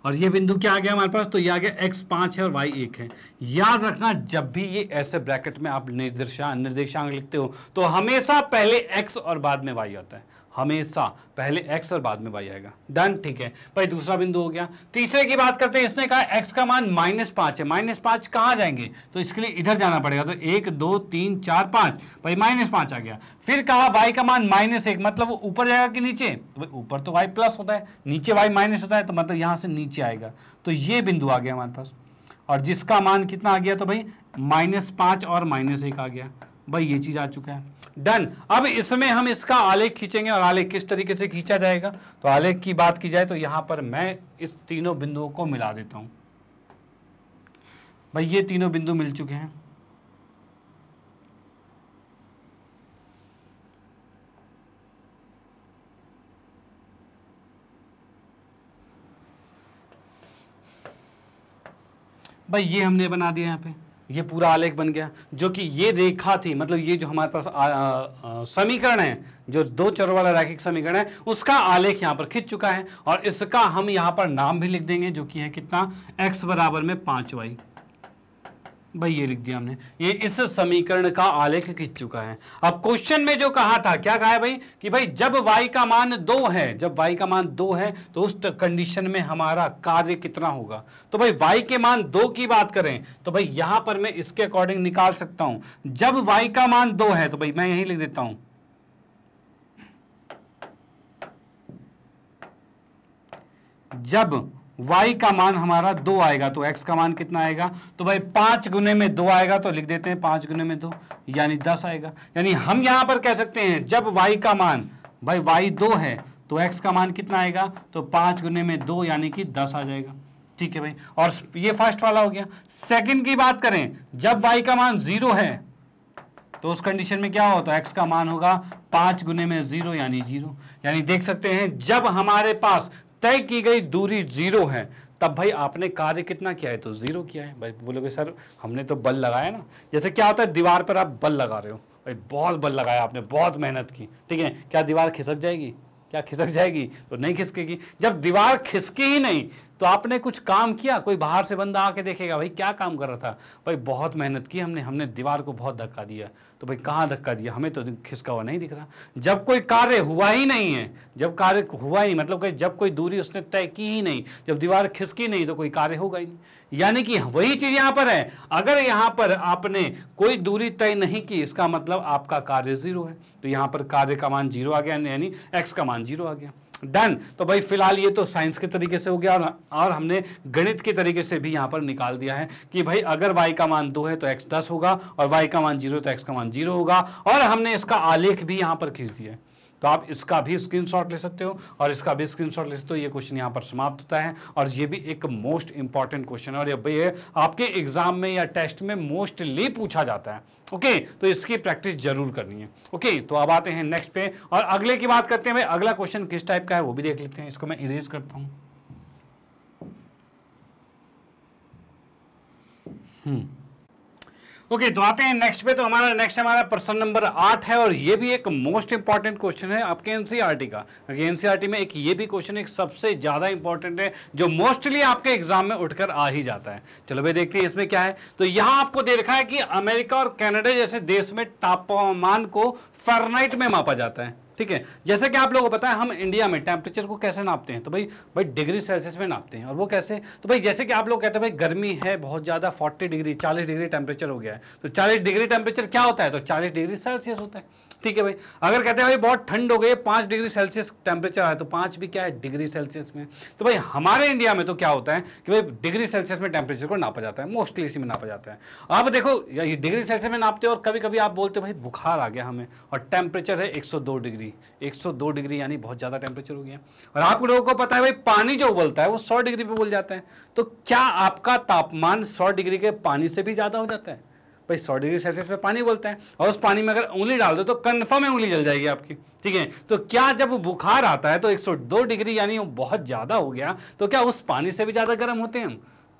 और ये बिंदु क्या आ गया हमारे पास तो ये आ गया एक्स पांच है और वाई एक है याद रखना जब भी ये ऐसे ब्रैकेट में आप निर्देशा निर्देशांक लिखते हो तो हमेशा पहले एक्स और बाद में वाई आता है हमेशा पहले एक्स और बाद में वाई आएगा डन ठीक है भाई दूसरा बिंदु हो गया तीसरे की बात करते हैं इसने कहा एक्स का मान माइनस पाँच है माइनस पांच कहाँ जाएंगे तो इसके लिए इधर जाना पड़ेगा तो एक दो तीन चार पाँच भाई माइनस पांच आ गया फिर कहा वाई का मान माइनस एक मतलब वो ऊपर जाएगा कि नीचे तो भाई ऊपर तो वाई प्लस होता है नीचे वाई माइनस होता है तो मतलब यहाँ से नीचे आएगा तो ये बिंदु आ गया हमारे पास और जिसका मान कितना आ गया तो भाई माइनस पांच और माइनस एक आ गया भाई ये चीज़ आ चुका है डन अब इसमें हम इसका आलेख खींचेंगे और आलेख किस तरीके से खींचा जाएगा तो आलेख की बात की जाए तो यहां पर मैं इस तीनों बिंदुओं को मिला देता हूं भाई ये तीनों बिंदु मिल चुके हैं भाई ये हमने बना दिया यहां पे ये पूरा आलेख बन गया जो कि ये रेखा थी मतलब ये जो हमारे पास समीकरण है जो दो चर वाला रैखिक समीकरण है उसका आलेख यहाँ पर खिंच चुका है और इसका हम यहाँ पर नाम भी लिख देंगे जो कि है कितना एक्स बराबर में पाँच वाई भाई ये लिख दिया हमने ये इस समीकरण का आलेख खींच चुका है अब क्वेश्चन में जो कहा था क्या कहा है भाई कि भाई जब y का मान दो है जब y का मान दो है तो उस कंडीशन में हमारा कार्य कितना होगा तो भाई y के मान दो की बात करें तो भाई यहां पर मैं इसके अकॉर्डिंग निकाल सकता हूं जब y का मान दो है तो भाई मैं यही लिख देता हूं जब y का मान हमारा दो आएगा तो x का मान कितना आएगा तो भाई पांच गुने में दो आएगा तो लिख देते हैं पांच गुने में दो यानी दस आएगा यानी हम यहां पर कह सकते हैं जब y का मान भाई y दो है तो x का मान कितना आएगा तो पांच गुने में दो यानी कि दस आ जाएगा ठीक है भाई और ये फर्स्ट वाला हो गया सेकंड की बात करें जब वाई का मान जीरो है तो उस कंडीशन में क्या होता है एक्स का मान होगा पांच गुने में जीरो यानी जीरो यानी देख सकते हैं जब हमारे पास तय की गई दूरी जीरो है तब भाई आपने कार्य कितना किया है तो जीरो किया है भाई बोलोगे सर हमने तो बल लगाया ना जैसे क्या होता है दीवार पर आप बल लगा रहे हो भाई बहुत बल लगाया आपने बहुत मेहनत की ठीक है क्या दीवार खिसक जाएगी क्या खिसक जाएगी तो नहीं खिसकेगी जब दीवार खिसकी ही नहीं तो आपने कुछ काम किया कोई बाहर से बंदा आके देखेगा भाई क्या काम कर रहा था भाई बहुत मेहनत की हमने हमने दीवार को बहुत धक्का दिया तो भाई कहाँ धक्का दिया हमें तो खिसका हुआ नहीं दिख रहा जब कोई कार्य हुआ ही नहीं है जब कार्य हुआ ही नहीं मतलब कि जब कोई दूरी उसने तय की ही नहीं जब दीवार खिसकी नहीं तो कोई कार्य होगा ही नहीं यानी कि वही चीज़ यहाँ पर है अगर यहाँ पर आपने कोई दूरी तय नहीं की इसका मतलब आपका कार्य जीरो है तो यहाँ पर कार्य का मान जीरो आ गया यानी एक्स का मान जीरो आ गया डन तो भाई फिलहाल ये तो साइंस के तरीके से हो गया और, और हमने गणित के तरीके से भी यहाँ पर निकाल दिया है कि भाई अगर वाई का मान दो है तो एक्स दस होगा और वाई का मान जीरो तो एक्स का मान जीरो होगा और हमने इसका आलेख भी यहाँ पर खींच दिया है तो आप इसका भी स्क्रीनशॉट ले सकते हो और इसका भी स्क्रीनशॉट ले सकते हो ये क्वेश्चन यहाँ पर समाप्त होता है और ये भी एक मोस्ट इंपॉर्टेंट क्वेश्चन है और ये आपके एग्जाम में या टेस्ट में मोस्टली पूछा जाता है ओके तो इसकी प्रैक्टिस जरूर करनी है ओके तो अब आते हैं नेक्स्ट पे और अगले की बात करते हैं भाई अगला क्वेश्चन किस टाइप का है वो भी देख लेते हैं इसको मैं इरेज करता हूँ हम्म ओके okay, तो आते हैं नेक्स्ट पे तो हमारा नेक्स्ट हमारा प्रश्न नंबर आठ है और ये भी एक मोस्ट इंपॉर्टेंट क्वेश्चन है आपके एनसीईआरटी e का क्योंकि एनसीईआरटी e में एक ये भी क्वेश्चन एक सबसे ज़्यादा इंपॉर्टेंट है जो मोस्टली आपके एग्जाम में उठकर आ ही जाता है चलो भाई देखते हैं इसमें क्या है तो यहां आपको दे रखा है कि अमेरिका और कैनेडा जैसे देश में तापमान को फरनाइट में मापा जाता है ठीक है जैसे कि आप लोगों को पता है हम इंडिया में टेम्परेचर को कैसे नापते हैं तो भाई भाई डिग्री सेल्सियस में नापते हैं और वो कैसे तो भाई जैसे कि आप लोग कहते हैं भाई गर्मी है बहुत ज़्यादा फोर्टी डिग्री चालीस डिग्री टेम्परेचर हो गया है तो चालीस डिग्री टेम्परेचर क्या होता है तो चालीस डिग्री सेल्सियस होता है ठीक है भाई अगर कहते हैं भाई बहुत ठंड हो गई पांच डिग्री सेल्सियस टेम्परेचर है तो पाँच भी क्या है डिग्री सेल्सियस में तो भाई हमारे इंडिया में तो क्या होता है कि भाई डिग्री सेल्सियस में टेम्परेचर को नापा जाता है मोस्टली इसी में नापा जाता है आप देखो ये डिग्री सेल्सियस में नापते हो और कभी कभी आप बोलते हो भाई बुखार आ गया हमें और टेम्परेचर है एक डिग्री एक डिग्री यानी बहुत ज़्यादा टेम्परेचर हो गया और आप लोगों को पता है भाई पानी जो उबलता है वो सौ डिग्री पर बोल जाता है तो क्या आपका तापमान सौ डिग्री के पानी से भी ज़्यादा हो जाता है भाई सौ डिग्री सेल्सियस पे पानी बोलते हैं और उस पानी में अगर उंगली डाल दो तो कन्फर्म है उंगली जल जाएगी आपकी ठीक है तो क्या जब बुखार आता है तो 102 डिग्री यानी बहुत ज़्यादा हो गया तो क्या उस पानी से भी ज़्यादा गर्म होते हैं हम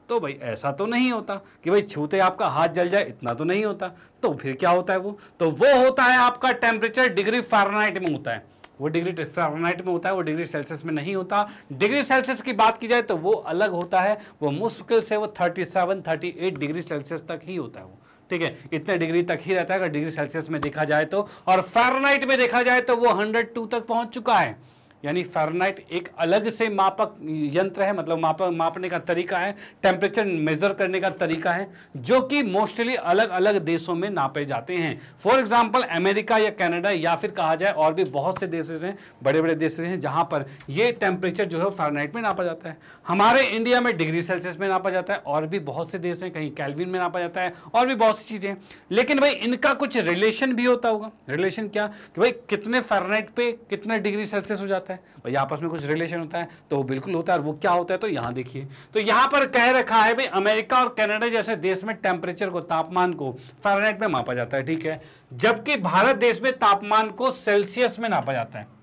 तो भाई ऐसा तो नहीं होता कि भाई छूते आपका हाथ जल जाए इतना तो नहीं होता तो फिर क्या होता है वो तो वो होता है आपका टेम्परेचर डिग्री फारनाइट में होता है वो डिग्री फारनाइट में होता है वो डिग्री सेल्सियस में नहीं होता डिग्री सेल्सियस की बात की जाए तो वो अलग होता है वो मुश्किल से वो 37 38 डिग्री सेल्सियस तक ही होता है वो ठीक है इतने डिग्री तक ही रहता है अगर डिग्री सेल्सियस में देखा जाए तो और फेरनाइट में देखा जाए तो वो हंड्रेड तक पहुंच चुका है यानी फारनाइट एक अलग से मापक यंत्र है मतलब माप मापने का तरीका है टेम्परेचर मेज़र करने का तरीका है जो कि मोस्टली अलग अलग देशों में नापे जाते हैं फॉर एग्जांपल अमेरिका या कनाडा या फिर कहा जाए और भी बहुत से देश हैं बड़े बड़े देश हैं जहां पर ये टेम्परेचर जो है फारनाइट में नापा जाता है हमारे इंडिया में डिग्री सेल्सियस में नापा जाता है और भी बहुत से देश हैं कहीं कैलविन में नापा जाता है और भी बहुत सी चीज़ें लेकिन भाई इनका कुछ रिलेशन भी होता होगा रिलेशन क्या कि भाई कितने फारनाइट पर कितना डिग्री सेल्सियस हो जाता है होता है भाई आपस में कुछ रिलेशन होता है तो वो बिल्कुल होता है और वो क्या होता है तो यहाँ देखिए तो यहाँ पर कह रखा है भाई अमेरिका और कैनेडा जैसे देश में टेम्परेचर को तापमान को फारेनहाइट में मापा जाता है ठीक है जबकि भारत देश में तापमान को सेल्सियस में नापा जाता है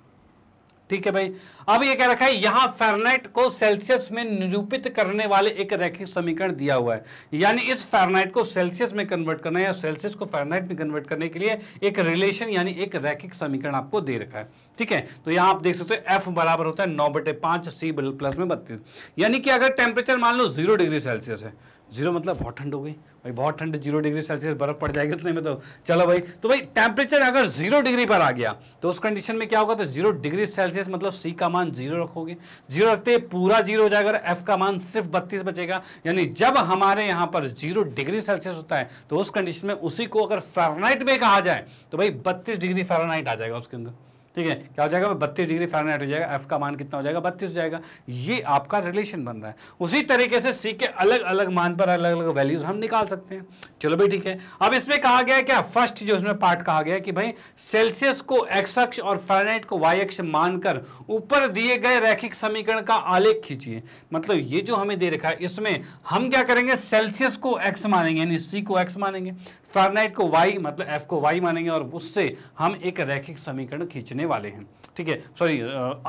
ठीक है भाई अब ये कह रखा है यहां फेरनाइट को सेल्सियस में निरूपित करने वाले एक रैखिक समीकरण दिया हुआ है यानी इस फेरनाइट को सेल्सियस में कन्वर्ट करना या सेल्सियस को फेरनाइट में कन्वर्ट करने के लिए एक रिलेशन यानी एक रैखिक समीकरण आपको दे रखा है ठीक है तो यहां आप देख सकते हो एफ बराबर होता है नौ बटे पांच सी प्लस में बत्तीस यानी कि अगर टेम्परेचर मान लो जीरो डिग्री सेल्सियस है जीरो मतलब बहुत ठंड हो गई भाई बहुत ठंड जीरो डिग्री सेल्सियस बर्फ पड़ जाएगी उतने में तो चलो भाई तो भाई टेम्परेचर अगर जीरो डिग्री पर आ गया तो उस कंडीशन में क्या होगा तो जीरो डिग्री सेल्सियस मतलब सी का मान जीरो रखोगे जीरो रखते पूरा जीरो हो जाएगा एफ का मान सिर्फ बत्तीस बचेगा यानी जब हमारे यहाँ पर जीरो डिग्री सेल्सियस होता है तो उस कंडीशन में उसी को अगर फेरानाइट में कहा जाए तो भाई बत्तीस डिग्री फेरानाइट आ जाएगा उसके अंदर ठीक है क्या हो जाएगा बत्तीस डिग्री फारेनहाइट हो जाएगा एफ का मान कितना हो जाएगा बत्तीस हो जाएगा ये आपका रिलेशन बन रहा है उसी तरीके से सी के अलग अलग मान पर अलग अलग वैल्यूज हम निकाल सकते हैं चलो भाई ठीक है अब इसमें कहा गया क्या फर्स्ट जो उसमें पार्ट कहा गया कि भाई सेल्सियस को एक्स अक्ष और फारेनहाइट को वाई अक्ष मानकर ऊपर दिए गए रैखिक समीकरण का आलेख खींचिए मतलब ये जो हमें दे रखा है इसमें हम क्या करेंगे सेल्सियस को एक्स मानेंगे यानी सी को एक्स मानेंगे फारेनहाइट को वाई मतलब एफ को वाई मानेंगे और उससे हम एक रैखिक समीकरण खींचने वाले हैं ठीक है सॉरी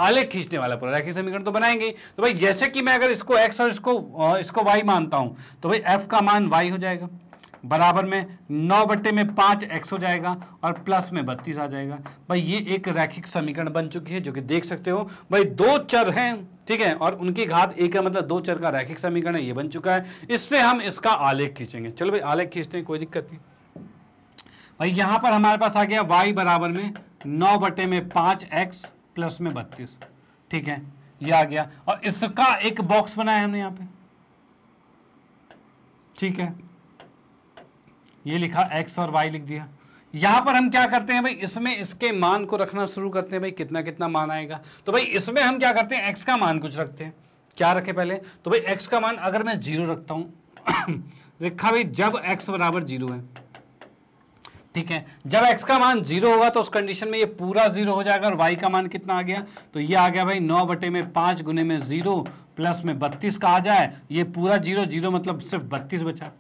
आलेख खींचने वाला पूरा रैखिक समीकरण तो बनाएंगे तो भाई जैसे कि मैं अगर इसको एक्स और इसको इसको वाई मानता हूँ तो भाई एफ का मान वाई हो जाएगा बराबर में नौ बट्टे में पाँच एक्स हो जाएगा और प्लस में बत्तीस आ जाएगा भाई ये एक रैखिक समीकरण बन चुकी है जो कि देख सकते हो भाई दो चर हैं ठीक है और उनकी घात एक है मतलब दो चर का रैखिक समीकरण है ये बन चुका है इससे हम इसका आलेख खींचेंगे चलो भाई आलेख खींचते हैं कोई दिक्कत नहीं भाई यहाँ पर हमारे पास आ गया वाई बराबर में नौ बटे में पाँच एक्स प्लस में बत्तीस ठीक है ये आ गया और इसका एक बॉक्स बनाया हमने यहाँ पे ठीक है ये लिखा एक्स और वाई लिख दिया यहां पर हम क्या करते हैं भाई इसमें इसके मान को रखना शुरू करते हैं भाई कितना कितना मान आएगा तो भाई इसमें हम क्या करते हैं एक्स का मान कुछ रखते हैं क्या रखे पहले तो भाई एक्स का मान अगर मैं जीरो रखता हूं रेखा भाई जब एक्स बराबर जीरो है ठीक है जब x का मान जीरो होगा तो उस कंडीशन में ये पूरा जीरो हो जाएगा और y का मान कितना आ गया तो ये आ गया भाई नौ बटे में पांच गुने में जीरो प्लस में बत्तीस का आ जाए ये पूरा जीरो जीरो मतलब सिर्फ बत्तीस बचा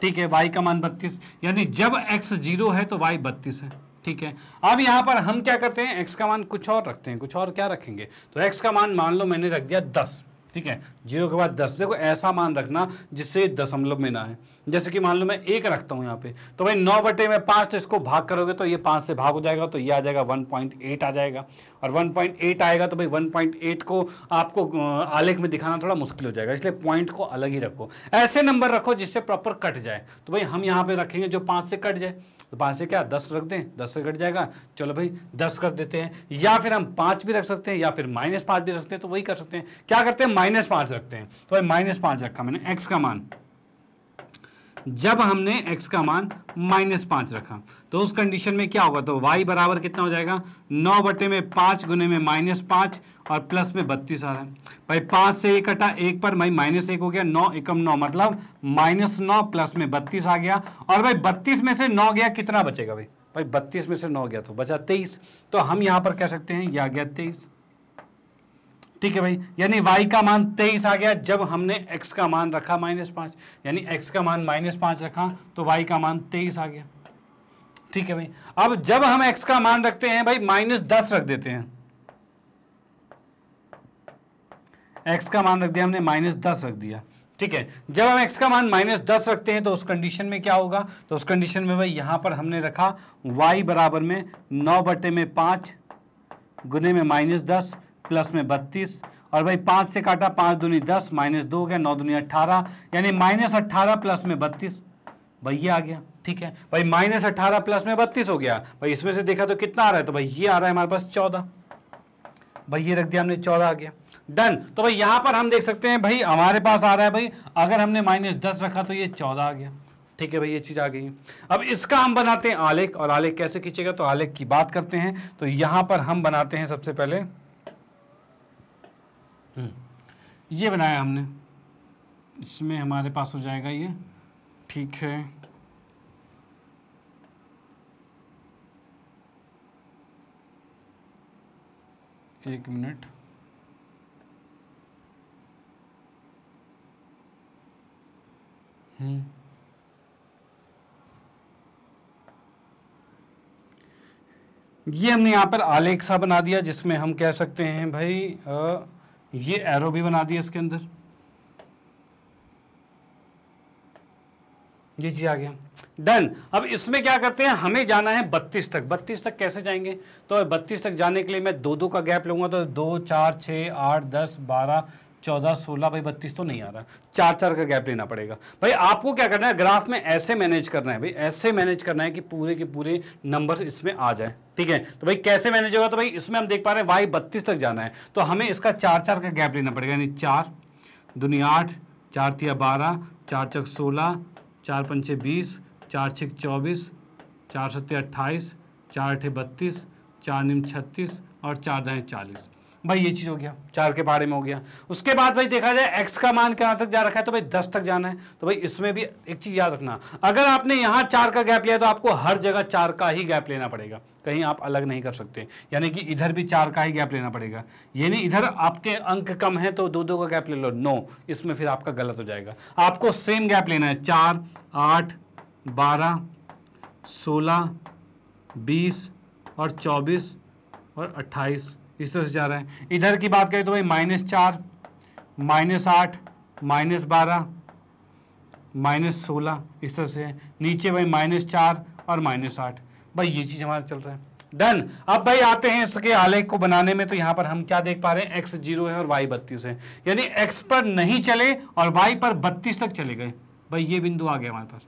ठीक है y का मान बत्तीस यानी जब x जीरो है तो y बत्तीस है ठीक है अब यहां पर हम क्या करते हैं x का मान कुछ और रखते हैं कुछ और क्या रखेंगे तो x का मान मान लो मैंने रख दिया दस ठीक है जीरो के बाद दस देखो ऐसा मान रखना जिससे दशमलव में ना है जैसे कि मान लो मैं एक रखता हूँ यहाँ पे तो भाई नौ बटे में पाँच तो इसको भाग करोगे तो ये पाँच से भाग हो जाएगा तो ये आ जाएगा वन पॉइंट एट आ जाएगा और 1.8 आएगा तो भाई 1.8 को आपको आलेख में दिखाना थोड़ा मुश्किल हो जाएगा इसलिए पॉइंट को अलग ही रखो ऐसे नंबर रखो जिससे प्रॉपर कट जाए तो भाई हम यहाँ पे रखेंगे जो पाँच से कट जाए तो पाँच से क्या दस रख दें दस से कट जाएगा चलो भाई दस कर देते हैं या फिर हम पाँच भी रख सकते हैं या फिर माइनस पाँच भी रखते हैं तो वही कर सकते हैं क्या करते हैं माइनस पाँच रखते हैं तो भाई माइनस पाँच रखा मैंने एक्स का मान जब हमने x का मान माइनस पांच रखा तो उस कंडीशन में क्या होगा तो y बराबर कितना हो जाएगा नौ बटे में पांच गुने में माइनस पांच और प्लस में बत्तीस आ रहा है भाई पांच से एक हटा एक पर भाई माइनस एक हो गया नौ एकम नौ मतलब माइनस नौ प्लस में बत्तीस आ गया और भाई बत्तीस में से नौ गया कितना बचेगा भाई भाई बत्तीस में से नौ गया तो बचा तेईस तो हम यहाँ पर कह सकते हैं यह आ गया तेईस ठीक है भाई यानी वाई का मान तेईस आ गया जब हमने एक्स का मान रखा माइनस पाँच यानी एक्स का मान माइनस पाँच रखा तो वाई का मान तेईस आ गया ठीक है भाई अब जब हम एक्स का मान रखते हैं भाई माइनस दस रख देते हैं एक्स का मान रख दिया हमने माइनस दस रख दिया ठीक है जब हम एक्स का मान माइनस दस रखते हैं तो उस कंडीशन में क्या होगा तो उस कंडीशन में भाई यहां पर हमने रखा वाई बराबर में नौ बटे में पांच गुने में माइनस दस प्लस में बत्तीस और भाई पाँच से काटा पाँच दूनी दस माइनस दो हो गया नौ दूनी अट्ठारह यानी माइनस अट्ठारह प्लस में बत्तीस भाई ये आ गया ठीक है भाई माइनस अट्ठारह प्लस में बत्तीस हो गया भाई इसमें से देखा तो कितना आ रहा है तो भाई ये आ रहा है हमारे पास चौदह भाई ये रख दिया हमने चौदह आ गया डन तो भाई यहाँ पर हम देख सकते हैं भाई हमारे पास आ रहा है भाई अगर हमने माइनस दस रखा तो ये चौदह आ गया ठीक है भाई ये चीज़ आ गई अब इसका हम बनाते हैं आलेख और आलेख कैसे खींचेगा तो आलेख की बात करते हैं तो यहाँ पर हम बनाते हैं सबसे पहले ये बनाया हमने इसमें हमारे पास हो जाएगा ये ठीक है एक मिनट हम्म ये हमने यहाँ पर आलेख सा बना दिया जिसमें हम कह सकते हैं भाई आ, ये एरो भी बना दिया इसके अंदर ये जी आ गया डन अब इसमें क्या करते हैं हमें जाना है बत्तीस तक बत्तीस तक कैसे जाएंगे तो बत्तीस तक जाने के लिए मैं दो दो का गैप लूंगा तो दो चार छ आठ दस बारह चौदह सोलह भाई बत्तीस तो नहीं आ रहा चार चार का गैप लेना पड़ेगा भाई आपको क्या करना है ग्राफ में ऐसे मैनेज करना है भाई ऐसे मैनेज करना है कि पूरे के पूरे नंबर इसमें आ जाए ठीक है तो भाई कैसे मैनेज होगा तो भाई इसमें हम देख पा रहे हैं वाई बत्तीस तक जाना है तो हमें इसका चार चार का गैप लेना पड़ेगा यानी चार दुनिया आठ चार तिया बारह चार चक सोलह चार पंचे बीस चार छिक चौबीस चार सत्य अट्ठाईस चार अठे बत्तीस चार निम छत्तीस और चार दाएँ चालीस भाई ये चीज़ हो गया चार के पहाड़े में हो गया उसके बाद भाई देखा जाए एक्स का मान कहाँ तक जा रखा है तो भाई दस तक जाना है तो भाई इसमें भी एक चीज़ याद रखना अगर आपने यहाँ चार का गैप लिया तो आपको हर जगह चार का ही गैप लेना पड़ेगा कहीं आप अलग नहीं कर सकते यानी कि इधर भी चार का ही गैप लेना पड़ेगा ये नहीं इधर आपके अंक कम है तो दो दो का गैप ले लो नो इसमें फिर आपका गलत हो जाएगा आपको सेम गैप लेना है चार आठ बारह सोलह बीस और चौबीस और अट्ठाईस इस तरह से जा रहे हैं इधर की बात करें तो भाई माइनस चार माइनस आठ माइनस बारह माइनस सोलह इस तरह से नीचे भाई माइनस चार और माइनस आठ भाई ये चीज़ हमारा चल रहा है डन अब भाई आते हैं इसके आलेख को बनाने में तो यहाँ पर हम क्या देख पा रहे हैं एक्स जीरो है और वाई बत्तीस है यानी एक्स पर नहीं चले और वाई पर बत्तीस तक चले गए भाई ये बिंदु आ गया हमारे पास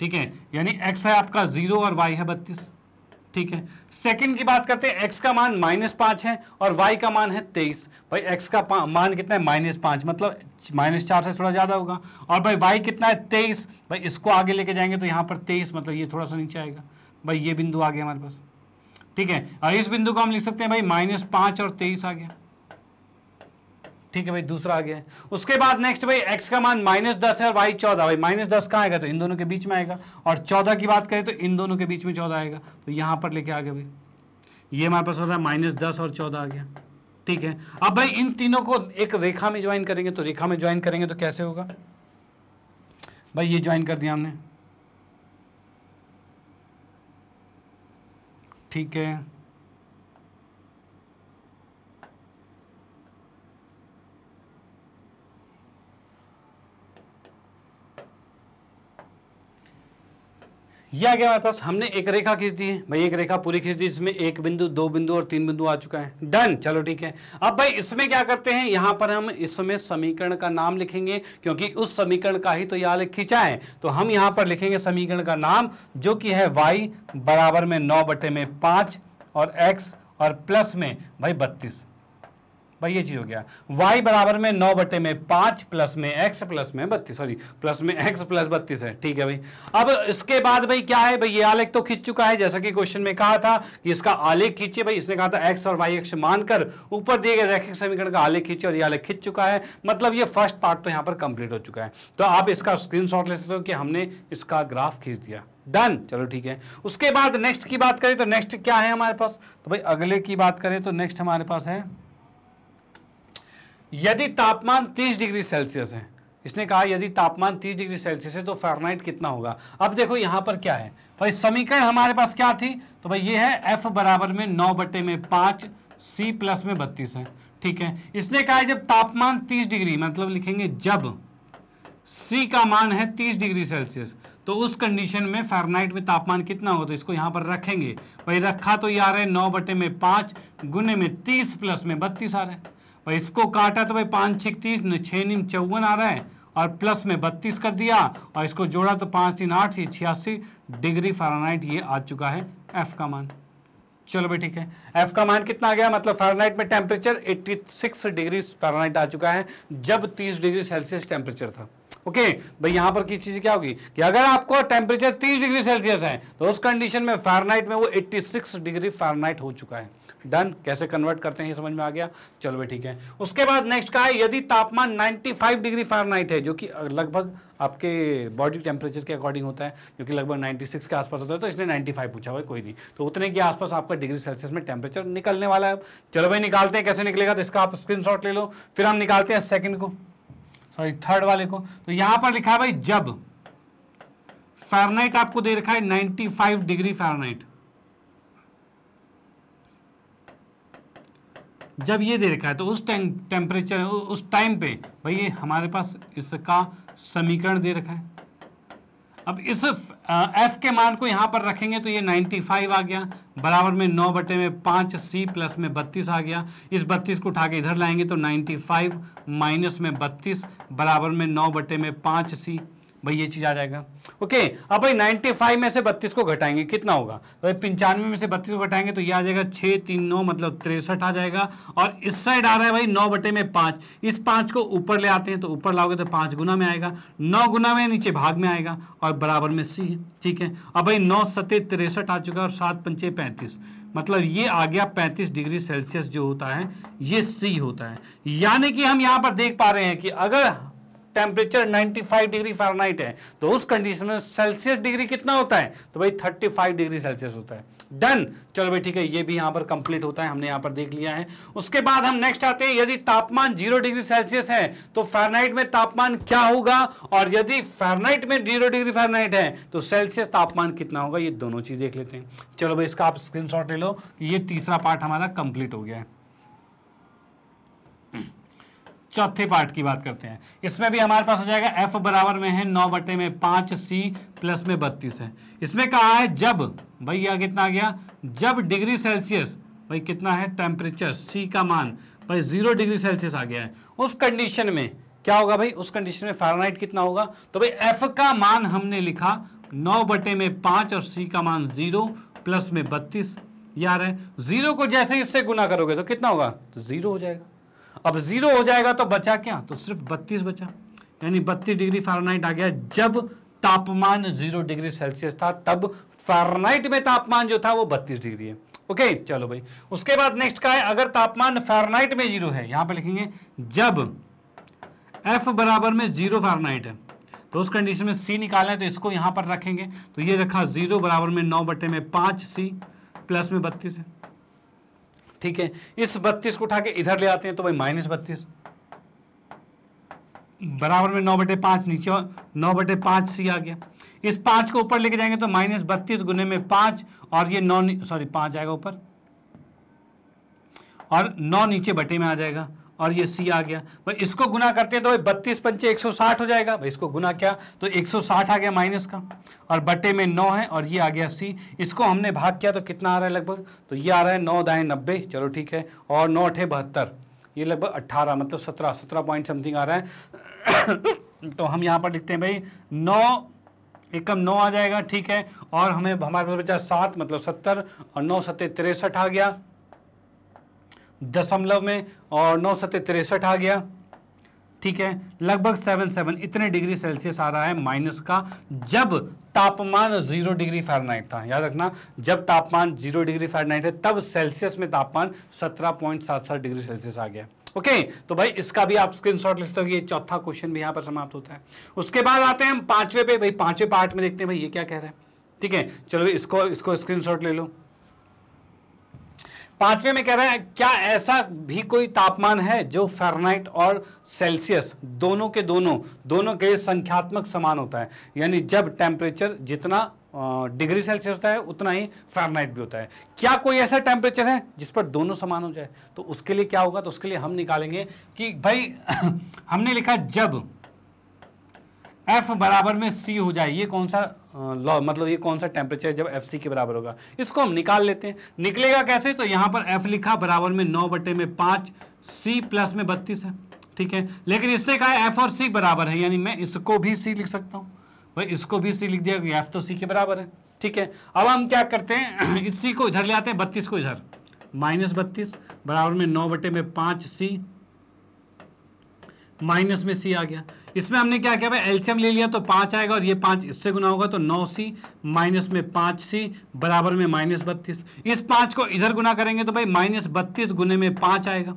ठीक है यानी एक्स है आपका जीरो और वाई है बत्तीस ठीक है सेकंड की बात करते हैं एक्स का मान माइनस पांच है और वाई का मान है तेईस भाई एक्स का मान कितना है माइनस पांच मतलब माइनस चार से थोड़ा ज़्यादा होगा और भाई वाई कितना है तेईस भाई इसको आगे लेके जाएंगे तो यहाँ पर तेईस मतलब ये थोड़ा सा नीचे आएगा भाई ये बिंदु आ गया हमारे पास ठीक है और इस बिंदु को हम लिख सकते हैं भाई माइनस और तेईस आ गया ठीक है भाई दूसरा आ गया उसके बाद नेक्स्ट भाई एक्स का मान माइनस दस है और वाई चौदह भाई माइनस दस कहाँ आएगा तो इन दोनों के बीच में आएगा और चौदह की बात करें तो इन दोनों के बीच में चौदह आएगा तो यहाँ पर लेके आ गया भाई ये हमारे पास हो रहा है माइनस दस और चौदह आ गया ठीक है अब भाई इन तीनों को एक रेखा में ज्वाइन करेंगे तो रेखा में ज्वाइन करेंगे तो कैसे होगा भाई ये ज्वाइन कर दिया हमने ठीक है यह आ गया हमारे पास हमने एक रेखा खींच दी है भाई एक रेखा पूरी खींच दी जिसमें एक बिंदु दो बिंदु और तीन बिंदु आ चुका है डन चलो ठीक है अब भाई इसमें क्या करते हैं यहां पर हम इसमें समीकरण का नाम लिखेंगे क्योंकि उस समीकरण का ही तो यहाँ खींचा है तो हम यहाँ पर लिखेंगे समीकरण का नाम जो कि है वाई बराबर में नौ बटे में पांच और एक्स और प्लस में भाई बत्तीस भाई ये चीज़ हो गया वाई बराबर में नौ बटे में पांच प्लस में एक्स प्लस में बत्तीस सॉरी प्लस में एक्स प्लस बत्तीस है ठीक है भाई अब इसके बाद भाई क्या है भाई ये आलेख तो खींच चुका है जैसा कि क्वेश्चन में कहा था कि इसका आलेख खींचे भाई इसने कहा था एक्स और वाई एक्स मानकर ऊपर दिए गए रैखिक समीकरण का आलेख खींचे और ये आलेख खींच चुका है मतलब ये फर्स्ट पार्ट तो यहाँ पर कंप्लीट हो चुका है तो आप इसका स्क्रीन ले सकते हो कि हमने इसका ग्राफ खींच दिया डन चलो ठीक है उसके बाद नेक्स्ट की बात करें तो नेक्स्ट क्या है हमारे पास तो भाई अगले की बात करें तो नेक्स्ट हमारे पास है यदि तापमान 30 डिग्री सेल्सियस है इसने कहा यदि तापमान 30 डिग्री सेल्सियस है तो फेरनाइट कितना होगा अब देखो यहां पर क्या है भाई समीकरण हमारे पास क्या थी तो भाई ये है एफ बराबर में नौ बटे में पांच सी प्लस में बत्तीस है ठीक है इसने कहा है जब तापमान 30 डिग्री मतलब लिखेंगे जब सी का मान है 30 डिग्री सेल्सियस तो उस कंडीशन में फेरनाइट में तापमान कितना होता तो इसको यहां पर रखेंगे भाई रखा तो ये आ है नौ बटे में पांच गुने में तीस प्लस में बत्तीस आ रहा है भाई इसको काटा तो भाई पाँच छिक तीस छः निम चौवन आ रहा है और प्लस में बत्तीस कर दिया और इसको जोड़ा तो पाँच तीन आठ ये छियासी डिग्री फारानाइट ये आ चुका है एफ़ का मान चलो भाई ठीक है एफ का मान कितना आ गया मतलब फारानाइट में temperature eighty six degree Fahrenheit आ चुका है जब तीस डिग्री सेल्सियस टेम्परेचर था ओके भाई यहाँ पर की चीज़ क्या होगी कि अगर आपको टेम्परेचर 30 डिग्री सेल्सियस है तो उस कंडीशन में फारनाइट में वो 86 डिग्री फारनाइट हो चुका है डन कैसे कन्वर्ट करते हैं ये समझ में आ गया चलो भाई ठीक है उसके बाद नेक्स्ट का है यदि तापमान 95 डिग्री फारेनहाइट है जो कि लगभग आपके बॉडी टेम्परेचर के अकॉर्डिंग होता है जो कि लगभग 96 के आसपास होता है तो इसने 95 पूछा हुआ है कोई नहीं तो उतने के आसपास आपका डिग्री सेल्सियस में टेम्परेचर निकलने वाला है चलो भाई निकालते हैं कैसे निकलेगा तो इसका आप स्क्रीन ले लो फिर हम निकालते हैं सेकेंड को सॉरी थर्ड वाले को तो यहाँ पर लिखा है भाई जब फारेनहाइट आपको दे रखा है फाइव डिग्री फारेनहाइट जब ये दे रखा है तो उस टाइम टेम्परेचर उस टाइम पे भाई ये हमारे पास इसका समीकरण दे रखा है अब इस एफ के मान को यहाँ पर रखेंगे तो ये 95 आ गया बराबर में नौ बटे में 5 सी प्लस में बत्तीस आ गया इस बत्तीस को उठा के इधर लाएंगे तो 95 माइनस में बत्तीस बराबर में नौ बटे में 5 सी भाई ये चीज़ आ जाएगा ओके अब भाई फाइव में से बत्तीस को घटाएंगे कितना होगा भाई पंचानवे में से बत्तीस को घटाएंगे तो ये आ जाएगा छः तीन नौ मतलब तिरसठ आ जाएगा और इस साइड आ रहा है भाई नौ बटे में पाँच इस पाँच को ऊपर ले आते हैं तो ऊपर लाओगे तो पाँच गुना में आएगा नौ गुना में नीचे भाग में आएगा और बराबर में सी है ठीक है अब भाई नौ सते तिरसठ आ चुका है और सात पंचे पैंतीस मतलब ये आ गया 35 डिग्री सेल्सियस जो होता है ये सी होता है यानी कि हम यहाँ पर देख पा रहे हैं कि अगर टेम्परेचर 95 डिग्री फारेनहाइट है तो उस कंडीशन में सेल्सियस डिग्री कितना होता है तो भाई 35 डिग्री सेल्सियस होता है डन चलो भाई ठीक है ये भी यहां पर कंप्लीट होता है हमने यहां पर देख लिया है उसके बाद हम नेक्स्ट आते हैं यदि तापमान जीरो डिग्री सेल्सियस है तो फारेनहाइट में तापमान क्या होगा और यदि फारेनहाइट में जीरो डिग्री फारेनहाइट है तो सेल्सियस तापमान कितना होगा ये दोनों चीज़ देख लेते हैं चलो भाई इसका आप स्क्रीनशॉट ले लो ये तीसरा पार्ट हमारा कंप्लीट हो गया है चौथे पार्ट की बात करते हैं इसमें भी हमारे पास हो जाएगा एफ बराबर में है नौ बटे में पांच सी प्लस में बत्तीस है इसमें कहा है जब भाई यह कितना आ गया जब डिग्री सेल्सियस भाई कितना है टेम्परेचर सी का मान भाई जीरो डिग्री सेल्सियस आ गया है उस कंडीशन में क्या होगा भाई उस कंडीशन में फारनाइट कितना होगा तो भाई एफ का मान हमने लिखा नौ बटे में पांच और सी का मान जीरो प्लस में बत्तीस यार है जीरो को जैसे इससे गुना करोगे तो कितना होगा तो जीरो हो जाएगा अब जीरो हो जाएगा तो बचा क्या तो सिर्फ बत्तीस बचा यानी बत्तीस डिग्री फारेनहाइट आ गया जब तापमान जीरो डिग्री सेल्सियस था तब फारेनहाइट में तापमान जो था वो बत्तीस डिग्री है ओके चलो भाई उसके बाद नेक्स्ट का है अगर तापमान फारेनहाइट में जीरो है यहां पर लिखेंगे जब एफ बराबर में जीरो फारेनहाइट है तो उस कंडीशन में सी निकालें तो इसको यहां पर रखेंगे तो ये रखा जीरो बराबर में नौ बटे में पांच सी प्लस में बत्तीस है ठीक है इस बत्तीस को उठा के इधर ले आते हैं तो भाई माइनस बत्तीस बराबर में नौ बटे पांच नीचे नौ बटे पांच सी आ गया इस पांच को ऊपर लेके जाएंगे तो माइनस बत्तीस गुने में पांच और ये नौ सॉरी पांच आएगा ऊपर और नौ नीचे बटे में आ जाएगा और ये सी आ गया भाई इसको गुना करते हैं तो भाई बत्तीस पंचे एक सौ साठ हो जाएगा भाई इसको गुना क्या तो एक सौ साठ आ गया माइनस का और बटे में नौ है और ये आ गया सी इसको हमने भाग किया तो कितना आ रहा है लगभग तो ये आ रहा है नौ दाए नब्बे चलो ठीक है और नौ अठे बहत्तर ये लगभग अट्ठारह मतलब सत्रह सत्रह पॉइंट समथिंग आ रहा है तो हम यहाँ पर लिखते हैं भाई नौ एकम नौ आ जाएगा ठीक है और हमें हमारे पास बचा सात मतलब सत्तर और नौ सत्तर तिरसठ आ गया दशमलव में और नौ सत्य तिरसठ आ गया ठीक है लगभग सेवन सेवन इतने डिग्री सेल्सियस आ रहा है माइनस का जब तापमान जीरो डिग्री फारेनहाइट था याद रखना जब तापमान जीरो डिग्री फारेनहाइट है तब सेल्सियस में तापमान सत्रह पॉइंट सात सात डिग्री सेल्सियस आ गया ओके तो भाई इसका भी आप स्क्रीन शॉट लिखते हो ये चौथा क्वेश्चन भी यहाँ पर समाप्त होता है उसके बाद आते हैं हम पांचवे पे भाई पांचवे पार्ट में देखते हैं भाई ये क्या कह रहे हैं ठीक है चलो इसको इसको शॉट ले लो पांचवे में कह रहे हैं क्या ऐसा भी कोई तापमान है जो फेरनाइट और सेल्सियस दोनों के दोनों दोनों के संख्यात्मक समान होता है यानी जब टेम्परेचर जितना डिग्री सेल्सियस होता है उतना ही फेरनाइट भी होता है क्या कोई ऐसा टेम्परेचर है जिस पर दोनों समान हो जाए तो उसके लिए क्या होगा तो उसके लिए हम निकालेंगे कि भाई हमने लिखा जब एफ बराबर में सी हो जाए ये कौन सा लॉ मतलब ये कौन सा टेम्परेचर जब एफ सी के बराबर होगा इसको हम निकाल लेते हैं निकलेगा कैसे तो यहाँ पर एफ लिखा बराबर में नौ बटे में पाँच सी प्लस में बत्तीस है ठीक है लेकिन इसने कहा एफ और सी बराबर है यानी मैं इसको भी सी लिख सकता हूँ भाई इसको भी सी लिख दिया क्योंकि एफ तो सी के बराबर है ठीक है अब हम क्या करते हैं इस सी को इधर ले आते हैं बत्तीस को इधर माइनस बत्तीस बराबर में नौ बटे में पाँच सी माइनस में सी आ गया इसमें हमने क्या किया भाई एल्शियम ले लिया तो पाँच आएगा और ये पाँच इससे गुना होगा तो नौ सी माइनस में पाँच सी बराबर में माइनस बत्तीस इस पाँच को इधर गुना करेंगे तो भाई माइनस बत्तीस गुने में पाँच आएगा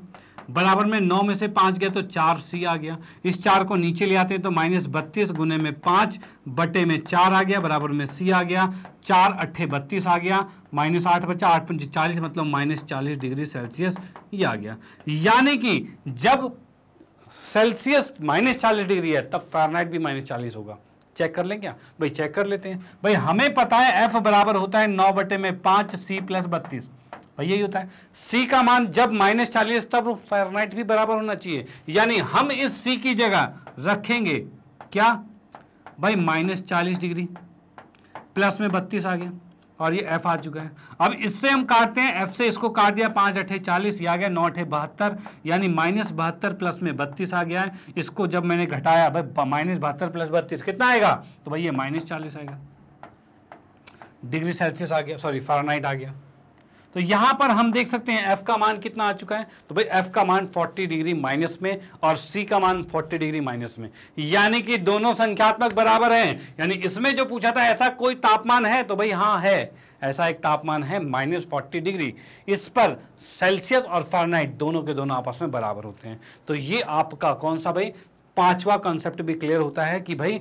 बराबर में नौ में से पाँच गया तो चार सी आ गया इस चार को नीचे ले आते हैं तो माइनस बत्तीस गुने में पाँच बटे में चार आ गया बराबर में सी आ गया चार अट्ठे बत्तीस आ गया माइनस आठ बचा आठ पंच चालीस मतलब माइनस चालीस डिग्री सेल्सियस ये आ गया यानी कि जब सेल्सियस माइनस चालीस डिग्री है तब फारनाइट भी माइनस चालीस होगा चेक कर लें क्या भाई चेक कर लेते हैं भाई हमें पता है एफ बराबर होता है नौ बटे में पांच सी प्लस बत्तीस भाई यही होता है सी का मान जब माइनस चालीस तब फारनाइट भी बराबर होना चाहिए यानी हम इस सी की जगह रखेंगे क्या भाई माइनस चालीस डिग्री प्लस में बत्तीस आ गया और ये एफ आ चुका है अब इससे हम काटते हैं एफ से इसको काट दिया पाँच अठे चालीस ये आ गया नौ अठे बहत्तर यानी माइनस बहत्तर प्लस में बत्तीस आ गया है इसको जब मैंने घटाया भाई माइनस बहत्तर प्लस बत्तीस कितना आएगा तो भाई ये माइनस चालीस आएगा डिग्री सेल्सियस आ गया सॉरी फारनाइट आ गया तो यहां पर हम देख सकते हैं एफ का मान कितना आ चुका है तो भाई एफ का मान 40 डिग्री माइनस में और सी का मान 40 डिग्री माइनस में यानी कि दोनों संख्यात्मक बराबर हैं यानी इसमें जो पूछा था ऐसा कोई तापमान है तो भाई हाँ है ऐसा एक तापमान है माइनस फोर्टी डिग्री इस पर सेल्सियस और फारनाइट दोनों के दोनों आपस में बराबर होते हैं तो ये आपका कौन सा भाई पांचवा कॉन्सेप्ट भी क्लियर होता है कि भाई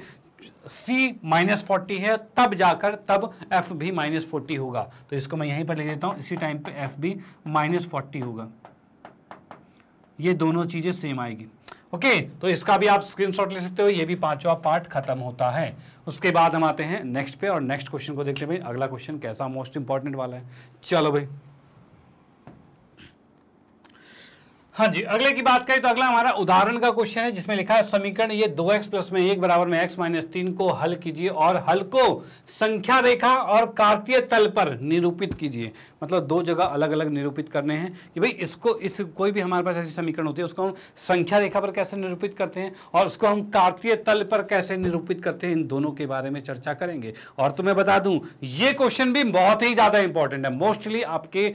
C माइनस फोर्टी है तब जाकर तब एफ भी माइनस फोर्टी होगा तो इसको मैं यहीं पर लिख देता हूं इसी टाइम पे एफ भी माइनस फोर्टी होगा ये दोनों चीज़ें सेम आएगी ओके तो इसका भी आप स्क्रीनशॉट ले सकते हो ये भी पांचवा पार्ट खत्म होता है उसके बाद हम आते हैं नेक्स्ट पे और नेक्स्ट क्वेश्चन को देखते हैं भाई अगला क्वेश्चन कैसा मोस्ट इंपॉर्टेंट वाला है चलो भाई हाँ जी अगले की बात करें तो अगला हमारा उदाहरण का क्वेश्चन है जिसमें लिखा है समीकरण ये दो एक्स प्लस में एक बराबर में एक्स माइनस तीन को हल कीजिए और हल को संख्या रेखा और कार्तीय तल पर निरूपित कीजिए मतलब दो जगह अलग अलग निरूपित करने हैं कि भाई इसको इस कोई भी हमारे पास ऐसी समीकरण होती है उसको हम संख्या रेखा पर कैसे निरूपित करते हैं और उसको हम कार्तीय तल पर कैसे निरूपित करते हैं इन दोनों के बारे में चर्चा करेंगे और तो मैं बता दूँ ये क्वेश्चन भी बहुत ही ज़्यादा इंपॉर्टेंट है मोस्टली आपके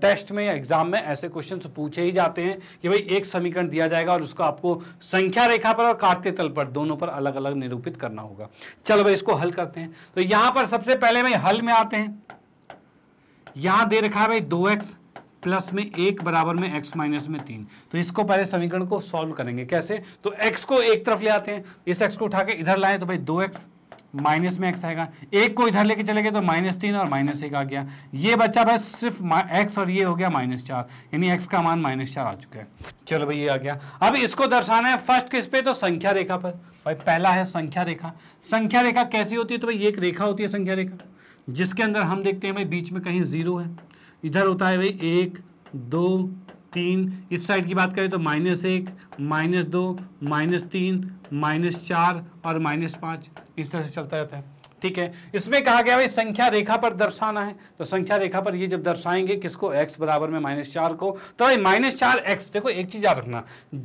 टेस्ट में या एग्जाम में ऐसे क्वेश्चन पूछे ही जाते हैं हैं कि भाई एक समीकरण दिया जाएगा और उसको आपको संख्या रेखा पर और कार्तीय तल पर दोनों पर अलग अलग निरूपित करना होगा चलो भाई इसको हल करते हैं तो यहां पर सबसे पहले भाई हल में आते हैं यहां दे रखा है भाई दो एक्स प्लस में एक बराबर में एक्स माइनस में तीन तो इसको पहले समीकरण को सॉल्व करेंगे कैसे तो एक्स को एक तरफ ले आते हैं इस एक्स को उठा के इधर लाए तो भाई दो एक्स माइनस में एक्स आएगा एक को इधर लेके चले गए तो माइनस तीन और माइनस एक आ गया ये बच्चा बस सिर्फ एक्स और ये हो गया माइनस चार यानी एक्स का मान माइनस चार आ चुका है चलो भाई ये आ गया अब इसको दर्शाना है फर्स्ट किस पे तो संख्या रेखा पर भाई पहला है संख्या रेखा संख्या रेखा कैसी होती है तो भाई एक रेखा होती है संख्या रेखा जिसके अंदर हम देखते हैं भाई बीच में कहीं जीरो है इधर होता है भाई एक दो तीन इस साइड की बात करें तो माइनस एक माइनस दो माइनस तीन माइनस चार और माइनस पाँच इस तरह से चलता रहता है ठीक है इसमें कहा गया भाई संख्या रेखा पर दर्शाना है तो संख्या रेखा पर ये जब दर्शाएंगे किसको x बराबर में माइनस चार को तो भाई माइनस चार एक्स देखो एक चीज़ याद रखना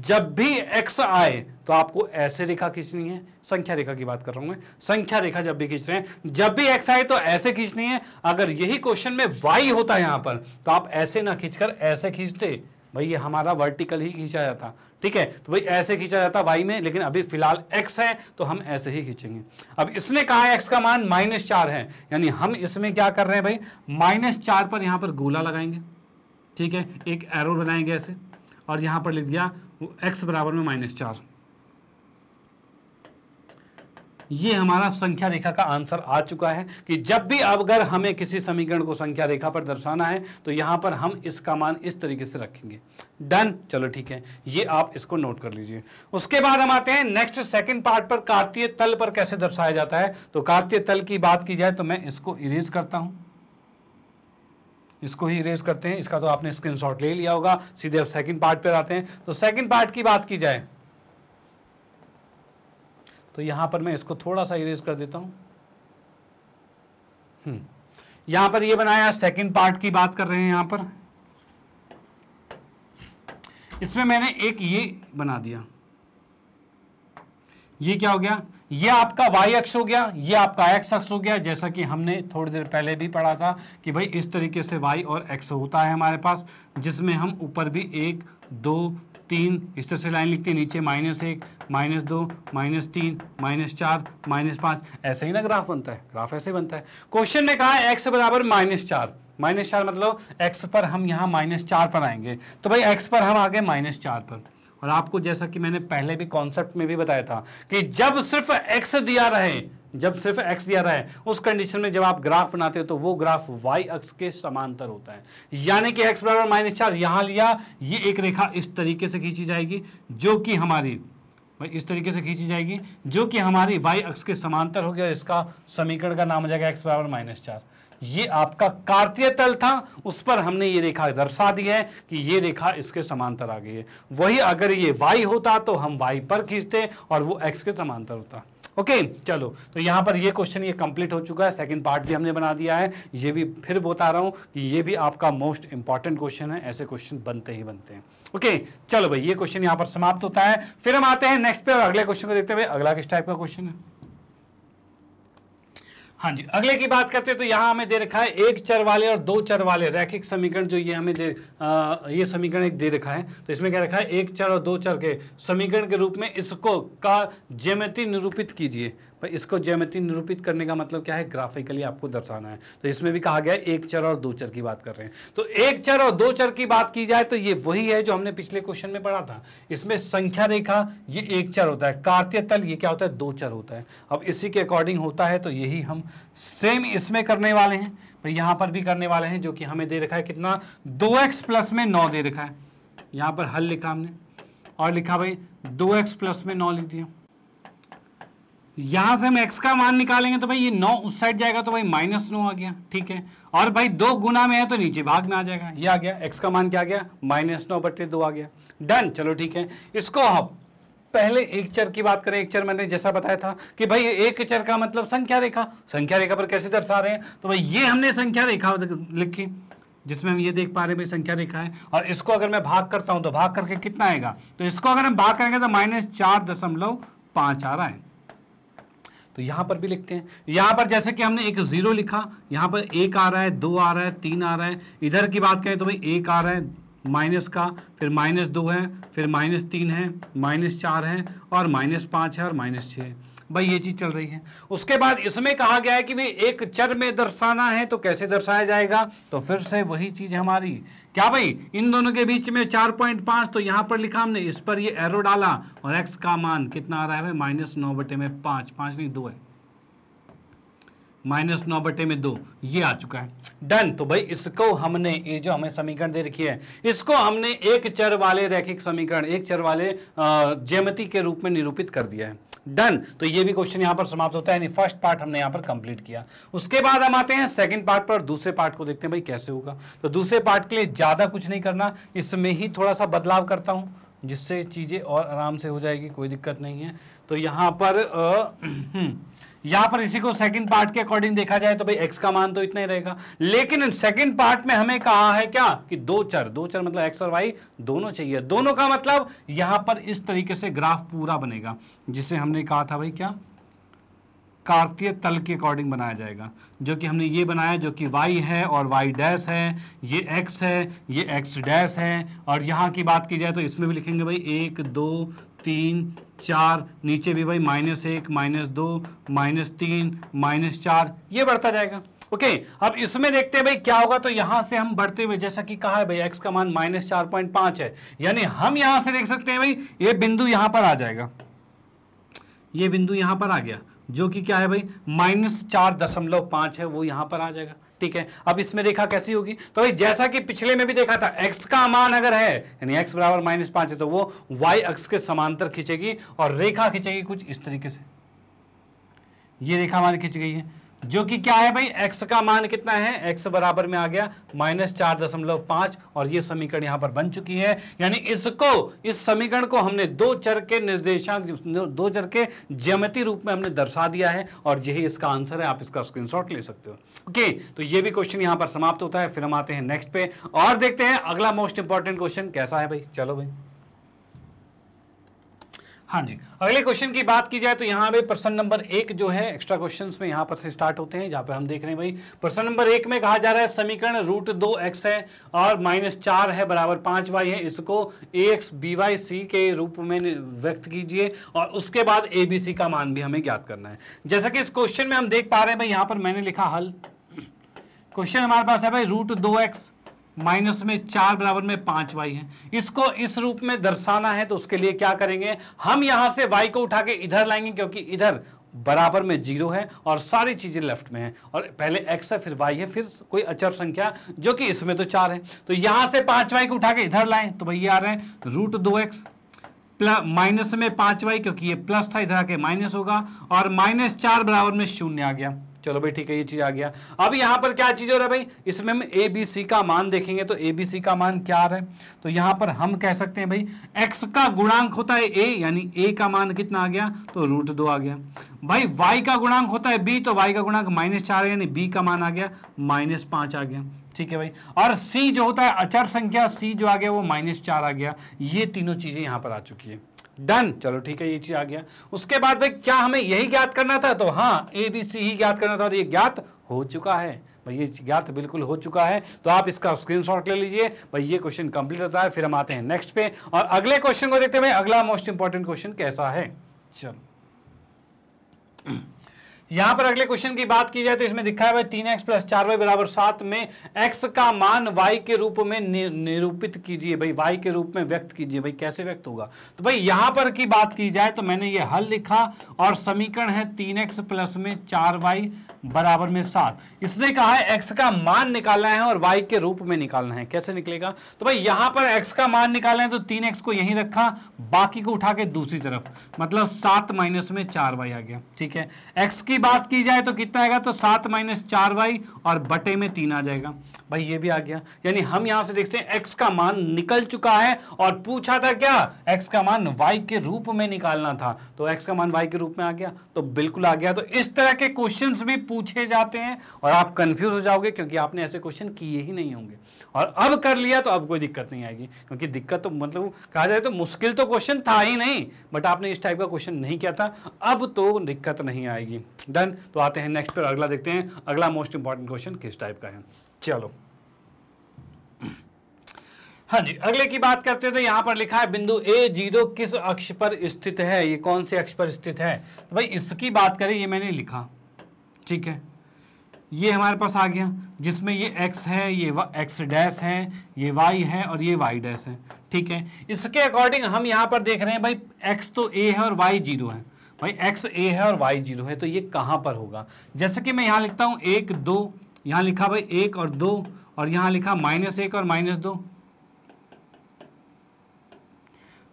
जब भी x आए तो आपको ऐसे रेखा खींचनी है संख्या रेखा की बात कर रहा हूं मैं संख्या रेखा जब भी खींच रहे हैं जब भी x आए तो ऐसे खींचनी है अगर यही क्वेश्चन में y होता है यहां पर तो आप ऐसे ना खींचकर ऐसे खींचते भाई ये हमारा वर्टिकल ही खींचा जाता ठीक है तो भाई ऐसे खींचा जाता वाई में लेकिन अभी फिलहाल एक्स है तो हम ऐसे ही खींचेंगे अब इसने कहा एक्स का मान माइनस चार है यानी हम इसमें क्या कर रहे हैं भाई माइनस चार पर यहाँ पर गोला लगाएंगे ठीक है एक एरो बनाएंगे ऐसे और यहाँ पर लिख दिया एक्स बराबर में माइनस चार ये हमारा संख्या रेखा का आंसर आ चुका है कि जब भी अगर हमें किसी समीकरण को संख्या रेखा पर दर्शाना है तो यहां पर हम इसका मान इस तरीके से रखेंगे डन चलो ठीक है ये आप इसको नोट कर लीजिए उसके बाद हम आते हैं नेक्स्ट सेकंड पार्ट पर कार्तीय तल पर कैसे दर्शाया जाता है तो कार्तीय तल की बात की जाए तो मैं इसको इरेज करता हूं इसको ही इरेज करते हैं इसका तो आपने स्क्रीनशॉट ले लिया होगा सीधे अब सेकंड पार्ट पर आते हैं तो सेकंड पार्ट की बात की जाए तो यहाँ पर मैं इसको थोड़ा सा इरेज कर देता हूँ हम्म। यहाँ पर ये बनाया सेकंड पार्ट की बात कर रहे हैं यहाँ पर इसमें मैंने एक ये बना दिया ये क्या हो गया ये आपका वाई अक्ष हो गया ये आपका एक्स अक्ष हो गया जैसा कि हमने थोड़ी देर पहले भी पढ़ा था कि भाई इस तरीके से वाई और एक्स होता है हमारे पास जिसमें हम ऊपर भी एक दो तीन इस तरह से लाइन लिखते हैं नीचे माइनस एक माइनस दो माइनस तीन माइनस चार माइनस पाँच ऐसे ही ना ग्राफ बनता है ग्राफ ऐसे बनता है क्वेश्चन ने कहा एक्स बराबर माइनस चार माइनस चार मतलब एक्स पर हम यहाँ माइनस चार पर आएंगे तो भाई एक्स पर हम आगे माइनस चार पर और आपको जैसा कि मैंने पहले भी कॉन्सेप्ट में भी बताया था कि जब सिर्फ एक्स दिया रहे जब सिर्फ एक्स दिया रहा है उस कंडीशन में जब आप ग्राफ बनाते हो तो वो ग्राफ वाई अक्स के समांतर होता है यानी कि एक्स बराबर माइनस चार यहां लिया ये एक रेखा इस तरीके से खींची जाएगी जो कि हमारी इस तरीके से खींची जाएगी जो कि हमारी वाई अक्स के समांतर हो गया इसका समीकरण का नाम हो जाएगा एक्स बराबर माइनस चार ये आपका कार्तीय तल था उस पर हमने ये रेखा दर्शा दी है कि ये रेखा इसके समांतर आ गई है वही अगर ये वाई होता तो हम वाई पर खींचते और वो एक्स के समांतर होता ओके okay, चलो तो यहां पर ये क्वेश्चन ये कंप्लीट हो चुका है सेकंड पार्ट भी हमने बना दिया है ये भी फिर बता रहा हूं कि ये भी आपका मोस्ट इंपॉर्टेंट क्वेश्चन है ऐसे क्वेश्चन बनते ही बनते हैं ओके okay, चलो भाई ये क्वेश्चन यहां पर समाप्त होता है फिर हम आते हैं नेक्स्ट पे अगले क्वेश्चन को देखते हुए अगला किस टाइप का क्वेश्चन है हाँ जी अगले की बात करते हैं तो यहाँ हमें दे रखा है एक चर वाले और दो चर वाले रैखिक समीकरण जो ये हमें दे आ, ये समीकरण एक दे रखा है तो इसमें क्या रखा है एक चर और दो चर के समीकरण के रूप में इसको का ज्यामिति निरूपित कीजिए पर इसको ज्यामिति निरूपित करने का मतलब क्या है ग्राफिकली आपको दर्शाना है तो इसमें भी कहा गया है एक चर और दो चर की बात कर रहे हैं तो एक चर और दो चर की बात की जाए तो ये वही है जो हमने पिछले क्वेश्चन में पढ़ा था इसमें संख्या रेखा ये एक चर होता है कार्तीय तल ये क्या होता है दो चर होता है अब इसी के अकॉर्डिंग होता है तो यही हम सेम इसमें करने वाले हैं यहां यहाँ पर भी करने वाले हैं जो कि हमें दे रखा है कितना दो एक्स प्लस में नौ दे रखा है यहाँ पर हल लिखा हमने और लिखा भाई दो एक्स प्लस में नौ लिख दिया यहां से हम x का मान निकालेंगे तो भाई ये नौ उस साइड जाएगा तो भाई माइनस नौ आ गया ठीक है और भाई दो गुना में है तो नीचे भाग में आ जाएगा ये आ गया x का मान क्या आ गया माइनस नौ बटे दो आ गया डन चलो ठीक है इसको हम पहले एक चर की बात करें एक चर मैंने जैसा बताया था कि भाई एक चर का मतलब संख्या रेखा संख्या रेखा पर कैसे दर्शा रहे हैं तो भाई ये हमने संख्या रेखा लिखी जिसमें हम ये देख पा रहे हैं भाई संख्या रेखा है और इसको अगर मैं भाग करता हूं तो भाग करके कितना आएगा तो इसको अगर हम भाग करेंगे तो माइनस चार दशमलव पांच आ रहा है तो यहाँ पर भी लिखते हैं यहां पर जैसे कि हमने एक ज़ीरो लिखा यहाँ पर एक आ रहा है दो आ रहा है तीन आ रहा है इधर की बात करें तो भाई एक आ रहा है माइनस का फिर माइनस दो है फिर माइनस तीन है माइनस चार है और माइनस पाँच है और माइनस छः भाई ये चीज चल रही है उसके बाद इसमें कहा गया है कि भाई एक चर में दर्शाना है तो कैसे दर्शाया जाएगा तो फिर से वही चीज हमारी क्या भाई इन दोनों के बीच में चार पॉइंट पांच तो यहां पर लिखा हमने इस पर ये एरो डाला और एक्स का मान कितना आ रहा है माइनस नौ बटे में पांच पांच नहीं दो है माइनस नौ बटे में दो ये आ चुका है डन तो भाई इसको हमने ये जो हमें समीकरण दे रखी है इसको हमने एक चर वाले रैखिक समीकरण एक चर वाले जयमती के रूप में निरूपित कर दिया है डन तो ये भी क्वेश्चन यहां पर समाप्त होता है यानी फर्स्ट पार्ट हमने यहाँ पर कंप्लीट किया उसके बाद हम आते हैं सेकंड पार्ट पर दूसरे पार्ट को देखते हैं भाई कैसे होगा तो दूसरे पार्ट के लिए ज़्यादा कुछ नहीं करना इसमें ही थोड़ा सा बदलाव करता हूं जिससे चीज़ें और आराम से हो जाएगी कोई दिक्कत नहीं है तो यहाँ पर आ, यहां पर इसी को सेकंड पार्ट के अकॉर्डिंग देखा जाए तो भाई एक्स का मान तो इतना ही रहेगा लेकिन सेकंड पार्ट में हमें कहा है क्या कि दो चर दो चर मतलब एक्स और वाई दोनों चाहिए दोनों का मतलब यहां पर इस तरीके से ग्राफ पूरा बनेगा जिसे हमने कहा था भाई क्या कार्तीय तल के अकॉर्डिंग बनाया जाएगा जो कि हमने ये बनाया जो कि वाई है और वाई डैश है ये एक्स है ये एक्स डैश है और यहाँ की बात की जाए तो इसमें भी लिखेंगे भाई एक दो तीन चार नीचे भी भाई माइनस एक माइनस दो माइनस तीन माइनस चार ये बढ़ता जाएगा ओके अब इसमें देखते हैं भाई क्या होगा तो यहां से हम बढ़ते हुए जैसा कि कहा है भाई एक्स का मान माइनस चार पॉइंट पांच है यानी हम यहां से देख सकते हैं भाई ये बिंदु यहां पर आ जाएगा ये बिंदु यहां पर आ गया जो कि क्या है भाई माइनस चार दशमलव पांच है वो यहां पर आ जाएगा ठीक है अब इसमें रेखा कैसी होगी तो भाई जैसा कि पिछले में भी देखा था एक्स का मान अगर है यानी एक्स बराबर माइनस पांच है तो वो वाई अक्ष के समांतर खींचेगी और रेखा खींचेगी कुछ इस तरीके से ये रेखा हमारी खींच गई है जो कि क्या है भाई x का मान कितना है x बराबर में आ गया माइनस चार दशमलव पांच और ये समीकरण यहां पर बन चुकी है यानी इसको इस समीकरण को हमने दो चर के निर्देशांक दो चर के ज्यामिति रूप में हमने दर्शा दिया है और यही इसका आंसर है आप इसका स्क्रीनशॉट ले सकते हो ओके तो ये भी क्वेश्चन यहां पर समाप्त होता है फिर हम आते हैं नेक्स्ट पे और देखते हैं अगला मोस्ट इंपॉर्टेंट क्वेश्चन कैसा है भाई चलो भाई हाँ जी अगले क्वेश्चन की बात की जाए तो यहाँ पे प्रश्न नंबर एक जो है एक्स्ट्रा क्वेश्चंस में यहाँ पर से स्टार्ट होते हैं जहाँ पे हम देख रहे हैं भाई प्रश्न नंबर एक में कहा जा रहा है समीकरण रूट दो एक्स है और माइनस चार है बराबर पाँच वाई है इसको A X B Y C के रूप में व्यक्त कीजिए और उसके बाद ए बी सी का मान भी हमें ज्ञात करना है जैसा कि इस क्वेश्चन में हम देख पा रहे हैं भाई यहाँ पर मैंने लिखा हल क्वेश्चन हमारे पास है भाई रूट दो एक्स माइनस में चार बराबर में पांच वाई है इसको इस रूप में दर्शाना है तो उसके लिए क्या करेंगे हम यहां से वाई को उठा के इधर लाएंगे क्योंकि इधर बराबर में जीरो है और सारी चीज़ें लेफ्ट में है और पहले एक्स है फिर वाई है फिर कोई अचर संख्या जो कि इसमें तो चार है तो यहां से पांच वाई को उठा के इधर लाए तो भाई आ रहे हैं रूट दो एक्स प्लस माइनस में पांच वाई क्योंकि ये प्लस था इधर आके माइनस होगा और माइनस चार बराबर में शून्य आ गया चलो भाई ठीक है ये चीज़ आ गया अब यहाँ पर क्या चीज़ हो रहा है भाई इसमें हम ए बी सी का मान देखेंगे तो ए बी सी का मान क्या आ रहा है तो यहाँ पर हम कह सकते हैं भाई एक्स का गुणांक होता है ए यानी ए का मान कितना आ गया तो रूट दो आ गया भाई वाई का गुणांक होता है बी तो वाई का गुणांक माइनस चार यानी बी का मान आ गया माइनस पांच आ गया ठीक है भाई और सी जो होता है अचर संख्या सी जो आ गया वो माइनस चार आ गया ये तीनों चीज़ें यहाँ पर आ चुकी है डन चलो ठीक है ये चीज आ गया उसके बाद भाई क्या हमें यही ज्ञात करना था तो हाँ ए बी सी ही ज्ञात करना था और ये ज्ञात हो चुका है भाई ये ज्ञात बिल्कुल हो चुका है तो आप इसका स्क्रीनशॉट ले लीजिए भाई ये क्वेश्चन कंप्लीट होता है फिर हम आते हैं नेक्स्ट पे और अगले क्वेश्चन को देखते हैं अगला मोस्ट इंपॉर्टेंट क्वेश्चन कैसा है चलो यहां पर अगले क्वेश्चन की बात की जाए तो इसमें दिखा है भाई तीन एक्स प्लस चार वाई बराबर सात में एक्स का मान वाई के रूप में निरूपित कीजिए भाई वाई के रूप में व्यक्त कीजिए भाई कैसे व्यक्त होगा तो भाई यहां पर की बात की जाए तो मैंने ये हल लिखा और समीकरण है तीन एक्स प्लस में चार वाई बराबर में सात इसने कहा है एक्स का मान निकालना है और वाई के रूप में निकालना है कैसे निकलेगा तो भाई यहां पर एक्स का मान निकालना है तो तीन एक्स को यहीं रखा बाकी को उठा के दूसरी तरफ मतलब सात माइनस में चार वाई आ गया ठीक है एक्स की बात की जाए तो कितना आएगा तो सात माइनस चार वाई और बटे में तीन आ जाएगा भाई ये भी आ गया यानी हम यहां से देखते हैं एक्स का मान निकल चुका है और पूछा था क्या एक्स का मान वाई के रूप में निकालना था तो एक्स का मान वाई के रूप में आ गया तो बिल्कुल आ गया तो इस तरह के क्वेश्चन भी पूछे जाते हैं और आप कंफ्यूज हो जाओगे क्योंकि आपने ऐसे क्वेश्चन किए ही नहीं होंगे और अब कर लिया तो अब कोई दिक्कत नहीं आएगी क्योंकि दिक्कत तो मतलब कहा जाए तो मुश्किल तो क्वेश्चन था ही नहीं बट आपने इस टाइप का क्वेश्चन नहीं किया था अब तो दिक्कत नहीं आएगी डन तो आते हैं नेक्स्ट पर अगला देखते हैं अगला मोस्ट इंपॉर्टेंट क्वेश्चन किस टाइप का है चलो हाँ जी अगले की बात करते हैं तो यहाँ पर लिखा है बिंदु ए जीरो किस अक्ष पर स्थित है ये कौन से अक्ष पर स्थित है तो भाई इसकी बात करें ये मैंने लिखा ठीक है ये हमारे पास आ गया जिसमें ये x है ये x डैश है ये y है और ये y डैश है ठीक है इसके अकॉर्डिंग हम यहाँ पर देख रहे हैं भाई x तो a है और y जीरो है भाई x a है और y जीरो है तो ये कहाँ पर होगा जैसे कि मैं यहाँ लिखता हूँ एक दो यहाँ लिखा भाई एक और दो और यहाँ लिखा माइनस एक और माइनस दो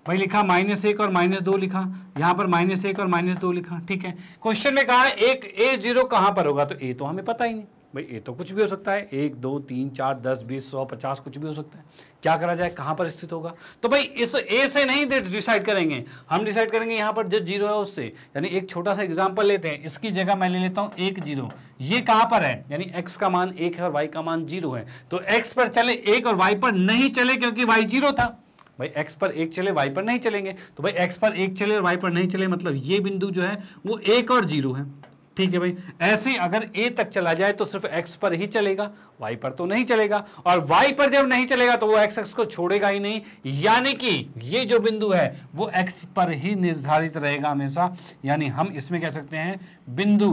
वही लिखा माइनस एक और माइनस दो लिखा यहाँ पर माइनस एक और माइनस दो लिखा ठीक है क्वेश्चन में कहा एक ए जीरो कहाँ पर होगा तो ए तो हमें पता ही नहीं भाई ए तो कुछ भी हो सकता है एक दो तीन चार दस बीस सौ पचास कुछ भी हो सकता है क्या करा जाए कहां पर स्थित होगा तो भाई इस ए से नहीं डिसाइड करेंगे हम डिसाइड करेंगे यहाँ पर जो जीरो है उससे यानी एक छोटा सा एग्जाम्पल लेते हैं इसकी जगह मैं ले लेता हूँ एक जीरो ये कहां पर है यानी एक्स का मान एक है और वाई का मान जीरो है तो एक्स पर चले एक और वाई पर नहीं चले क्योंकि वाई जीरो था भाई एक्स पर एक चले वाई पर नहीं चलेंगे तो भाई एक्स पर एक चले और वाई पर नहीं चले मतलब ये बिंदु जो है वो एक और जीरो है ठीक है भाई ऐसे अगर ए तक चला जाए तो सिर्फ एक्स पर ही चलेगा वाई पर तो नहीं चलेगा और वाई पर जब नहीं चलेगा तो वो एक्स एक्स को छोड़ेगा ही नहीं यानी कि ये जो बिंदु है वो एक्स पर ही निर्धारित रहेगा हमेशा यानी हम इसमें कह सकते हैं बिंदु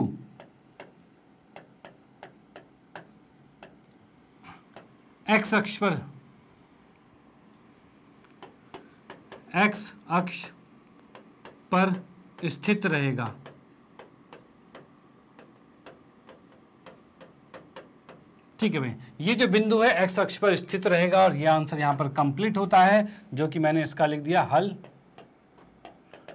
एक्स अक्ष पर एक्स अक्ष पर स्थित रहेगा ठीक है भाई ये जो बिंदु है एक्स अक्ष पर स्थित रहेगा और ये आंसर यहां पर कंप्लीट होता है जो कि मैंने इसका लिख दिया हल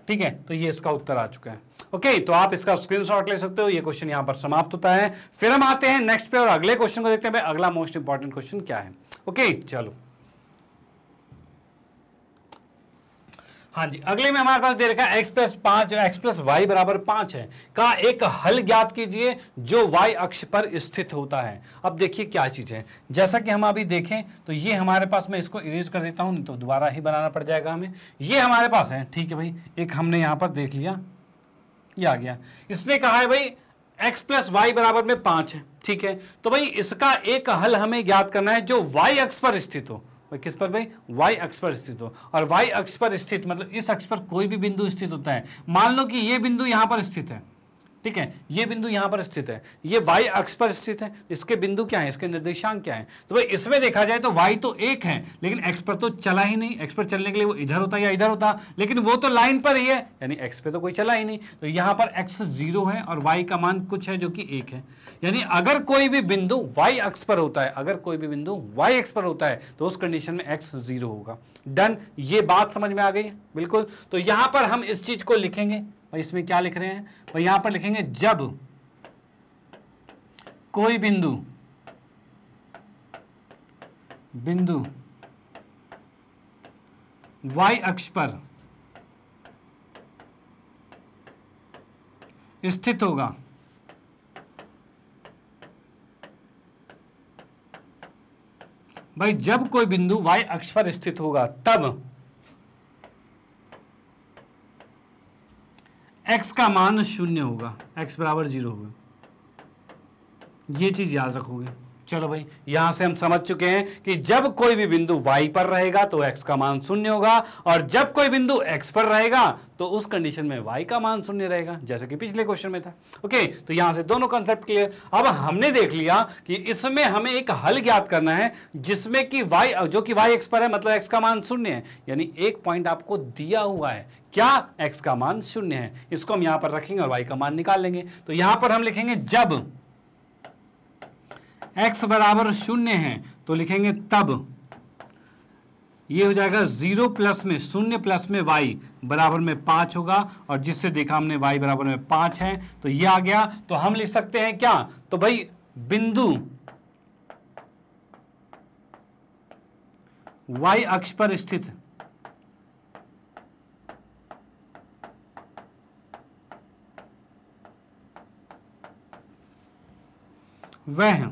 ठीक है तो ये इसका उत्तर आ चुका है ओके okay, तो आप इसका स्क्रीनशॉट ले सकते हो ये क्वेश्चन यहां पर समाप्त होता है फिर हम आते हैं नेक्स्ट पे और अगले क्वेश्चन को देखते हैं भाई अगला मोस्ट इंपॉर्टेंट क्वेश्चन क्या है ओके okay, चलो हाँ जी अगले में हमारे पास दे रखा है एक्स प्लस पाँच एक्स प्लस वाई बराबर पाँच है का एक हल ज्ञात कीजिए जो वाई अक्ष पर स्थित होता है अब देखिए क्या चीज़ है जैसा कि हम अभी देखें तो ये हमारे पास मैं इसको इरेज कर देता हूँ नहीं तो दोबारा ही बनाना पड़ जाएगा हमें ये हमारे पास है ठीक है भाई एक हमने यहाँ पर देख लिया ये आ गया इसने कहा है भाई एक्स प्लस वाई बराबर में पाँच है ठीक है तो भाई इसका एक हल हमें ज्ञात करना है जो वाई अक्ष पर स्थित हो किस पर भाई वाई अक्ष पर स्थित हो और वाई अक्ष पर स्थित मतलब इस अक्ष पर कोई भी बिंदु स्थित होता है मान लो कि ये बिंदु यहाँ पर स्थित है ठीक है ये बिंदु यहां पर स्थित है ये y अक्ष पर स्थित है इसके बिंदु क्या है इसके निर्देशांक क्या है तो भाई इसमें देखा जाए तो y तो एक है लेकिन x पर तो चला ही नहीं x पर चलने के लिए वो इधर होता या इधर होता लेकिन वो तो लाइन पर ही है यानी x पे तो कोई चला ही नहीं तो यहां पर x जीरो है और y का मान कुछ है जो कि एक है यानी अगर कोई भी बिंदु वाई अक्ष पर होता है अगर कोई भी बिंदु वाई एक्स पर होता है तो उस कंडीशन में एक्स जीरो होगा डन ये बात समझ में आ गई बिल्कुल तो यहां पर हम इस चीज को लिखेंगे भाई इसमें क्या लिख रहे हैं भाई यहां पर लिखेंगे जब कोई बिंदु बिंदु y अक्ष पर स्थित होगा भाई जब कोई बिंदु y अक्ष पर स्थित होगा तब एक्स का मान शून्य होगा x बराबर जीरो होगा ये चीज़ याद रखोगे चलो भाई यहां से हम समझ चुके हैं कि जब कोई भी बिंदु y पर रहेगा तो x का मान शून्य होगा और जब कोई बिंदु x पर रहेगा तो उस कंडीशन में y का मान शून्य रहेगा जैसे कि पिछले क्वेश्चन में था ओके तो यहां से दोनों कॉन्सेप्ट क्लियर अब हमने देख लिया कि इसमें हमें एक हल ज्ञात करना है जिसमें कि y जो कि y x पर है मतलब x का मान शून्य है यानी एक पॉइंट आपको दिया हुआ है क्या x का मान शून्य है इसको हम यहां पर रखेंगे और y का मान निकाल लेंगे तो यहां पर हम लिखेंगे जब x बराबर शून्य है तो लिखेंगे तब ये हो जाएगा जीरो प्लस में शून्य प्लस में वाई बराबर में पांच होगा और जिससे देखा हमने वाई बराबर में पांच है तो ये आ गया तो हम लिख सकते हैं क्या तो भाई बिंदु वाई अक्ष पर स्थित वह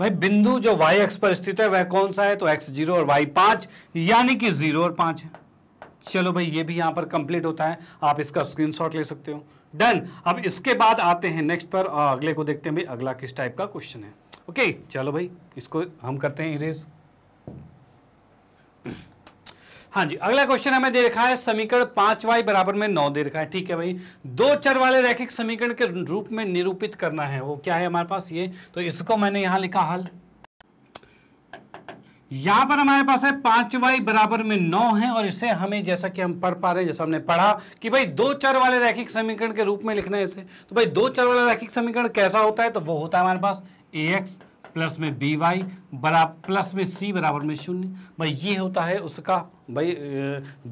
भाई बिंदु जो y एक्स पर स्थित है वह कौन सा है तो x जीरो और y पांच यानी कि जीरो और पांच है चलो भाई ये भी यहां पर कंप्लीट होता है आप इसका स्क्रीनशॉट ले सकते हो डन अब इसके बाद आते हैं नेक्स्ट पर और अगले को देखते हैं भाई अगला किस टाइप का क्वेश्चन है ओके चलो भाई इसको हम करते हैं इरेज हाँ जी अगला क्वेश्चन हमें दे रखा है समीकरण पांच वाई बराबर में नौ दे रखा है ठीक है भाई दो चर वाले रैखिक समीकरण के रूप में निरूपित करना है वो क्या है हमारे पास ये तो इसको मैंने यहां लिखा हल यहां पर हमारे पास है पांच वाई बराबर में नौ है और इसे हमें जैसा कि हम पढ़ पा रहे हैं जैसा हमने पढ़ा कि भाई दो चर वाले रैखिक समीकरण के रूप में लिखना है इसे तो भाई दो चर वाला रैखिक समीकरण कैसा होता है तो वो होता है हमारे पास ए एक्स प्लस में बी वाई बरा प्लस में सी बराबर में शून्य भाई ये होता है उसका भाई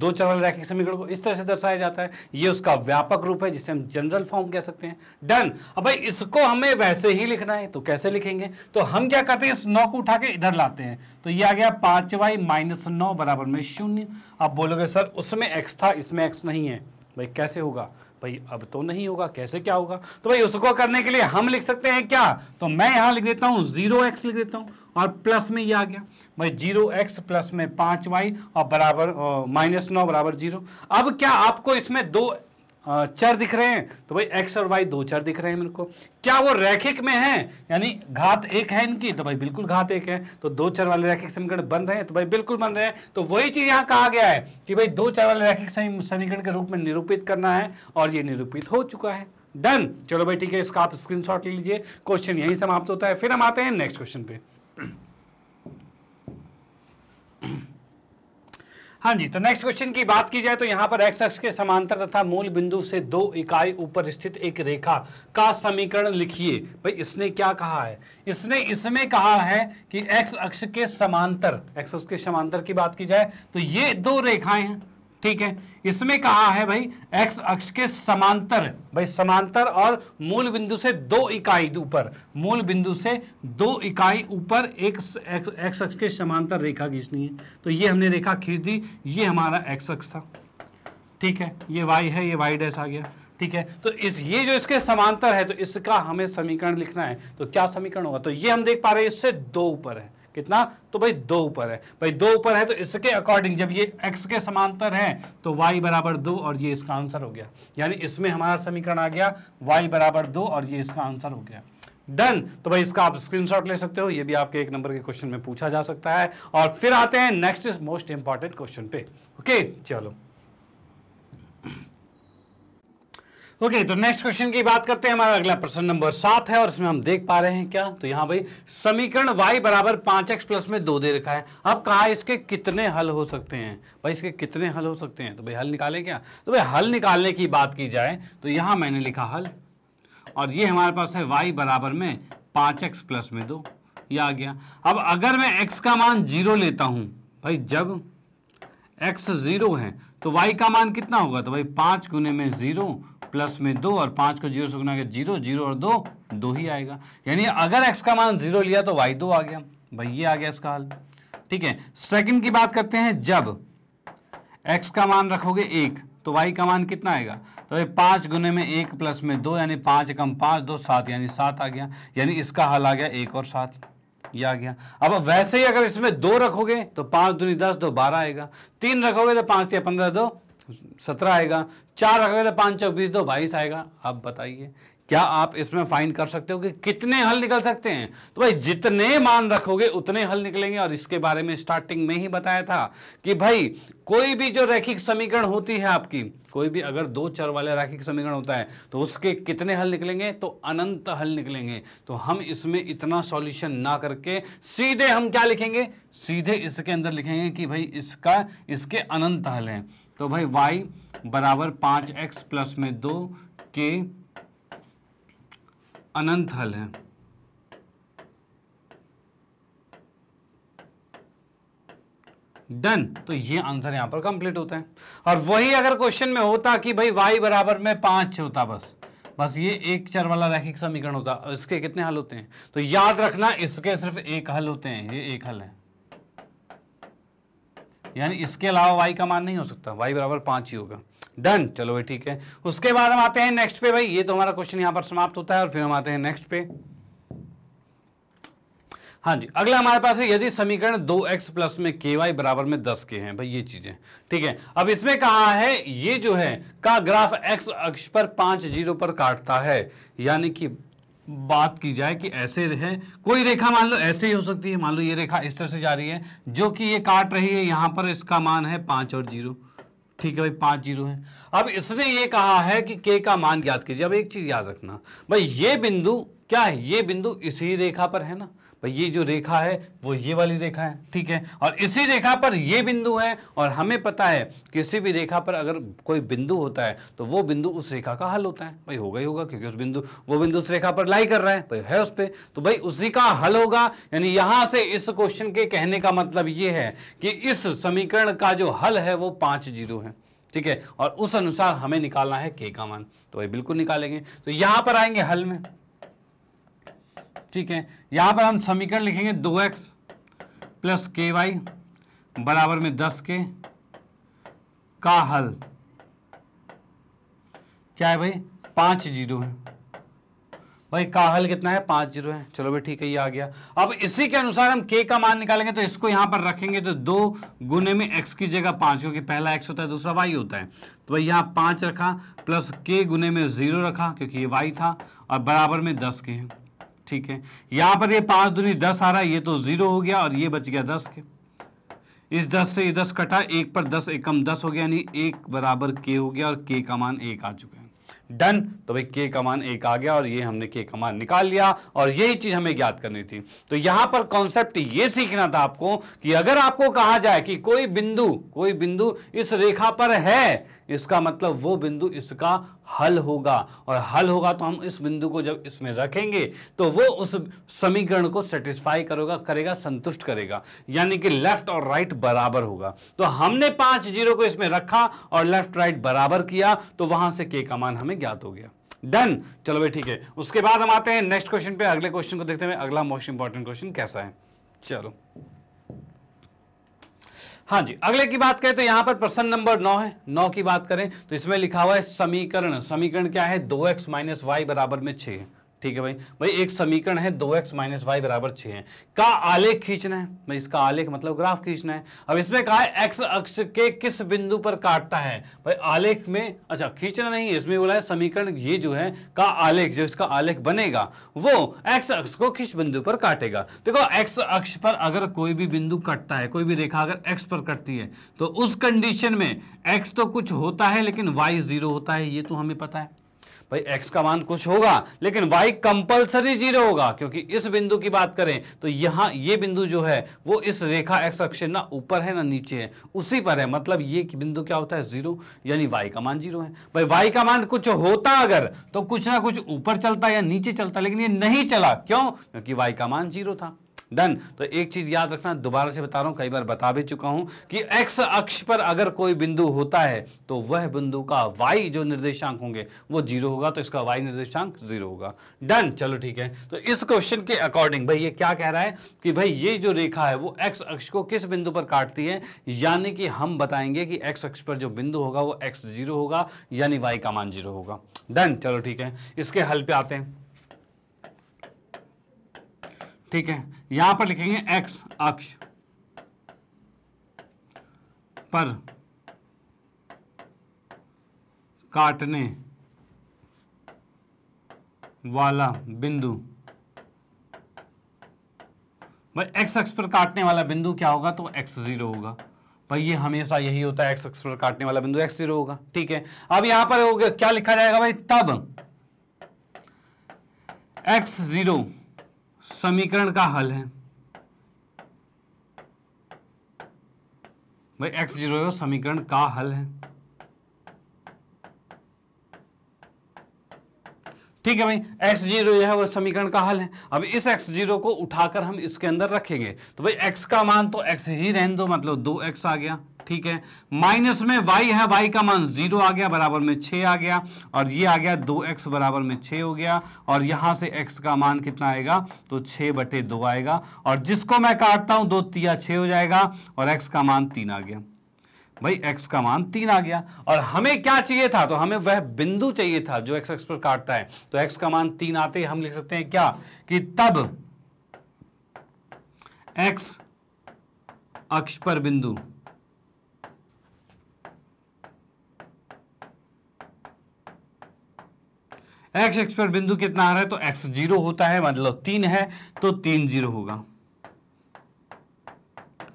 दो चरण रैखिक समीकरण को इस तरह से दर्शाया जाता है ये उसका व्यापक रूप है जिसे हम जनरल फॉर्म कह सकते हैं डन अब भाई इसको हमें वैसे ही लिखना है तो कैसे लिखेंगे तो हम क्या करते हैं इस नौ को उठा के इधर लाते हैं तो ये आ गया पाँच वाई माइनस नौ बराबर में शून्य आप बोलोगे सर उसमें एक्स था इसमें एक्स नहीं है भाई कैसे होगा भाई अब तो नहीं होगा कैसे क्या होगा तो भाई उसको करने के लिए हम लिख सकते हैं क्या तो मैं यहां लिख देता हूं जीरो एक्स लिख देता हूं और प्लस में ये आ गया भाई जीरो एक्स प्लस में पांच वाई और बराबर माइनस नौ बराबर जीरो अब क्या आपको इसमें दो चर दिख रहे हैं तो भाई एक्स और वाई दो चर दिख रहे हैं मेरे को क्या वो रैखिक में है यानी घात एक है इनकी तो भाई बिल्कुल घात एक है तो दो चर वाले रैखिक समीकरण बन रहे हैं तो भाई बिल्कुल बन रहे हैं तो वही चीज यहाँ कहा गया है कि भाई दो चर वाले रैखिक समीकरण के रूप में निरूपित करना है और ये निरूपित हो चुका है डन चलो भाई ठीक है इसका आप शॉट ले लीजिए क्वेश्चन यही समाप्त होता है फिर हम आते हैं नेक्स्ट क्वेश्चन पे हाँ जी तो नेक्स्ट क्वेश्चन की बात की जाए तो यहाँ पर एक्स अक्ष के समांतर तथा मूल बिंदु से दो इकाई ऊपर स्थित एक रेखा का समीकरण लिखिए भाई इसने क्या कहा है इसने इसमें कहा है कि एक्स अक्ष के समांतर एक्स अक्ष के समांतर की बात की जाए तो ये दो रेखाएं हैं ठीक है इसमें कहा है भाई एक्स अक्ष के समांतर भाई समांतर और मूल बिंदु से दो इकाई ऊपर मूल बिंदु से दो इकाई ऊपर एक एक्स अक्ष के समांतर रेखा खींचनी है तो ये हमने रेखा खींच दी ये हमारा एक्स अक्ष था ठीक है ये वाई है ये वाई डैश आ गया ठीक है तो इस ये जो इसके समांतर है तो इसका हमें समीकरण लिखना है तो क्या समीकरण होगा तो ये हम देख पा रहे हैं इससे दो ऊपर है कितना तो भाई दो ऊपर है भाई दो ऊपर है तो इसके अकॉर्डिंग जब ये एक्स के समांतर है तो वाई बराबर दो और ये इसका आंसर हो गया यानी इसमें हमारा समीकरण आ गया वाई बराबर दो और ये इसका आंसर हो गया डन तो भाई इसका आप स्क्रीनशॉट ले सकते हो ये भी आपके एक नंबर के क्वेश्चन में पूछा जा सकता है और फिर आते हैं नेक्स्ट इस मोस्ट इंपॉर्टेंट क्वेश्चन पे ओके चलो ओके okay, तो नेक्स्ट क्वेश्चन की बात करते हैं हमारा अगला प्रश्न नंबर सात है और इसमें हम देख पा रहे हैं क्या तो यहाँ भाई समीकरण y बराबर पांच एक्स प्लस में दो दे रखा है अब कहा इसके कितने हल हो सकते हैं भाई इसके कितने हल हो सकते हैं तो भाई हल निकालें क्या तो भाई हल निकालने की बात की जाए तो यहां मैंने लिखा हल और ये हमारे पास है वाई बराबर में पांच एक्स प्लस में दो ये आ गया अब अगर मैं एक्स का मान जीरो लेता हूं भाई जब एक्स जीरो है तो वाई का मान कितना होगा तो भाई पांच गुने में जीरो प्लस में दो और पांच को जीरो से गुना के जीरो जीरो और दो दो ही आएगा यानी अगर एक्स का मान जीरो लिया तो वाई दो आ गया भाई ये आ गया इसका हल ठीक है सेकंड की बात करते हैं जब एक्स का मान रखोगे एक तो वाई का मान कितना आएगा तो ये पांच गुने में एक प्लस में दो यानी पांच एकम पांच दो सात यानी सात आ गया यानी इसका हल आ गया एक और सात ये आ गया अब वैसे ही अगर इसमें दो रखोगे तो पांच दूनी दस दो बारह आएगा तीन रखोगे तो पांच या पंद्रह दो सत्रह आएगा चार रखोगे तो पाँच चौक बीस दो बाईस आएगा अब बताइए क्या आप इसमें फाइन कर सकते हो कि कितने हल निकल सकते हैं तो भाई जितने मान रखोगे उतने हल निकलेंगे और इसके बारे में स्टार्टिंग में ही बताया था कि भाई कोई भी जो रैखिक समीकरण होती है आपकी कोई भी अगर दो चर वाले रैखिक समीकरण होता है तो उसके कितने हल निकलेंगे तो अनंत हल निकलेंगे तो हम इसमें इतना सॉल्यूशन ना करके सीधे हम क्या लिखेंगे सीधे इसके अंदर लिखेंगे कि भाई इसका इसके अनंत हल हैं तो भाई वाई बराबर पाँच एक्स प्लस में दो के अनंत हल है डन तो ये आंसर यहां पर कंप्लीट होता है और वही अगर क्वेश्चन में होता कि भाई वाई बराबर में पांच होता बस बस ये एक चर वाला रैखिक समीकरण होता इसके कितने हल होते हैं तो याद रखना इसके सिर्फ एक हल होते हैं ये एक हल है यानी इसके अलावा वाई का मान नहीं हो सकता वाई बराबर पांच ही होगा डन चलो भाई ठीक है उसके बाद हम आते हैं नेक्स्ट पे भाई ये तो हमारा क्वेश्चन यहां पर समाप्त होता है और फिर हम आते हैं नेक्स्ट पे हाँ जी अगला हमारे पास है यदि समीकरण दो एक्स प्लस में के वाई बराबर में दस के हैं भाई ये चीजें ठीक है अब इसमें कहा है ये जो है का ग्राफ एक्स अक्ष पर पांच जीरो पर काटता है यानी कि बात की जाए कि ऐसे है कोई रेखा मान लो ऐसे ही हो सकती है मान लो ये रेखा इस तरह से जा रही है जो कि ये काट रही है यहां पर इसका मान है पांच और जीरो ठीक है भाई पांच जीरो है अब इसने ये कहा है कि के का मान ज्ञात कीजिए अब एक चीज़ याद रखना भाई ये बिंदु क्या है ये बिंदु इसी रेखा पर है ना भाई ये जो रेखा है वो ये वाली रेखा है ठीक है और इसी रेखा पर ये बिंदु है और हमें पता है किसी भी रेखा पर अगर कोई बिंदु होता है तो वो बिंदु उस रेखा का हल होता है भाई होगा ही होगा क्योंकि उस बिंदु वो बिंदु उस रेखा पर लाई कर रहा है भाई है उस पर तो भाई उसी का हल होगा यानी यहाँ से इस क्वेश्चन के कहने का मतलब ये है कि इस समीकरण का जो हल है वो पाँच जीरो है ठीक है और उस अनुसार हमें निकालना है के का मान तो भाई बिल्कुल निकालेंगे तो यहाँ पर आएंगे हल में ठीक है यहाँ पर हम समीकरण लिखेंगे दो एक्स प्लस के वाई बराबर में दस के का हल क्या है भाई पाँच जीरो है भाई का हल कितना है पाँच जीरो है चलो भाई ठीक है ये आ गया अब इसी के अनुसार हम के का मान निकालेंगे तो इसको यहाँ पर रखेंगे तो दो गुने में एक्स की जगह पाँच क्योंकि पहला एक्स होता है दूसरा वाई होता है तो भाई यहाँ पाँच रखा प्लस के गुने में ज़ीरो रखा क्योंकि ये वाई था और बराबर में दस के हैं ठीक है यहां पर ये पांच दूनी दस आ रहा है ये तो ज़ीरो हो गया और ये बच गया दस के इस दस से ये दस कटा एक पर दस एकम दस हो गया यानी एक बराबर के हो गया और के का मान एक आ चुका है डन तो भाई के का मान एक आ गया और ये हमने के का मान निकाल लिया और यही चीज हमें ज्ञात करनी थी तो यहां पर कॉन्सेप्ट ये सीखना था आपको कि अगर आपको कहा जाए कि कोई बिंदु कोई बिंदु इस रेखा पर है इसका मतलब वो बिंदु इसका हल होगा और हल होगा तो हम इस बिंदु को जब इसमें रखेंगे तो वो उस समीकरण को सेटिस्फाई करेगा करेगा संतुष्ट करेगा यानी कि लेफ्ट और राइट बराबर होगा तो हमने पांच जीरो को इसमें रखा और लेफ्ट राइट बराबर किया तो वहां से के का मान हमें ज्ञात हो गया डन चलो भाई ठीक है उसके बाद हम आते हैं नेक्स्ट क्वेश्चन पे अगले क्वेश्चन को देखते हैं अगला मोस्ट इंपॉर्टेंट क्वेश्चन कैसा है चलो हाँ जी अगले की बात करें तो यहां पर प्रश्न नंबर नौ है नौ की बात करें तो इसमें लिखा हुआ है समीकरण समीकरण क्या है दो एक्स माइनस वाई बराबर में छह ठीक है भाई भाई एक समीकरण है दो एक्स माइनस वाई बराबर छः है का आलेख खींचना है भाई इसका आलेख मतलब ग्राफ खींचना है अब इसमें कहा है एक्स अक्ष के किस बिंदु पर काटता है भाई आलेख में अच्छा खींचना नहीं है इसमें बोला है समीकरण ये जो है का आलेख जो इसका आलेख बनेगा वो एक्स अक्ष को किस बिंदु पर काटेगा देखो एक्स अक्ष पर अगर कोई भी बिंदु कटता है कोई भी रेखा अगर एक्स पर कटती है तो उस कंडीशन में एक्स तो कुछ होता है लेकिन वाई जीरो होता है ये तो हमें पता है भाई एक्स का मान कुछ होगा लेकिन वाई कंपल्सरी जीरो होगा क्योंकि इस बिंदु की बात करें तो यहां ये बिंदु जो है वो इस रेखा एक्स अक्ष ना ऊपर है ना नीचे है उसी पर है मतलब ये बिंदु क्या होता है जीरो यानी वाई का मान जीरो है भाई वाई का मान कुछ होता अगर तो कुछ ना कुछ ऊपर चलता या नीचे चलता लेकिन ये नहीं चला क्यों क्योंकि वाई का मान जीरो था डन तो एक चीज़ याद रखना दोबारा से बता रहा हूं कई बार बता भी चुका हूं कि एक्स अक्ष पर अगर कोई बिंदु होता है तो वह बिंदु का वाई जो निर्देशांक होंगे वो जीरो होगा तो इसका वाई निर्देशांक जीरो होगा डन चलो ठीक है तो इस क्वेश्चन के अकॉर्डिंग भाई ये क्या कह रहा है कि भाई ये जो रेखा है वो एक्स अक्ष को किस बिंदु पर काटती है यानी कि हम बताएंगे कि एक्स अक्ष पर जो बिंदु होगा वो एक्स जीरो होगा यानी वाई का मान जीरो होगा डन चलो ठीक है इसके हल पे आते हैं ठीक है यहां पर लिखेंगे एक्स अक्ष पर काटने वाला बिंदु भाई एक्स अक्ष पर काटने वाला बिंदु क्या होगा तो एक्स जीरो होगा भाई ये हमेशा यही होता है एक्स अक्ष पर काटने वाला बिंदु एक्स जीरो होगा ठीक है अब यहां पर हो गया क्या लिखा जाएगा भाई तब एक्स जीरो समीकरण का हल है भाई एक्स जीरो समीकरण का हल है ठीक है भाई एक्स जीरो है वो समीकरण का हल है अब इस एक्स जीरो को उठाकर हम इसके अंदर रखेंगे तो भाई एक्स का मान तो एक्स ही रहने दो मतलब दो एक्स आ गया ठीक है माइनस में वाई है वाई का मान जीरो आ गया बराबर में छः आ गया और ये आ गया दो एक्स बराबर में छः हो गया और यहाँ से एक्स का मान कितना आएगा तो छः बटे दो आएगा और जिसको मैं काटता हूँ दो तिया छः हो जाएगा और एक्स का मान तीन आ गया भाई x का मान तीन आ गया और हमें क्या चाहिए था तो हमें वह बिंदु चाहिए था जो एक्स एक्स पर काटता है तो एक्स का मान तीन आते हम लिख सकते हैं क्या कि तब एक्स अक्ष पर बिंदु एक्स एक्स पर बिंदु कितना आ रहा है तो एक्स जीरो होता है मतलब तीन है तो तीन जीरो होगा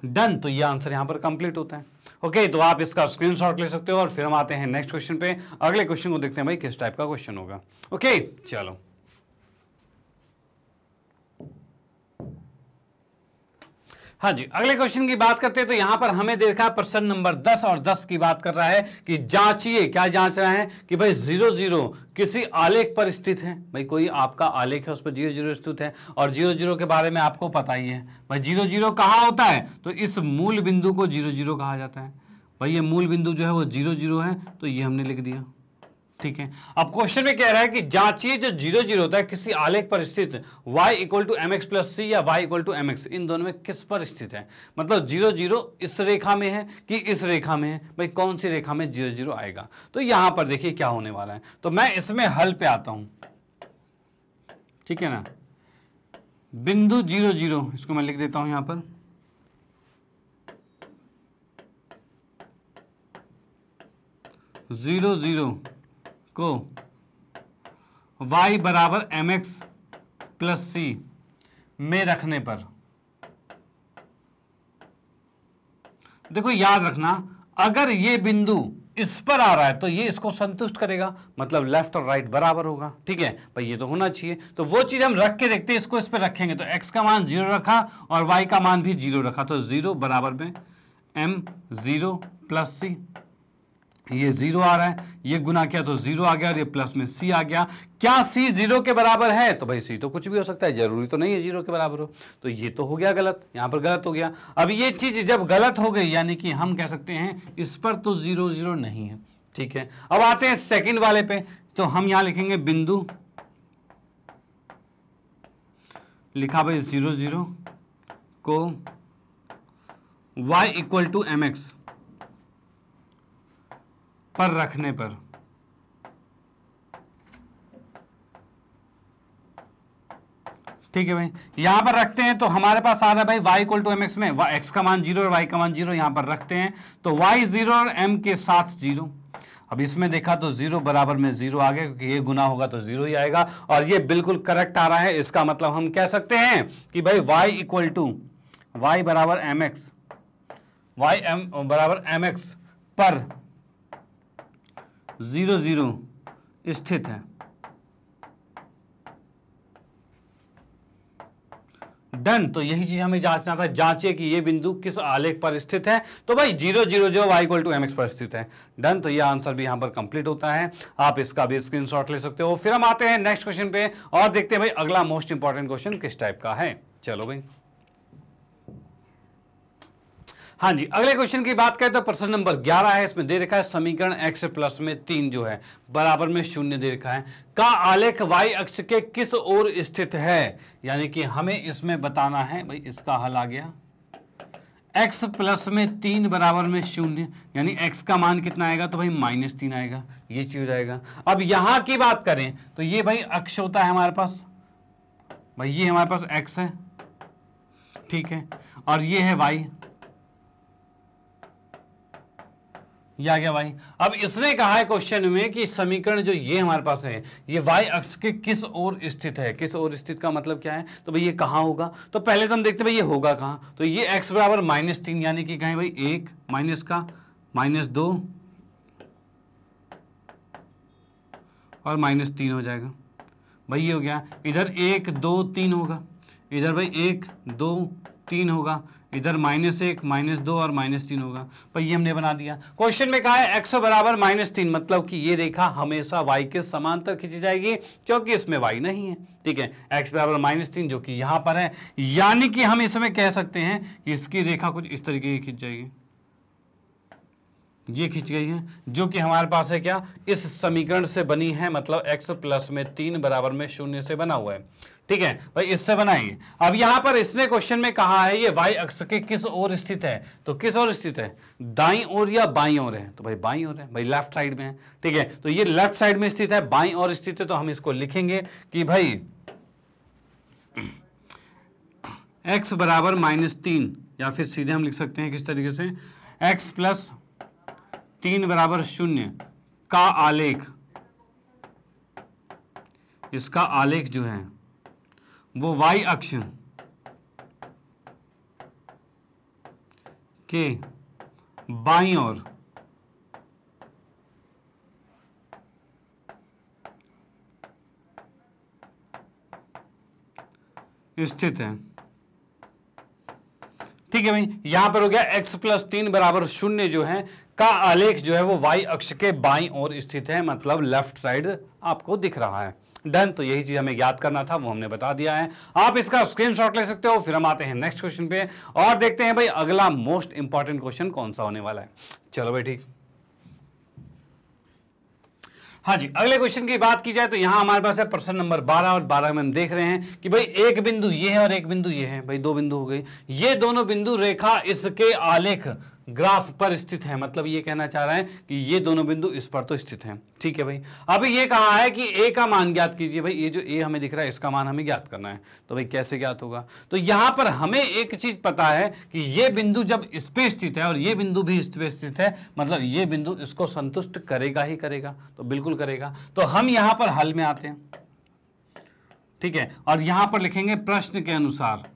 डन तो ये आंसर यहां पर कंप्लीट होता है ओके okay, तो आप इसका स्क्रीनशॉट ले सकते हो और फिर हम आते हैं नेक्स्ट क्वेश्चन पे अगले क्वेश्चन को देखते हैं भाई किस टाइप का क्वेश्चन होगा ओके okay, चलो हाँ जी अगले क्वेश्चन की बात करते हैं तो यहां पर हमें देखा प्रश्न नंबर 10 और 10 की बात कर रहा है कि जांचिए क्या जांच रहे हैं कि भाई जीरो जीरो किसी आलेख पर स्थित है भाई कोई आपका आलेख है उस पर जीरो जीरो स्थित है और जीरो जीरो के बारे में आपको पता ही है भाई जीरो जीरो कहाँ होता है तो इस मूल बिंदु को जीरो जीरो कहा जाता है भाई ये मूल बिंदु जो है वो जीरो जीरो है तो ये हमने लिख दिया ठीक है अब क्वेश्चन में कह रहा है कि जांचिए जो जीरो जीरो होता है किसी आलेख पर स्थित y equal to M X plus C या y equal to M X इन दोनों में किस पर स्थित है मतलब जीरो जीरो इस रेखा में है कि इस रेखा में है भाई कौन सी रेखा में जीरो जीरो आएगा तो यहां पर देखिए क्या होने वाला है तो मैं इसमें हल पे आता हूं ठीक है ना बिंदु जीरो जीरो इसको मैं लिख देता हूं यहां पर जीरो जीरो को y बराबर एम एक्स प्लस सी में रखने पर देखो याद रखना अगर ये बिंदु इस पर आ रहा है तो ये इसको संतुष्ट करेगा मतलब लेफ्ट और राइट बराबर होगा ठीक है पर ये तो होना चाहिए तो वो चीज़ हम रख के देखते हैं इसको इस पर रखेंगे तो x का मान जीरो रखा और y का मान भी जीरो रखा तो जीरो बराबर में m जीरो प्लस सी ये जीरो आ रहा है ये गुना किया तो जीरो आ गया और ये प्लस में सी आ गया क्या सी जीरो के बराबर है तो भाई सी तो कुछ भी हो सकता है जरूरी तो नहीं है जीरो के बराबर हो तो ये तो हो गया गलत यहाँ पर गलत हो गया अब ये चीज़ जब गलत हो गई यानी कि हम कह सकते हैं इस पर तो जीरो जीरो नहीं है ठीक है अब आते हैं सेकेंड वाले पे तो हम यहां लिखेंगे बिंदु लिखा भाई जीरो जीरो को Y equal to M X पर रखने पर ठीक है भाई यहां पर रखते हैं तो हमारे पास आ रहा है भाई y equal to M X में x का मान जीरो और y का मान जीरो यहां पर रखते हैं तो y जीरो और m के साथ जीरो अब इसमें देखा तो जीरो बराबर में जीरो आ गया क्योंकि ये गुना होगा तो जीरो ही आएगा और ये बिल्कुल करेक्ट आ रहा है इसका मतलब हम कह सकते हैं कि भाई वाई इक्वल टू वाई बराबर एम एक्स वाई एम बराबर एम एक्स पर जीरो जीरो स्थित है डन तो यही चीज हमें जांचना था जांचे कि ये बिंदु किस आलेख पर स्थित है तो भाई जीरो जीरो जो Y equal to M X पर स्थित है डन तो ये आंसर भी यहां पर कंप्लीट होता है आप इसका भी स्क्रीनशॉट ले सकते हो फिर हम आते हैं नेक्स्ट क्वेश्चन पे और देखते हैं भाई अगला मोस्ट इंपॉर्टेंट क्वेश्चन किस टाइप का है चलो भाई हाँ जी अगले क्वेश्चन की बात करें तो प्रश्न नंबर 11 है इसमें दे रखा है समीकरण x प्लस में तीन जो है बराबर में शून्य दे रखा है का आलेख y अक्ष के किस ओर स्थित है यानी कि हमें इसमें बताना है भाई इसका हल आ गया x प्लस में तीन बराबर में शून्य यानी x का मान कितना आएगा तो भाई माइनस तीन आएगा ये चीज आएगा अब यहां की बात करें तो ये भाई अक्ष होता है हमारे पास भाई ये हमारे पास एक्स है ठीक है और ये है वाई ये आ गया भाई अब इसने कहा है क्वेश्चन में कि समीकरण जो ये हमारे पास है ये वाई अक्ष के किस ओर स्थित है किस ओर स्थित का मतलब क्या है तो भाई ये कहाँ होगा तो पहले तो हम देखते भाई ये होगा कहाँ तो ये एक्स बराबर माइनस तीन यानी कि कहें भाई एक माइनस का माइनस दो और माइनस तीन हो जाएगा भाई ये हो गया इधर एक दो तीन होगा इधर भाई एक दो तीन होगा इधर माइनस एक माइनस दो और माइनस तीन होगा पर ये हमने बना दिया क्वेश्चन में कहा है एक्स बराबर माइनस तीन मतलब कि ये रेखा हमेशा वाई के समांतर खींची जाएगी क्योंकि इसमें वाई नहीं है ठीक है एक्स बराबर माइनस तीन जो कि यहां पर है यानी कि हम इसमें कह सकते हैं कि इसकी रेखा कुछ इस तरीके की खींच जाएगी ये खींच गई है जो कि हमारे पास है क्या इस समीकरण से बनी है मतलब एक्स प्लस में तीन बराबर में शून्य से बना हुआ है ठीक है भाई इससे बनाइए अब यहां पर इसने क्वेश्चन में कहा है ये वाई अक्ष के किस ओर स्थित है तो किस ओर स्थित है दाई ओर या बाई ओर है तो भाई बाई ओर है भाई लेफ्ट साइड में है ठीक है तो ये लेफ्ट साइड में स्थित है बाई ओर स्थित है तो हम इसको लिखेंगे कि भाई एक्स बराबर माइनस तीन या फिर सीधे हम लिख सकते हैं किस तरीके से एक्स प्लस तीन बराबर शून्य का आलेख इसका आलेख जो है वो वाई अक्ष के बाई और स्थित है ठीक है भाई यहां पर हो गया x प्लस तीन बराबर शून्य जो है का आलेख जो है वो y अक्ष के बाई और स्थित है मतलब लेफ्ट साइड आपको दिख रहा है डन तो यही चीज हमें याद करना था वो हमने बता दिया है आप इसका स्क्रीनशॉट ले सकते हो फिर हम आते हैं नेक्स्ट क्वेश्चन पे और देखते हैं भाई अगला मोस्ट इंपॉर्टेंट क्वेश्चन कौन सा होने वाला है चलो भाई ठीक हाँ जी अगले क्वेश्चन की बात की जाए तो यहां हमारे पास है प्रश्न नंबर 12 और 12 में हम देख रहे हैं कि भाई एक बिंदु ये है और एक बिंदु ये है भाई दो बिंदु हो गई ये दोनों बिंदु रेखा इसके आलेख ग्राफ पर स्थित है मतलब ये कहना चाह रहे हैं कि ये दोनों बिंदु इस पर तो स्थित हैं ठीक है भाई अभी ये कहा है कि ए का मान ज्ञात कीजिए भाई ये जो ए हमें दिख रहा है इसका मान हमें ज्ञात करना है तो भाई कैसे ज्ञात होगा तो यहां पर हमें एक चीज पता है कि ये बिंदु जब इस पर स्थित है और ये बिंदु भी इस पर स्थित है मतलब ये बिंदु इसको संतुष्ट करेगा ही करेगा तो बिल्कुल करेगा तो हम यहां पर हल में आते हैं ठीक है और यहां पर लिखेंगे प्रश्न के अनुसार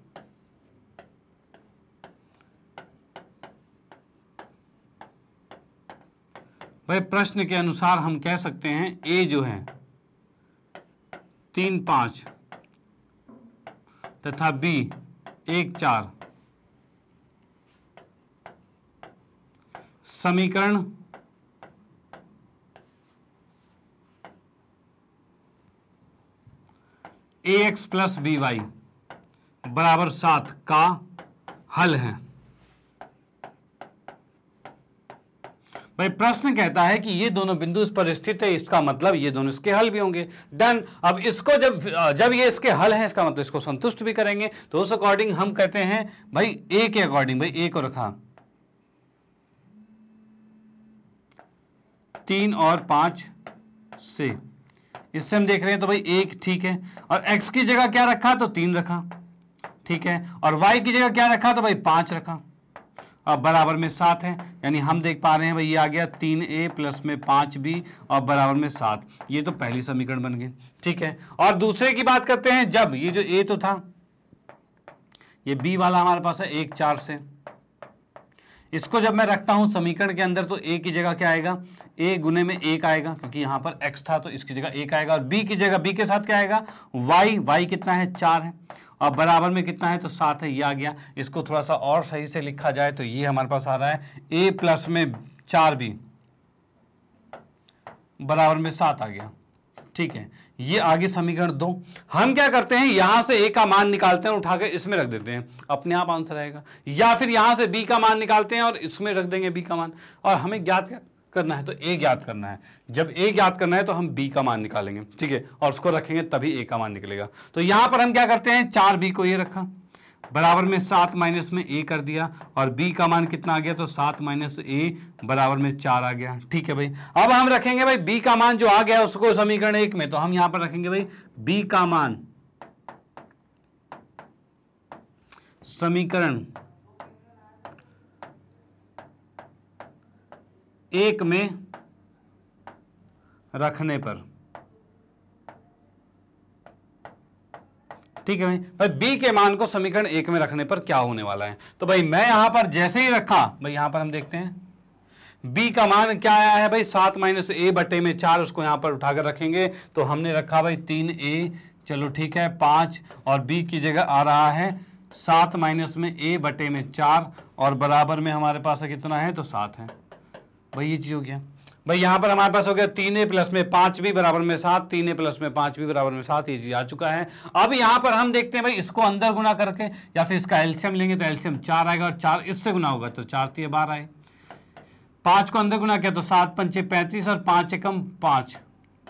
भाई प्रश्न के अनुसार हम कह सकते हैं ए जो है तीन पांच तथा बी एक चार समीकरण A X plus B Y बराबर सात का हल है भाई प्रश्न कहता है कि ये दोनों बिंदु इस पर स्थित है इसका मतलब ये दोनों इसके हल भी होंगे डन अब इसको जब जब ये इसके हल है इसका मतलब इसको संतुष्ट भी करेंगे तो उस अकॉर्डिंग हम कहते हैं भाई ए के अकॉर्डिंग भाई ए को रखा तीन और पांच से इससे हम देख रहे हैं तो भाई एक ठीक है और एक्स की जगह क्या रखा तो तीन रखा ठीक है और वाई की जगह क्या रखा तो भाई पांच रखा बराबर में सात है यानी हम देख पा रहे हैं भाई ये आ गया तीन ए प्लस में पाँच बी और बराबर में सात ये तो पहली समीकरण बन गए ठीक है और दूसरे की बात करते हैं जब ये जो ए तो था ये बी वाला हमारे पास है एक चार से इसको जब मैं रखता हूँ समीकरण के अंदर तो ए की जगह क्या आएगा ए गुने में एक आएगा क्योंकि यहाँ पर एक्स था तो इसकी जगह एक आएगा और बी की जगह बी के साथ क्या आएगा वाई वाई कितना है चार है और बराबर में कितना है तो सात है ये आ गया इसको थोड़ा सा और सही से लिखा जाए तो ये हमारे पास आ रहा है ए प्लस में चार बी बराबर में सात आ गया ठीक है ये आगे समीकरण दो हम क्या करते हैं यहां से ए का मान निकालते हैं उठाकर इसमें रख देते हैं अपने आप आंसर आएगा या फिर यहां से बी का मान निकालते हैं और इसमें रख देंगे बी का मान और हमें ज्ञात क्या करना है तो ए ज्ञात करना है जब ए ज्ञात करना है तो हम बी का मान निकालेंगे ठीक है और उसको रखेंगे तभी ए का मान निकलेगा तो यहां पर हम क्या करते हैं चार बी को ये रखा बराबर में सात माइनस में ए कर दिया और बी का मान कितना आ गया तो सात माइनस ए बराबर में चार आ गया ठीक है भाई अब हम रखेंगे भाई बी का मान जो आ गया उसको समीकरण एक में तो हम यहां पर रखेंगे भाई बी का मान समीकरण एक में रखने पर ठीक है भाई भाई बी के मान को समीकरण एक में रखने पर क्या होने वाला है तो भाई मैं यहां पर जैसे ही रखा भाई यहां पर हम देखते हैं बी का मान क्या आया है भाई सात माइनस ए बटे में चार उसको यहां पर उठाकर रखेंगे तो हमने रखा भाई तीन ए चलो ठीक है पांच और बी की जगह आ रहा है सात माइनस में ए बटे में चार और बराबर में हमारे पास कितना है तो सात है भाई ये चीज़ हो गया भाई यहाँ पर हमारे पास हो गया तीन ए प्लस में पाँच भी बराबर में सात तीन ए प्लस में पाँच भी बराबर में सात ये चीज़ आ चुका है अब यहाँ पर हम देखते हैं भाई इसको अंदर गुना करके या फिर इसका एल्शियम लेंगे तो एल्शियम चार आएगा और चार इससे गुना होगा तो चार तीन तो बारह आए पाँच को अंदर गुना किया तो सात पंचे पैंतीस और पाँच एकम पाँच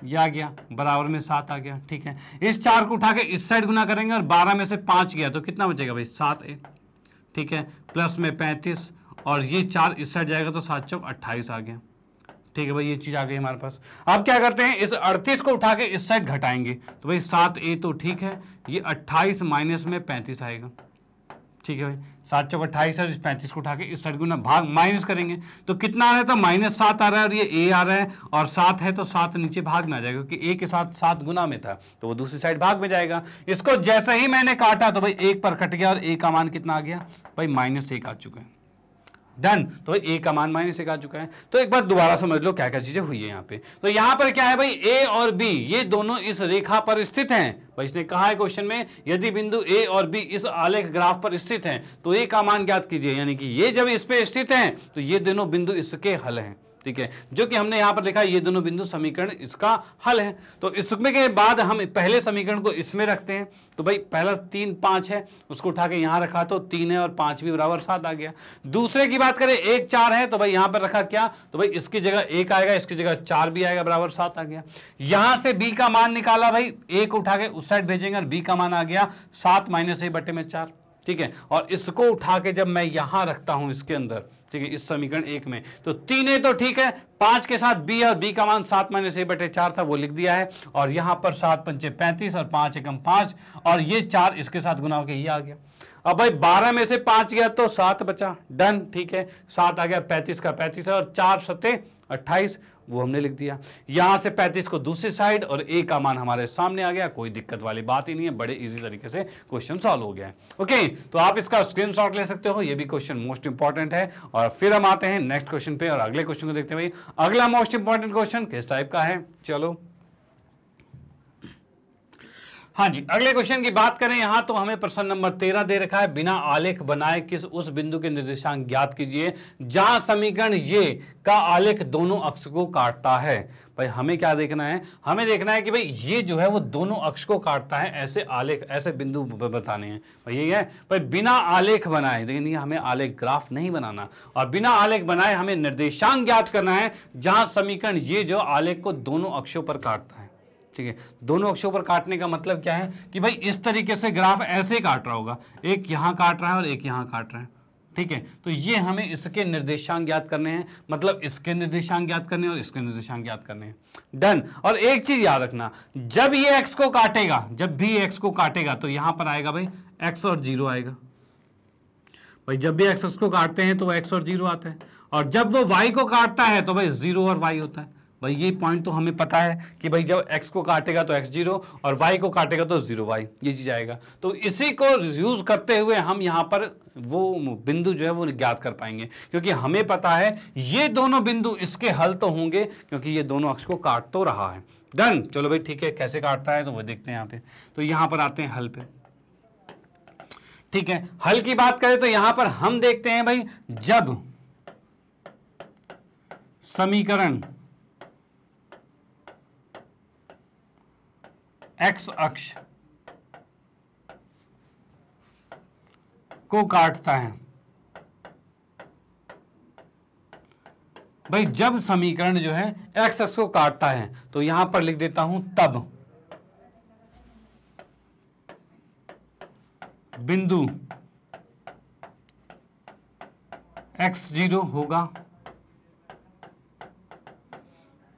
ये आ गया बराबर में सात आ गया ठीक है इस चार को उठा के इस साइड गुना करेंगे और बारह में से पाँच गया तो कितना बचेगा भाई सात ए ठीक है प्लस में पैंतीस और ये चार इस साइड जाएगा तो सात चौक अट्ठाईस आ गया ठीक है भाई ये चीज़ आ गई हमारे पास अब क्या करते हैं इस अड़तीस को उठा के इस साइड घटाएंगे तो भाई सात ए तो ठीक है ये अट्ठाईस माइनस में पैंतीस आएगा ठीक है भाई सात चौक अट्ठाईस और पैंतीस को उठा के इस साइड गुना भाग माइनस करेंगे तो कितना आ रहा है तो माइनस सात आ रहा है और ये ए आ रहा है और सात है तो सात नीचे भाग में आ जाएगा क्योंकि ए के साथ सात गुना में था तो वो दूसरी साइड भाग में जाएगा इसको जैसे ही मैंने काटा तो भाई एक पर कट गया और ए का मान कितना आ गया भाई माइनस एक आ चुका है डन तो भाई ए का मान माइनस एक आ चुका है तो एक बार दोबारा समझ लो क्या क्या चीजें हुई है यहाँ पे तो यहाँ पर क्या है भाई ए और बी ये दोनों इस रेखा पर स्थित हैं भाई इसने कहा है क्वेश्चन में यदि बिंदु ए और बी इस आलेख ग्राफ पर स्थित हैं तो ए का मान ज्ञात कीजिए यानी कि ये जब इस पे स्थित हैं तो ये दोनों बिंदु इसके हल हैं ठीक है जो कि हमने यहाँ पर लिखा ये दोनों बिंदु समीकरण इसका हल है तो इसमें के बाद हम पहले समीकरण को इसमें रखते हैं तो भाई पहला तीन पांच है उसको उठा के यहाँ रखा तो तीन है और पांच भी बराबर सात आ गया दूसरे की बात करें एक चार है तो भाई यहां पर रखा क्या तो भाई इसकी जगह एक आएगा इसकी जगह चार भी आएगा बराबर सात आ गया यहाँ से बी का मान निकाला भाई एक उठा के उस साइड भेजेंगे और बी का मान आ गया सात माइनस ए बटे में चार ठीक है और इसको उठा के जब मैं यहाँ रखता हूँ इसके अंदर ठीक है इस समीकरण एक में तो तीन ए तो ठीक है पांच के साथ बी और बी का मान सात माइनस ए बटे चार था वो लिख दिया है और यहां पर सात पंचे पैंतीस और पांच एकम पांच और ये चार इसके साथ गुना के ये आ गया अब भाई बारह में से पांच गया तो सात बचा डन ठीक है सात आ गया पैंतीस का पैंतीस और चार सते अट्ठाईस वो हमने लिख दिया यहाँ से 35 को दूसरी साइड और ए का मान हमारे सामने आ गया कोई दिक्कत वाली बात ही नहीं है बड़े इजी तरीके से क्वेश्चन सॉल्व हो गया है ओके तो आप इसका स्क्रीनशॉट ले सकते हो ये भी क्वेश्चन मोस्ट इंपॉर्टेंट है और फिर हम आते हैं नेक्स्ट क्वेश्चन पे और अगले क्वेश्चन को देखते हैं भाई अगला मोस्ट इंपॉर्टेंट क्वेश्चन किस टाइप का है चलो हाँ जी अगले क्वेश्चन की बात करें यहाँ तो हमें प्रश्न नंबर तेरह दे रखा है बिना आलेख बनाए किस उस बिंदु के निर्देशांक ज्ञात कीजिए जहां समीकरण ये का आलेख दोनों अक्ष को काटता है भाई हमें क्या देखना है हमें देखना है कि भाई ये जो है वो दोनों अक्ष को काटता है ऐसे आलेख ऐसे बिंदु बताने हैं भाई ये है भाई बिना आलेख बनाए लेकिन ये हमें आलेख ग्राफ नहीं बनाना और बिना आलेख बनाए हमें निर्देशांक ज्ञात करना है जहां समीकरण ये जो आलेख को दोनों अक्षों पर काटता है ठीक है दोनों अक्षों पर काटने का मतलब क्या है कि भाई इस तरीके से ग्राफ ऐसे काट रहा होगा एक यहाँ काट रहा है और एक यहाँ काट रहा है ठीक है तो ये हमें इसके निर्देशांक ज्ञात करने हैं मतलब इसके निर्देशांक ज्ञात करने और इसके निर्देशांक ज्ञात करने हैं डन और एक चीज याद रखना जब ये एक्स को काटेगा जब भी एक्स को काटेगा तो यहां पर आएगा भाई एक्स और जीरो आएगा भाई जब भी एक्स को काटते हैं तो एक्स और जीरो आता है और जब वो वाई को काटता है तो भाई जीरो और वाई होता है भाई ये पॉइंट तो हमें पता है कि भाई जब x को काटेगा तो x जीरो और y को काटेगा तो ज़ीरो वाई ये चीज़ आएगा तो इसी को यूज़ करते हुए हम यहाँ पर वो बिंदु जो है वो ज्ञात कर पाएंगे क्योंकि हमें पता है ये दोनों बिंदु इसके हल तो होंगे क्योंकि ये दोनों अक्ष को काट तो रहा है डन चलो भाई ठीक है कैसे काटता है तो वो देखते हैं यहाँ पे तो यहाँ पर आते हैं हल पे ठीक है हल की बात करें तो यहां पर हम देखते हैं भाई जब समीकरण एक्स अक्ष को काटता है भाई जब समीकरण जो है एक्स अक्ष को काटता है तो यहां पर लिख देता हूं तब बिंदु एक्स जीरो होगा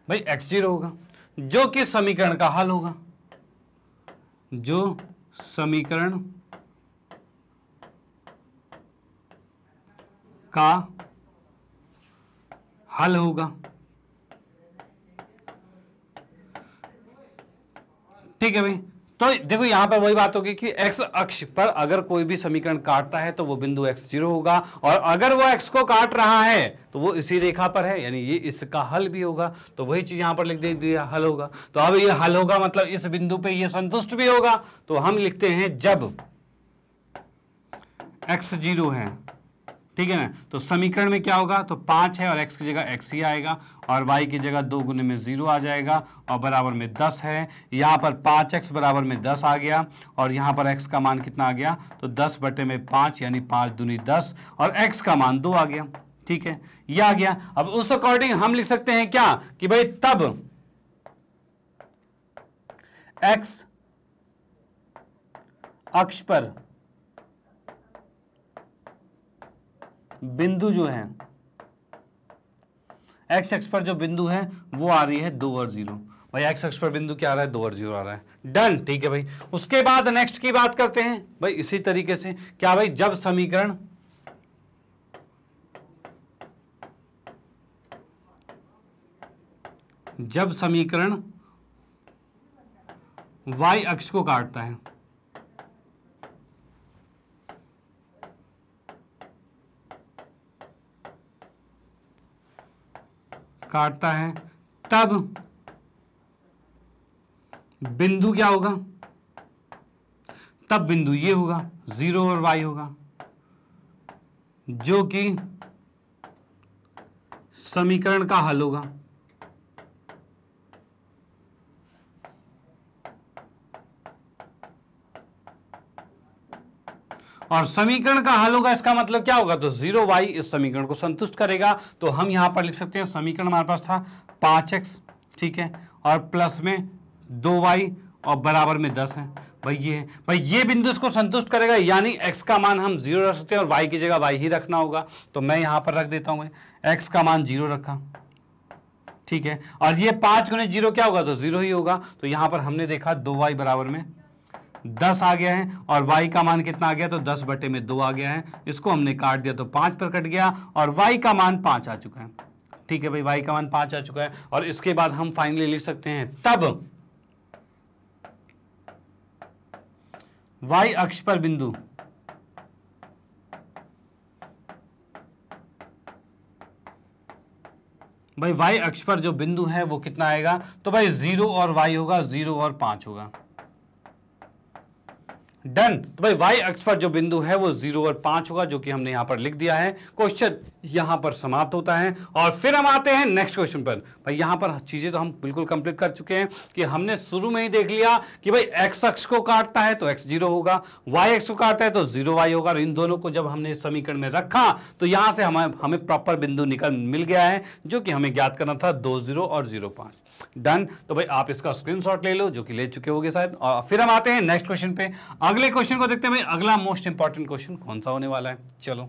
भाई एक्स जीरो होगा जो कि समीकरण का हल होगा जो समीकरण का हल होगा ठीक है भाई तो देखो यहां पर वही बात होगी कि एक्स अक्ष पर अगर कोई भी समीकरण काटता है तो वो बिंदु एक्स जीरो होगा और अगर वो एक्स को काट रहा है तो वो इसी रेखा पर है यानी ये इसका हल भी होगा तो वही चीज यहां पर लिख दे दिया हल होगा तो अब ये हल होगा मतलब इस बिंदु पे ये संतुष्ट भी होगा तो हम लिखते हैं जब एक्स जीरो है ठीक है ना तो समीकरण में क्या होगा तो पांच है और एक्स की जगह एक्स ही आएगा और वाई की जगह दो गुने में ज़ीरो आ जाएगा और बराबर में दस है यहाँ पर पांच एक्स बराबर में दस आ गया और यहाँ पर एक्स का मान कितना आ गया तो दस बटे में पांच यानी पांच दूनी दस और एक्स का मान दो आ गया ठीक है ये आ गया अब उस अकॉर्डिंग हम लिख सकते हैं क्या कि भाई तब एक्स अक्ष पर बिंदु जो है एक्स एक्स पर जो बिंदु है वो आ रही है दो और जीरो भाई एक्स एक्स पर बिंदु क्या आ रहा है दो और जीरो आ रहा है डन ठीक है भाई उसके बाद नेक्स्ट की बात करते हैं भाई इसी तरीके से क्या भाई जब समीकरण जब समीकरण y अक्ष को काटता है काटता है तब बिंदु क्या होगा तब बिंदु ये होगा जीरो और वाई होगा जो कि समीकरण का हल होगा और समीकरण का हल होगा इसका मतलब क्या होगा तो जीरो वाई इस समीकरण को संतुष्ट करेगा तो हम यहाँ पर लिख सकते हैं समीकरण हमारे पास था पांच एक्स ठीक है और प्लस में दो वाई और बराबर में दस है भाई ये है भाई ये बिंदु इसको संतुष्ट करेगा यानी एक्स का मान हम जीरो रख सकते हैं और वाई की जगह वाई ही रखना होगा तो मैं यहाँ पर रख देता हूँ एक्स का मान जीरो रखा ठीक है और ये पांच गुने जीरो क्या होगा तो जीरो ही होगा तो यहां पर हमने देखा दो वाई बराबर में दस आ गया है और वाई का मान कितना आ गया तो दस बटे में दो आ गया है इसको हमने काट दिया तो पांच पर कट गया और वाई का मान पांच आ चुका है ठीक है भाई वाई का मान पांच आ चुका है और इसके बाद हम फाइनली लिख सकते हैं तब वाई अक्ष पर बिंदु भाई वाई अक्ष पर जो बिंदु है वो कितना आएगा तो भाई जीरो और वाई होगा जीरो और पांच होगा डन तो भाई वाई अक्ष पर जो बिंदु है वो जीरो और पांच होगा जो कि हमने यहां पर लिख दिया है क्वेश्चन यहां पर समाप्त होता है और फिर हम आते हैं नेक्स्ट क्वेश्चन पर भाई यहां पर चीजें तो हम बिल्कुल कंप्लीट कर चुके हैं कि हमने शुरू में ही देख लिया कि भाई एक्स अक्ष को काटता है तो एक्स जीरो होगा वाई एक्स को काटता है तो जीरो वाई होगा और इन दोनों को जब हमने समीकरण में रखा तो यहां से हमें हमें प्रॉपर बिंदु निकल मिल गया है जो कि हमें ज्ञात करना था दो जीरो और जीरो पांच डन तो भाई आप इसका स्क्रीनशॉट ले लो जो कि ले चुके होगे शायद और फिर हम आते हैं नेक्स्ट क्वेश्चन पे अगले क्वेश्चन को देखते हैं भाई अगला मोस्ट इंपॉर्टेंट क्वेश्चन कौन सा होने वाला है चलो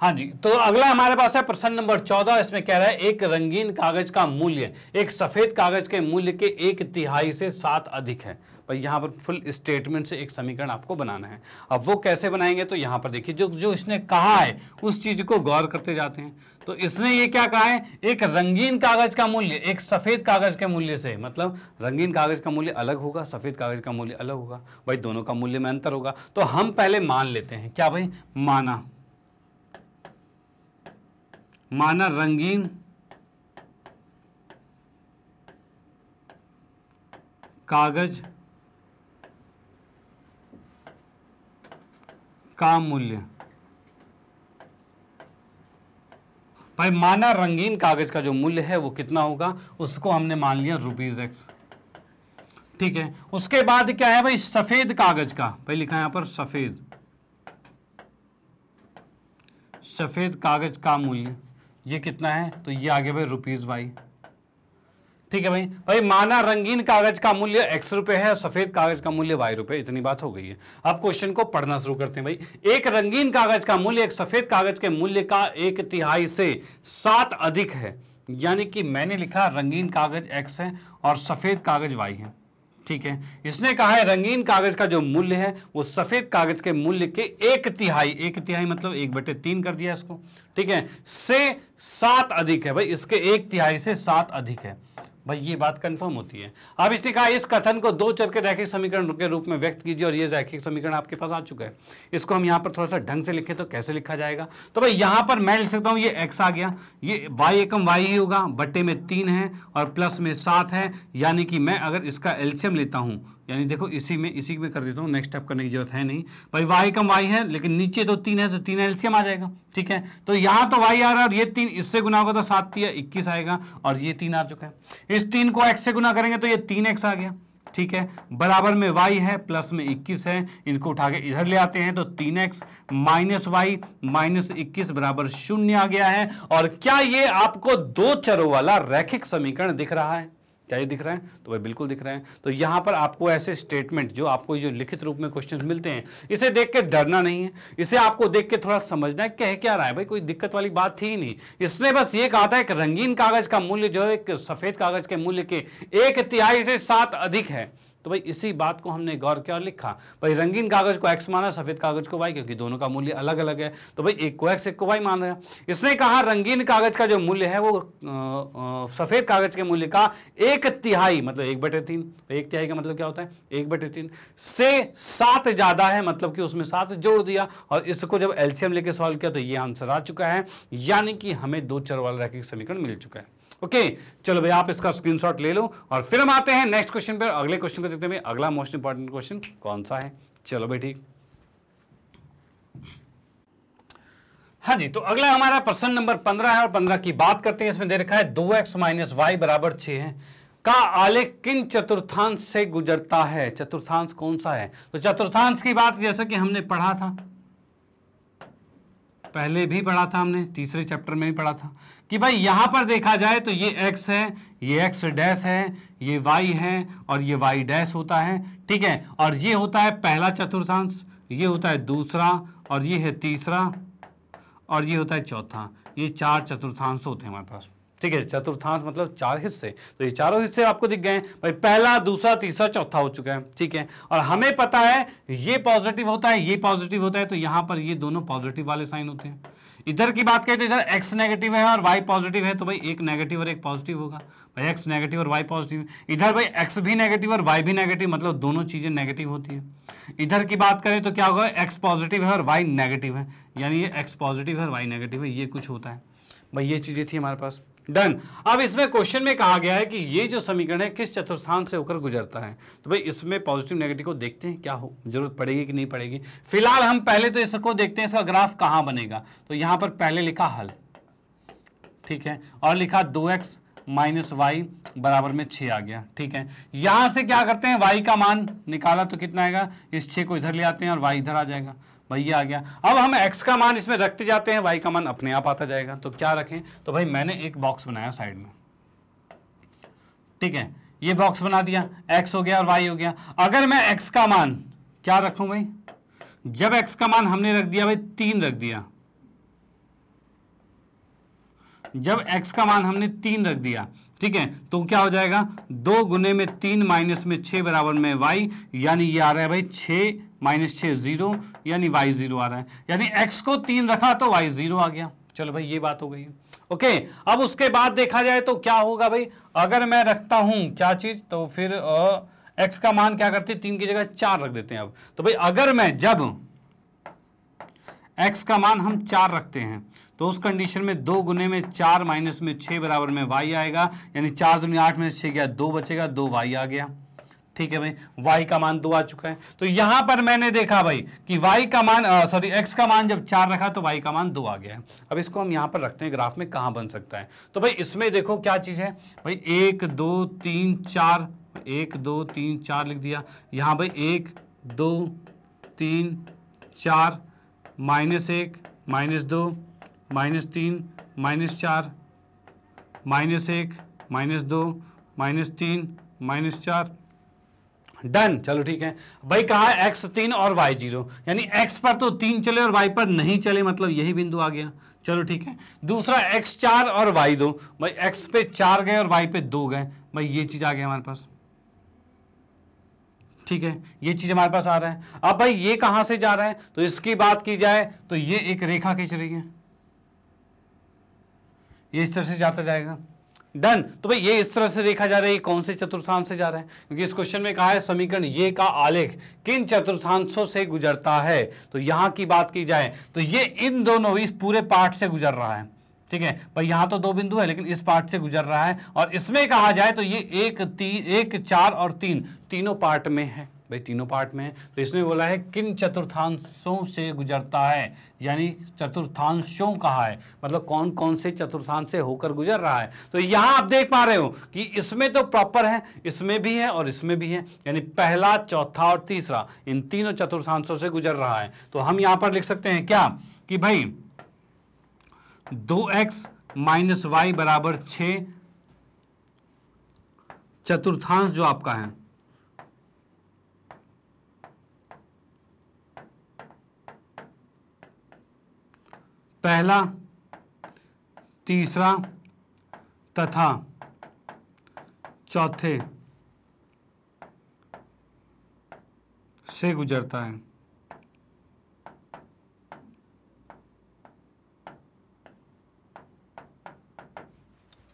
हाँ जी तो अगला हमारे पास है प्रश्न नंबर चौदह इसमें कह रहा है एक रंगीन कागज का मूल्य एक सफेद कागज के मूल्य के एक तिहाई से सात अधिक है पर यहाँ पर फुल स्टेटमेंट से एक समीकरण आपको बनाना है अब वो कैसे बनाएंगे तो यहाँ पर देखिए जो जो इसने कहा है उस चीज को गौर करते जाते हैं तो इसने ये क्या कहा है एक रंगीन कागज का मूल्य एक सफ़ेद कागज के मूल्य से मतलब रंगीन कागज का मूल्य अलग होगा सफ़ेद कागज का मूल्य अलग होगा भाई दोनों का मूल्य में अंतर होगा तो हम पहले मान लेते हैं क्या भाई माना माना रंगीन कागज का मूल्य भाई माना रंगीन कागज का जो मूल्य है वो कितना होगा उसको हमने मान लिया रुपीज एक्स ठीक है उसके बाद क्या है भाई सफेद कागज का भाई लिखा है यहां पर सफेद सफेद कागज का मूल्य ये कितना है तो ये आगे भाई रुपीज वाई ठीक है भाई भाई माना रंगीन कागज का मूल्य एक्स रुपये है सफेद कागज का मूल्य वाई रुपए इतनी बात हो गई है अब क्वेश्चन को पढ़ना शुरू करते हैं भाई एक रंगीन कागज का मूल्य एक सफेद कागज के मूल्य का एक तिहाई से सात अधिक है यानी कि मैंने लिखा रंगीन कागज एक्स है और सफेद कागज वाई है ठीक है इसने कहा है रंगीन कागज का जो मूल्य है वो सफेद कागज के मूल्य के एक तिहाई एक तिहाई मतलब एक बटे तीन कर दिया इसको ठीक है से सात अधिक है भाई इसके एक तिहाई से सात अधिक है भाई ये बात कंफर्म होती है अब इसने कहा इस कथन को दो चर के रैखिक समीकरण के रूप में व्यक्त कीजिए और ये रैखिक समीकरण आपके पास आ चुका है इसको हम यहाँ पर थोड़ा सा ढंग से लिखें तो कैसे लिखा जाएगा तो भाई यहाँ पर मैं लिख सकता हूँ ये एक्स आ गया ये वाई एकम वाई ही होगा बट्टे में तीन है और प्लस में सात है यानी कि मैं अगर इसका एल्शियम लेता हूँ यानी देखो इसी में इसी में कर देता हूँ नेक्स्ट स्टेप करने की जरूरत है नहीं भाई वाई कम वाई है लेकिन नीचे तो तीन है तो तीन एल्सियम आ जाएगा ठीक है तो यहाँ तो वाई आ रहा है और ये तीन इससे गुना होगा तो सात तीन इक्कीस आएगा और ये तीन आ चुका है इस तीन को एक्स से गुना करेंगे तो ये तीन एक्स आ गया ठीक है बराबर में वाई है प्लस में इक्कीस है इनको उठा के इधर ले आते हैं तो तीन एक्स माइनस वाई माइनस इक्कीस बराबर शून्य आ गया है और क्या ये आपको दो चरों वाला रैखिक समीकरण दिख रहा है क्या ये दिख रहा है तो भाई बिल्कुल दिख रहा है तो यहाँ पर आपको ऐसे स्टेटमेंट जो आपको जो लिखित रूप में क्वेश्चन मिलते हैं इसे देख के डरना नहीं है इसे आपको देख के थोड़ा समझना है कह क्या रहा है भाई कोई दिक्कत वाली बात थी ही नहीं इसने बस ये कहा था एक रंगीन कागज का मूल्य जो एक सफ़ेद कागज के मूल्य के एक तिहाई से सात अधिक है तो भाई इसी बात को हमने गौर किया और लिखा भाई रंगीन कागज को एक्स माना सफेद कागज को वाई क्योंकि दोनों का मूल्य अलग अलग है तो भाई एक को एक्स एक को वाई मान रहे इसने कहा रंगीन कागज का जो मूल्य है वो सफेद कागज के मूल्य का एक तिहाई मतलब एक बटे तीन तो एक तिहाई का मतलब क्या होता है एक बटे तीन से सात ज्यादा है मतलब कि उसमें सात जोड़ दिया और इसको जब एल्सियम लेके सॉल्व किया तो ये आंसर आ चुका है यानी कि हमें दो चर वाला रैखिक समीकरण मिल चुका है ओके चलो भाई आप इसका स्क्रीनशॉट ले लो और फिर हम आते हैं नेक्स्ट क्वेश्चन पर अगले क्वेश्चन को देखते हैं अगला मोस्ट इंपॉर्टेंट क्वेश्चन कौन सा है चलो भाई ठीक हाँ जी तो अगला हमारा प्रश्न नंबर पंद्रह है और पंद्रह की बात करते हैं इसमें दे रखा है दो एक्स माइनस वाई बराबर छ है का आलेख किन चतुर्थांश से गुजरता है चतुर्थांश कौन सा है तो चतुर्थांश की बात जैसा कि हमने पढ़ा था पहले भी पढ़ा था हमने तीसरे चैप्टर में भी पढ़ा था कि भाई यहां पर देखा जाए तो ये एक्स है ये एक्स डैश है ये वाई है और ये वाई डैश होता है ठीक है और ये होता है पहला चतुर्थांश ये होता है दूसरा और ये है तीसरा और ये होता है चौथा ये चार चतुर्थांश होते हैं हमारे पास ठीक है चतुर्थांश मतलब चार हिस्से तो ये चारों हिस्से आपको दिख गए हैं भाई पहला दूसरा तीसरा चौथा हो चुका है ठीक है और हमें पता है ये पॉजिटिव होता है ये पॉजिटिव होता है तो यहां पर ये दोनों पॉजिटिव वाले साइन होते हैं इधर की बात करें तो इधर एक्स नेगेटिव है और वाई पॉजिटिव है तो भाई एक नेगेटिव और एक पॉजिटिव होगा भाई एक्स नेगेटिव और वाई पॉजिटिव इधर भाई एक्स भी नेगेटिव और वाई भी नेगेटिव मतलब दोनों चीज़ें नेगेटिव होती है इधर की बात करें तो क्या होगा एक्स पॉजिटिव है और वाई नेगेटिव है यानी ये एक्स पॉजिटिव है और वाई नेगेटिव है ये कुछ होता है भाई ये चीज़ें थी हमारे पास डन अब इसमें क्वेश्चन में कहा गया है कि ये जो समीकरण है किस चतुर्थांश से होकर गुजरता है तो भाई इसमें पॉजिटिव नेगेटिव को देखते हैं क्या हो जरूरत पड़ेगी कि नहीं पड़ेगी फिलहाल हम पहले तो इसको देखते हैं इसका ग्राफ कहाँ बनेगा तो यहाँ पर पहले लिखा हल ठीक है और लिखा दो एक्स माइनस वाई बराबर में छ आ गया ठीक है यहां से क्या करते हैं वाई का मान निकाला तो कितना आएगा इस छे को इधर ले आते हैं और वाई इधर आ जाएगा भाई ये आ गया अब हम x का मान इसमें रखते जाते हैं y का मान अपने आप आता जाएगा तो क्या रखें तो भाई मैंने एक बॉक्स बनाया साइड में ठीक है ये बॉक्स बना दिया x हो गया और y हो गया अगर मैं x का मान क्या रखूं भाई जब x का मान हमने रख दिया भाई तीन रख दिया जब x का मान हमने तीन रख दिया ठीक है तो क्या हो जाएगा दो गुने में तीन माइनस में छः बराबर में y यानी ये आ रहा है भाई छः माइनस छः जीरो यानी वाई जीरो आ रहा है यानी एक्स को तीन रखा तो वाई जीरो आ गया चलो भाई ये बात हो गई ओके अब उसके बाद देखा जाए तो क्या होगा भाई अगर मैं रखता हूँ क्या चीज़ तो फिर एक्स का मान क्या करते हैं तीन की जगह चार रख देते हैं अब तो भाई अगर मैं जब एक्स का मान हम चार रखते हैं तो उस कंडीशन में दो गुने में चार माइनस में छः बराबर में वाई आएगा यानी चार दुनिया आठ में छह छः गया दो बचेगा दो वाई आ गया ठीक है भाई y का मान दो आ चुका है तो यहां पर मैंने देखा भाई कि y का मान सॉरी x का मान जब चार रखा तो y का मान दो आ गया है अब इसको हम यहां पर रखते हैं ग्राफ में कहाँ बन सकता है तो भाई इसमें देखो क्या चीज़ है भाई एक दो तीन चार एक दो तीन चार लिख दिया यहां भाई एक दो तीन चार माइनस एक माइनस दो माइनस तीन माइनस चार माइनस एक माइनस दो माइनस तीन माइनस चार डन चलो ठीक है भाई कहा एक्स तीन और वाई जीरो यानी एक्स पर तो तीन चले और वाई पर नहीं चले मतलब यही बिंदु आ गया चलो ठीक है दूसरा एक्स चार और वाई दो भाई एक्स पे चार गए और वाई पे दो गए भाई ये चीज़ आ गया हमारे पास ठीक है ये चीज़ हमारे पास आ रहा है अब भाई ये कहां से जा रहा है तो इसकी बात की जाए तो ये एक रेखा खींच रही है ये इस तरह से जाता जाएगा डन तो भाई ये इस तरह से देखा जा रहा है कौन से चतुर्थांश से जा रहा है क्योंकि इस क्वेश्चन में कहा है समीकरण ये का आलेख किन चतुर्थांशों से गुजरता है तो यहाँ की बात की जाए तो ये इन दोनों इस पूरे पार्ट से गुजर रहा है ठीक है भाई यहाँ तो दो बिंदु है लेकिन इस पार्ट से गुजर रहा है और इसमें कहा जाए तो ये एक तीन एक चार और तीन तीनों पार्ट में है भाई तीनों पार्ट में तो इसमें बोला है किन चतुर्थांशों से गुजरता है यानी चतुर्थांशों कहा है मतलब कौन कौन से चतुर्थांश से होकर गुजर रहा है तो यहाँ आप देख पा रहे हो कि इसमें तो प्रॉपर है इसमें भी है और इसमें भी है यानी पहला चौथा और तीसरा इन तीनों चतुर्थांशों से गुजर रहा है तो हम यहाँ पर लिख सकते हैं क्या कि भाई दो एक्स माइनस वाई बराबर छ चतुर्थांश जो आपका है पहला तीसरा तथा चौथे से गुजरता है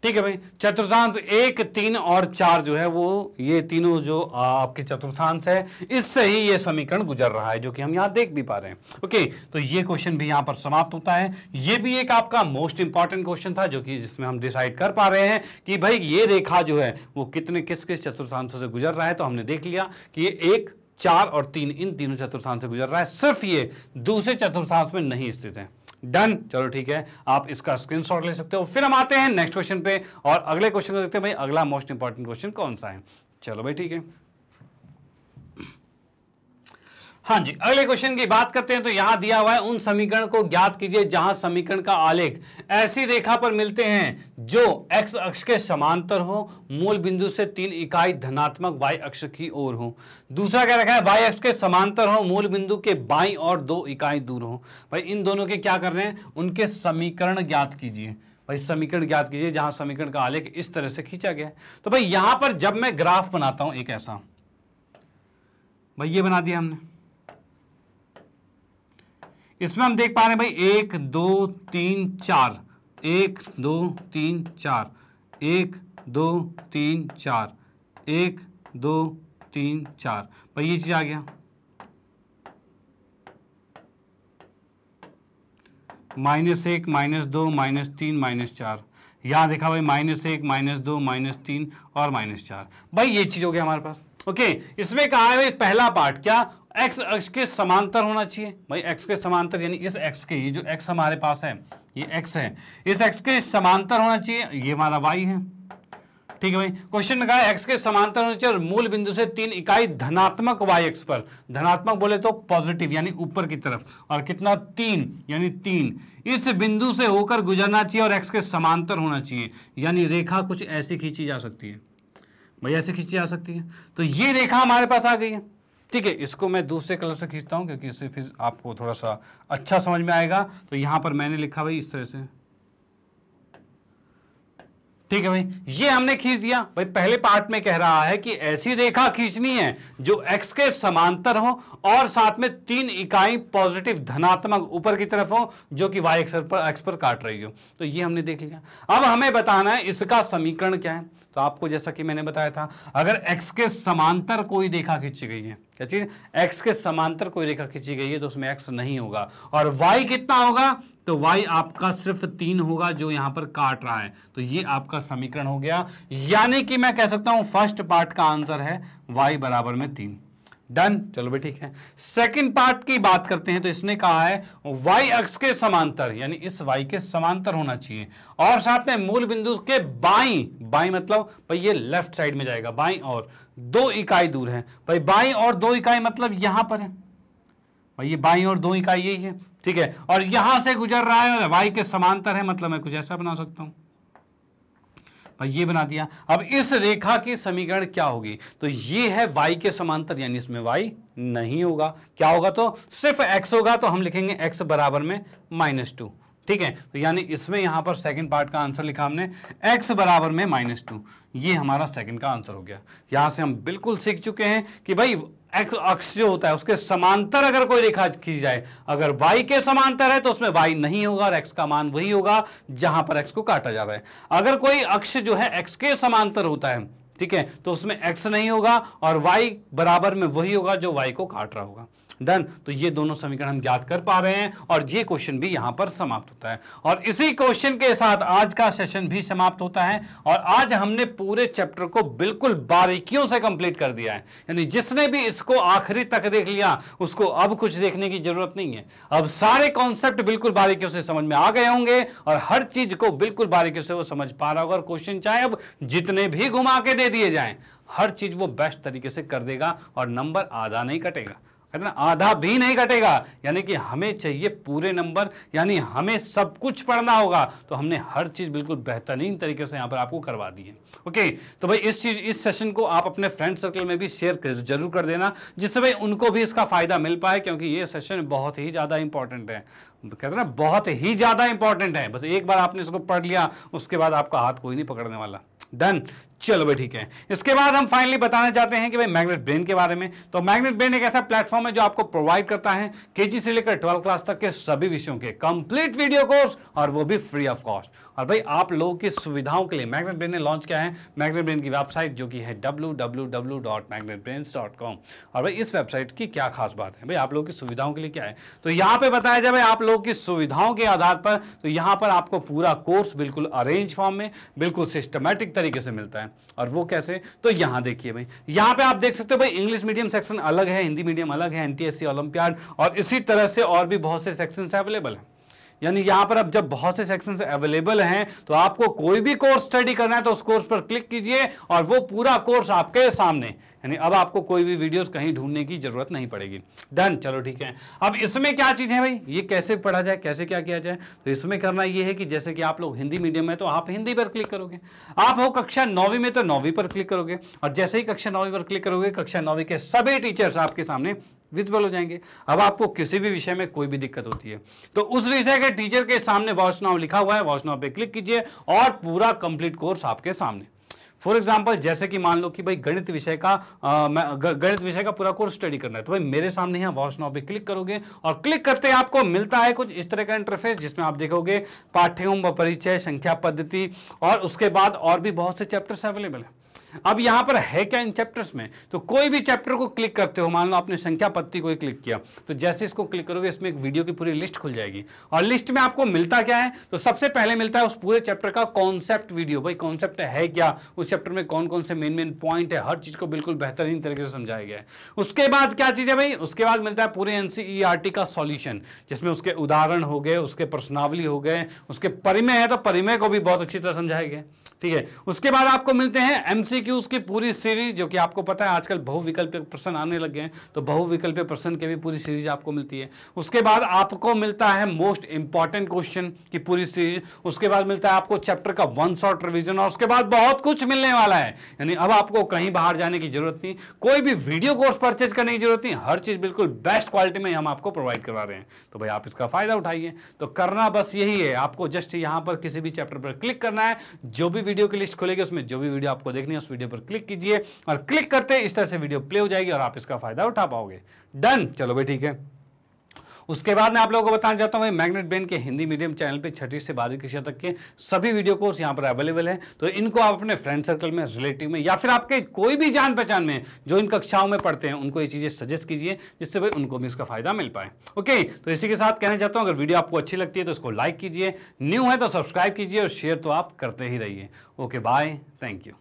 ठीक है भाई चतुर्थांश एक तीन और चार जो है वो ये तीनों जो आपके चतुर्थांश है इससे ही ये समीकरण गुजर रहा है जो कि हम यहां देख भी पा रहे हैं ओके तो ये क्वेश्चन भी यहाँ पर समाप्त होता है ये भी एक आपका मोस्ट इंपॉर्टेंट क्वेश्चन था जो कि जिसमें हम डिसाइड कर पा रहे हैं कि भाई ये रेखा जो है वो कितने किस किस चतुर्थांश से गुजर रहा है तो हमने देख लिया कि ये एक चार और तीन इन तीनों चतुर्थांश से गुजर रहा है सिर्फ ये दूसरे चतुर्थांश में नहीं स्थित है डन चलो ठीक है आप इसका स्क्रीनशॉट ले सकते हो फिर हम आते हैं नेक्स्ट क्वेश्चन पे और अगले क्वेश्चन को देखते हैं भाई अगला मोस्ट इंपॉर्टेंट क्वेश्चन कौन सा है चलो भाई ठीक है हाँ जी अगले क्वेश्चन की बात करते हैं तो यहां दिया हुआ है उन समीकरण को ज्ञात कीजिए जहां समीकरण का आलेख ऐसी रेखा पर मिलते हैं जो x अक्ष के समांतर हो मूल बिंदु से तीन इकाई धनात्मक y अक्ष की ओर हो दूसरा क्या रखा है y अक्ष के समांतर हो मूल बिंदु के बाई और दो इकाई दूर हो भाई इन दोनों के क्या कर रहे हैं उनके समीकरण ज्ञात कीजिए भाई समीकरण ज्ञात कीजिए जहां समीकरण का आलेख इस तरह से खींचा गया तो भाई यहां पर जब मैं ग्राफ बनाता हूं एक ऐसा भाई ये बना दिया हमने इसमें हम देख पा रहे हैं भाई एक दो तीन चार एक दो तीन चार एक दो तीन चार एक दो तीन चार भाई ये चीज़ आ गया माइनस एक माइनस दो माइनस तीन माइनस चार यहां देखा भाई माइनस एक माइनस दो माइनस तीन और माइनस चार भाई ये चीज़ हो गया हमारे पास ओके इसमें कहा है भाई पहला पार्ट क्या एक्स एक्स के समांतर होना चाहिए भाई एक्स के समांतर यानी इस एक्स के ये जो एक्स हमारे पास है ये एक्स है इस एक्स के समांतर होना चाहिए ये हमारा वाई है ठीक है भाई क्वेश्चन में कहा एक्स के समांतर होना चाहिए और मूल बिंदु से तीन इकाई धनात्मक वाई एक्स पर धनात्मक बोले तो पॉजिटिव यानी ऊपर की तरफ और कितना तीन यानी तीन इस बिंदु से होकर गुजरना चाहिए और एक्स के समांतर होना चाहिए यानी रेखा कुछ ऐसी खींची जा सकती है भाई ऐसे खींची जा सकती है तो ये रेखा हमारे पास आ गई है ठीक है इसको मैं दूसरे कलर से खींचता हूँ क्योंकि इससे फिर आपको थोड़ा सा अच्छा समझ में आएगा तो यहाँ पर मैंने लिखा भाई इस तरह से ठीक है भाई ये हमने खींच दिया भाई पहले पार्ट में कह रहा है कि ऐसी रेखा खींचनी है जो एक्स के समांतर हो और साथ में तीन इकाई पॉजिटिव धनात्मक ऊपर की तरफ हो जो कि y एक्स पर x पर काट रही हो तो ये हमने देख लिया अब हमें बताना है इसका समीकरण क्या है तो आपको जैसा कि मैंने बताया था अगर एक्स के समांतर कोई रेखा खींची गई है क्या चीज एक्स के समांतर कोई रेखा खींची गई है तो उसमें एक्स नहीं होगा और वाई कितना होगा तो y आपका सिर्फ तीन होगा जो यहां पर काट रहा है तो ये आपका समीकरण हो गया यानी कि मैं कह सकता हूं फर्स्ट पार्ट का आंसर है y बराबर में तीन डन चलो भाई ठीक है सेकंड पार्ट की बात करते हैं तो इसने कहा है y अक्ष के समांतर यानी इस y के समांतर होना चाहिए और साथ में मूल बिंदु के बाई बाई मतलब भाई ये लेफ्ट साइड में जाएगा बाई और दो इकाई दूर है भाई बाई और दो इकाई मतलब यहां पर है भाई ये बाई और दो इकाई यही है ठीक है और यहां से गुजर रहा है और वाई के समांतर है मतलब मैं कुछ ऐसा बना सकता हूं भाई ये बना दिया अब इस रेखा की समीकरण क्या होगी तो ये है वाई के समांतर यानी इसमें वाई नहीं होगा क्या होगा तो सिर्फ एक्स होगा तो हम लिखेंगे एक्स बराबर में माइनस टू ठीक है तो यानी इसमें यहां पर सेकंड पार्ट का आंसर लिखा हमने एक्स बराबर में माइनस टू ये हमारा सेकंड का आंसर हो गया यहां से हम बिल्कुल सीख चुके हैं कि भाई एक्स अक्ष जो होता है उसके समांतर अगर कोई रेखा खींच जाए अगर वाई के समांतर है तो उसमें वाई नहीं होगा और एक्स का मान वही होगा जहां पर एक्स को काटा जा रहा है अगर कोई अक्ष जो है एक्स के समांतर होता है ठीक है तो उसमें एक्स नहीं होगा और वाई बराबर में वही होगा जो वाई को काट रहा होगा डन तो ये दोनों समीकरण हम ज्ञात कर पा रहे हैं और ये क्वेश्चन भी यहाँ पर समाप्त होता है और इसी क्वेश्चन के साथ आज का सेशन भी समाप्त होता है और आज हमने पूरे चैप्टर को बिल्कुल बारीकियों से कंप्लीट कर दिया है यानी जिसने भी इसको आखिरी तक देख लिया उसको अब कुछ देखने की जरूरत नहीं है अब सारे कॉन्सेप्ट बिल्कुल बारीकियों से समझ में आ गए होंगे और हर चीज को बिल्कुल बारीकियों से वो समझ पा रहा होगा और क्वेश्चन चाहे अब जितने भी घुमा के दे दिए जाए हर चीज वो बेस्ट तरीके से कर देगा और नंबर आधा नहीं कटेगा कहते ना आधा भी नहीं घटेगा यानी कि हमें चाहिए पूरे नंबर यानी हमें सब कुछ पढ़ना होगा तो हमने हर चीज़ बिल्कुल बेहतरीन तरीके से यहाँ पर आपको करवा दी है ओके तो भाई इस चीज़ इस सेशन को आप अपने फ्रेंड सर्कल में भी शेयर जरूर कर देना जिससे भाई उनको भी इसका फ़ायदा मिल पाए क्योंकि ये सेशन बहुत ही ज़्यादा इंपॉर्टेंट है कहते ना बहुत ही ज़्यादा इंपॉर्टेंट है बस एक बार आपने इसको पढ़ लिया उसके बाद आपका हाथ कोई नहीं पकड़ने वाला डन चलो भाई ठीक है इसके बाद हम फाइनली बताना चाहते हैं कि भाई मैग्नेट ब्रेन के बारे में तो मैग्नेट ब्रेन एक ऐसा प्लेटफॉर्म है जो आपको प्रोवाइड करता है के से लेकर ट्वेल्थ क्लास तक के सभी विषयों के कंप्लीट वीडियो कोर्स और वो भी फ्री ऑफ कॉस्ट और भाई आप लोगों की सुविधाओं के लिए मैग्नेट ब्रेन ने लॉन्च किया है मैग्नेट ब्रेन की वेबसाइट जो कि है डब्ल्यू और भाई इस वेबसाइट की क्या खास बात है भाई आप लोगों की सुविधाओं के लिए क्या है तो यहाँ पे बताया जाए भाई आप लोगों की सुविधाओं के आधार पर तो यहाँ पर आपको पूरा कोर्स बिल्कुल अरेंज फॉर्म में बिल्कुल सिस्टमेटिक तरीके से मिलता है है और वो कैसे तो यहां देखिए भाई यहां पे आप देख सकते हो भाई इंग्लिश मीडियम सेक्शन अलग है हिंदी मीडियम अलग है एन टी ओलंपियाड और इसी तरह से और भी बहुत से सेक्शन अवेलेबल है यानी यहां पर अब जब बहुत से सेक्शन से अवेलेबल हैं तो आपको कोई भी कोर्स स्टडी करना है तो उस कोर्स पर क्लिक कीजिए और वो पूरा कोर्स आपके सामने यानी अब आपको कोई भी वीडियोस कहीं ढूंढने की जरूरत नहीं पड़ेगी डन चलो ठीक है अब इसमें क्या चीज है भाई ये कैसे पढ़ा जाए कैसे क्या किया जाए तो इसमें करना ये है कि जैसे कि आप लोग हिंदी मीडियम में तो आप हिंदी पर क्लिक करोगे आप हो कक्षा नौवीं में तो नौवीं पर क्लिक करोगे और जैसे ही कक्षा नौवीं पर क्लिक करोगे कक्षा नौवीं के सभी टीचर्स आपके सामने विजिबल हो जाएंगे अब आपको किसी भी विषय में कोई भी दिक्कत होती है तो उस विषय के टीचर के सामने वॉच नाव लिखा हुआ है वॉच नाव पे क्लिक कीजिए और पूरा कंप्लीट कोर्स आपके सामने फॉर एग्जाम्पल जैसे कि मान लो कि भाई गणित विषय का गणित विषय का पूरा कोर्स स्टडी करना है तो भाई मेरे सामने यहाँ वॉच नाव पे क्लिक करोगे और क्लिक करते ही आपको मिलता है कुछ इस तरह का इंटरफेस जिसमें आप देखोगे पाठ्यम व परिचय संख्या पद्धति और उसके बाद और भी बहुत से चैप्टर्स अवेलेबल है अब यहां पर है क्या इन चैप्टर्स में तो कोई भी चैप्टर को क्लिक करते हो मान लो आपने संख्या पत्ति को ही क्लिक किया तो जैसे इसको क्लिक करोगे इसमें एक वीडियो की पूरी लिस्ट खुल जाएगी और लिस्ट में आपको मिलता क्या है तो सबसे पहले मिलता है उस पूरे चैप्टर का कॉन्सेप्ट वीडियो भाई कॉन्सेप्ट है क्या उस चैप्टर में कौन कौन से मेन मेन पॉइंट है हर चीज को बिल्कुल बेहतरीन तरीके से समझाया गया है उसके बाद क्या चीज है भाई उसके बाद मिलता है पूरे एनसीईआरटी e का सोल्यूशन जिसमें उसके उदाहरण हो गए उसके प्रश्नावली हो गए उसके परिमय है तो परिमय को भी बहुत अच्छी तरह समझाया गया ठीक है उसके बाद आपको मिलते हैं एमसी एमसीक्यूज की पूरी सीरीज जो कि आपको पता है आजकल बहुविकल्पीय प्रश्न आने लग गए हैं तो बहुविकल्पीय प्रश्न की भी पूरी सीरीज आपको मिलती है उसके बाद आपको मिलता है मोस्ट इंपॉर्टेंट क्वेश्चन की पूरी सीरीज उसके बाद मिलता है आपको चैप्टर का वन शॉर्ट रिविजन और उसके बाद बहुत कुछ मिलने वाला है यानी अब आपको कहीं बाहर जाने की जरूरत नहीं कोई भी वीडियो कोर्स परचेज करने की जरूरत नहीं हर चीज बिल्कुल बेस्ट क्वालिटी में हम आपको प्रोवाइड करवा रहे हैं तो भाई आप इसका फायदा उठाइए तो करना बस यही है आपको जस्ट यहां पर किसी भी चैप्टर पर क्लिक करना है जो भी वीडियो की लिस्ट खुलेगी उसमें जो भी वीडियो आपको देखनी है वीडियो पर क्लिक कीजिए और क्लिक करते इस तरह से वीडियो प्ले हो जाएगी और आप इसका फायदा उठा पाओगे डन चलो भाई ठीक है उसके बाद मैं आप लोगों को बताना चाहता हूँ मैग्नेट बेन के हिंदी मीडियम चैनल पे छठी से बारहवीं कक्षा तक के सभी वीडियो कोर्स यहाँ पर अवेलेबल है तो इनको आप अपने फ्रेंड सर्कल में रिलेटिव में या फिर आपके कोई भी जान पहचान में जो इन कक्षाओं में पढ़ते हैं उनको ये चीज़ें सजेस्ट कीजिए जिससे भाई उनको भी इसका फायदा मिल पाए ओके तो इसी के साथ कहना चाहता हूँ अगर वीडियो आपको अच्छी लगती है तो इसको लाइक कीजिए न्यू है तो सब्सक्राइब कीजिए और शेयर तो आप करते ही रहिए ओके बाय थैंक यू